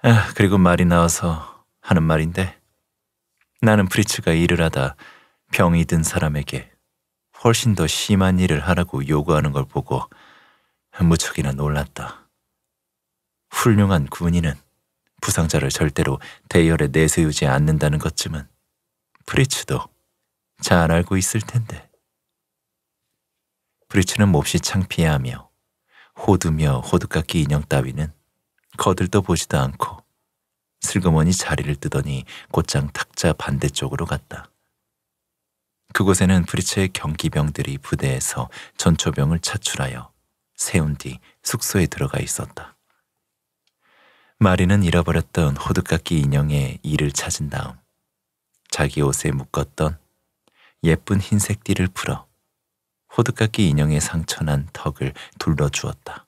아, 그리고 말이 나와서 하는 말인데 나는 프리츠가 일을 하다 병이 든 사람에게 훨씬 더 심한 일을 하라고 요구하는 걸 보고 무척이나 놀랐다. 훌륭한 군인은 부상자를 절대로 대열에 내세우지 않는다는 것쯤은 프리츠도 잘 알고 있을 텐데. 프리츠는 몹시 창피해하며 호두며 호두깎기 인형 따위는 거들떠 보지도 않고 슬그머니 자리를 뜨더니 곧장 탁자 반대쪽으로 갔다. 그곳에는 브리처의 경기병들이 부대에서 전초병을 차출하여 세운 뒤 숙소에 들어가 있었다. 마리는 잃어버렸던 호두깎기 인형의 이를 찾은 다음 자기 옷에 묶었던 예쁜 흰색 띠를 풀어 호두깎기 인형의 상처난 턱을 둘러주었다.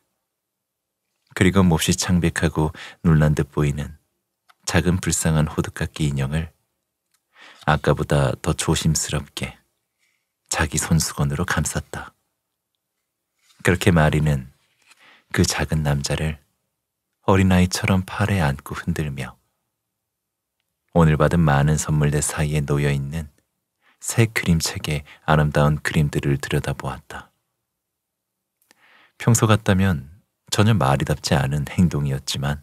그리고 몹시 창백하고 놀란 듯 보이는 작은 불쌍한 호두깎기 인형을 아까보다 더 조심스럽게 자기 손수건으로 감쌌다. 그렇게 마리는 그 작은 남자를 어린아이처럼 팔에 안고 흔들며 오늘 받은 많은 선물들 사이에 놓여있는 새 그림책의 아름다운 그림들을 들여다보았다. 평소 같다면 전혀 말이답지 않은 행동이었지만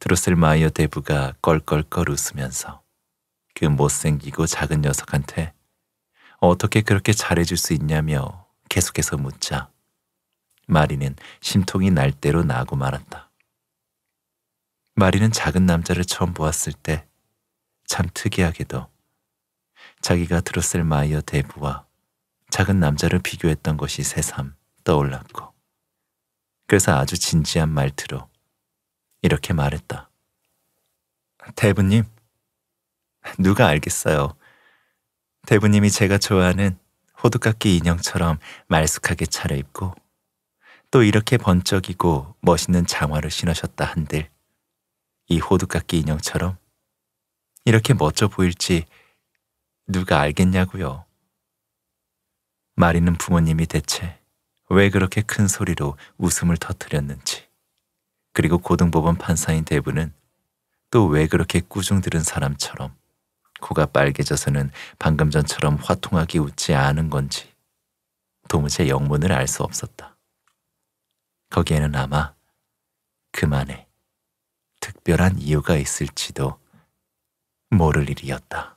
드로셀 마이어 대부가 껄껄껄 웃으면서 그 못생기고 작은 녀석한테 어떻게 그렇게 잘해줄 수 있냐며 계속해서 묻자 마리는 심통이 날 대로 나고 말았다. 마리는 작은 남자를 처음 보았을 때 참 특이하게도 자기가 드로셀 마이어 대부와 작은 남자를 비교했던 것이 새삼 떠올랐고 그래서 아주 진지한 말투로 이렇게 말했다. 대부님, 누가 알겠어요. 대부님이 제가 좋아하는 호두깎이 인형처럼 말쑥하게 차려입고 또 이렇게 번쩍이고 멋있는 장화를 신으셨다 한들 이 호두깎이 인형처럼 이렇게 멋져 보일지 누가 알겠냐고요. 마리는 부모님이 대체 왜 그렇게 큰 소리로 웃음을 터뜨렸는지 그리고 고등법원 판사인 대부는 또 왜 그렇게 꾸중 들은 사람처럼 코가 빨개져서는 방금 전처럼 화통하게 웃지 않은 건지 도무지 영문을 알 수 없었다. 거기에는 아마 그만의 특별한 이유가 있을지도 모를 일이었다.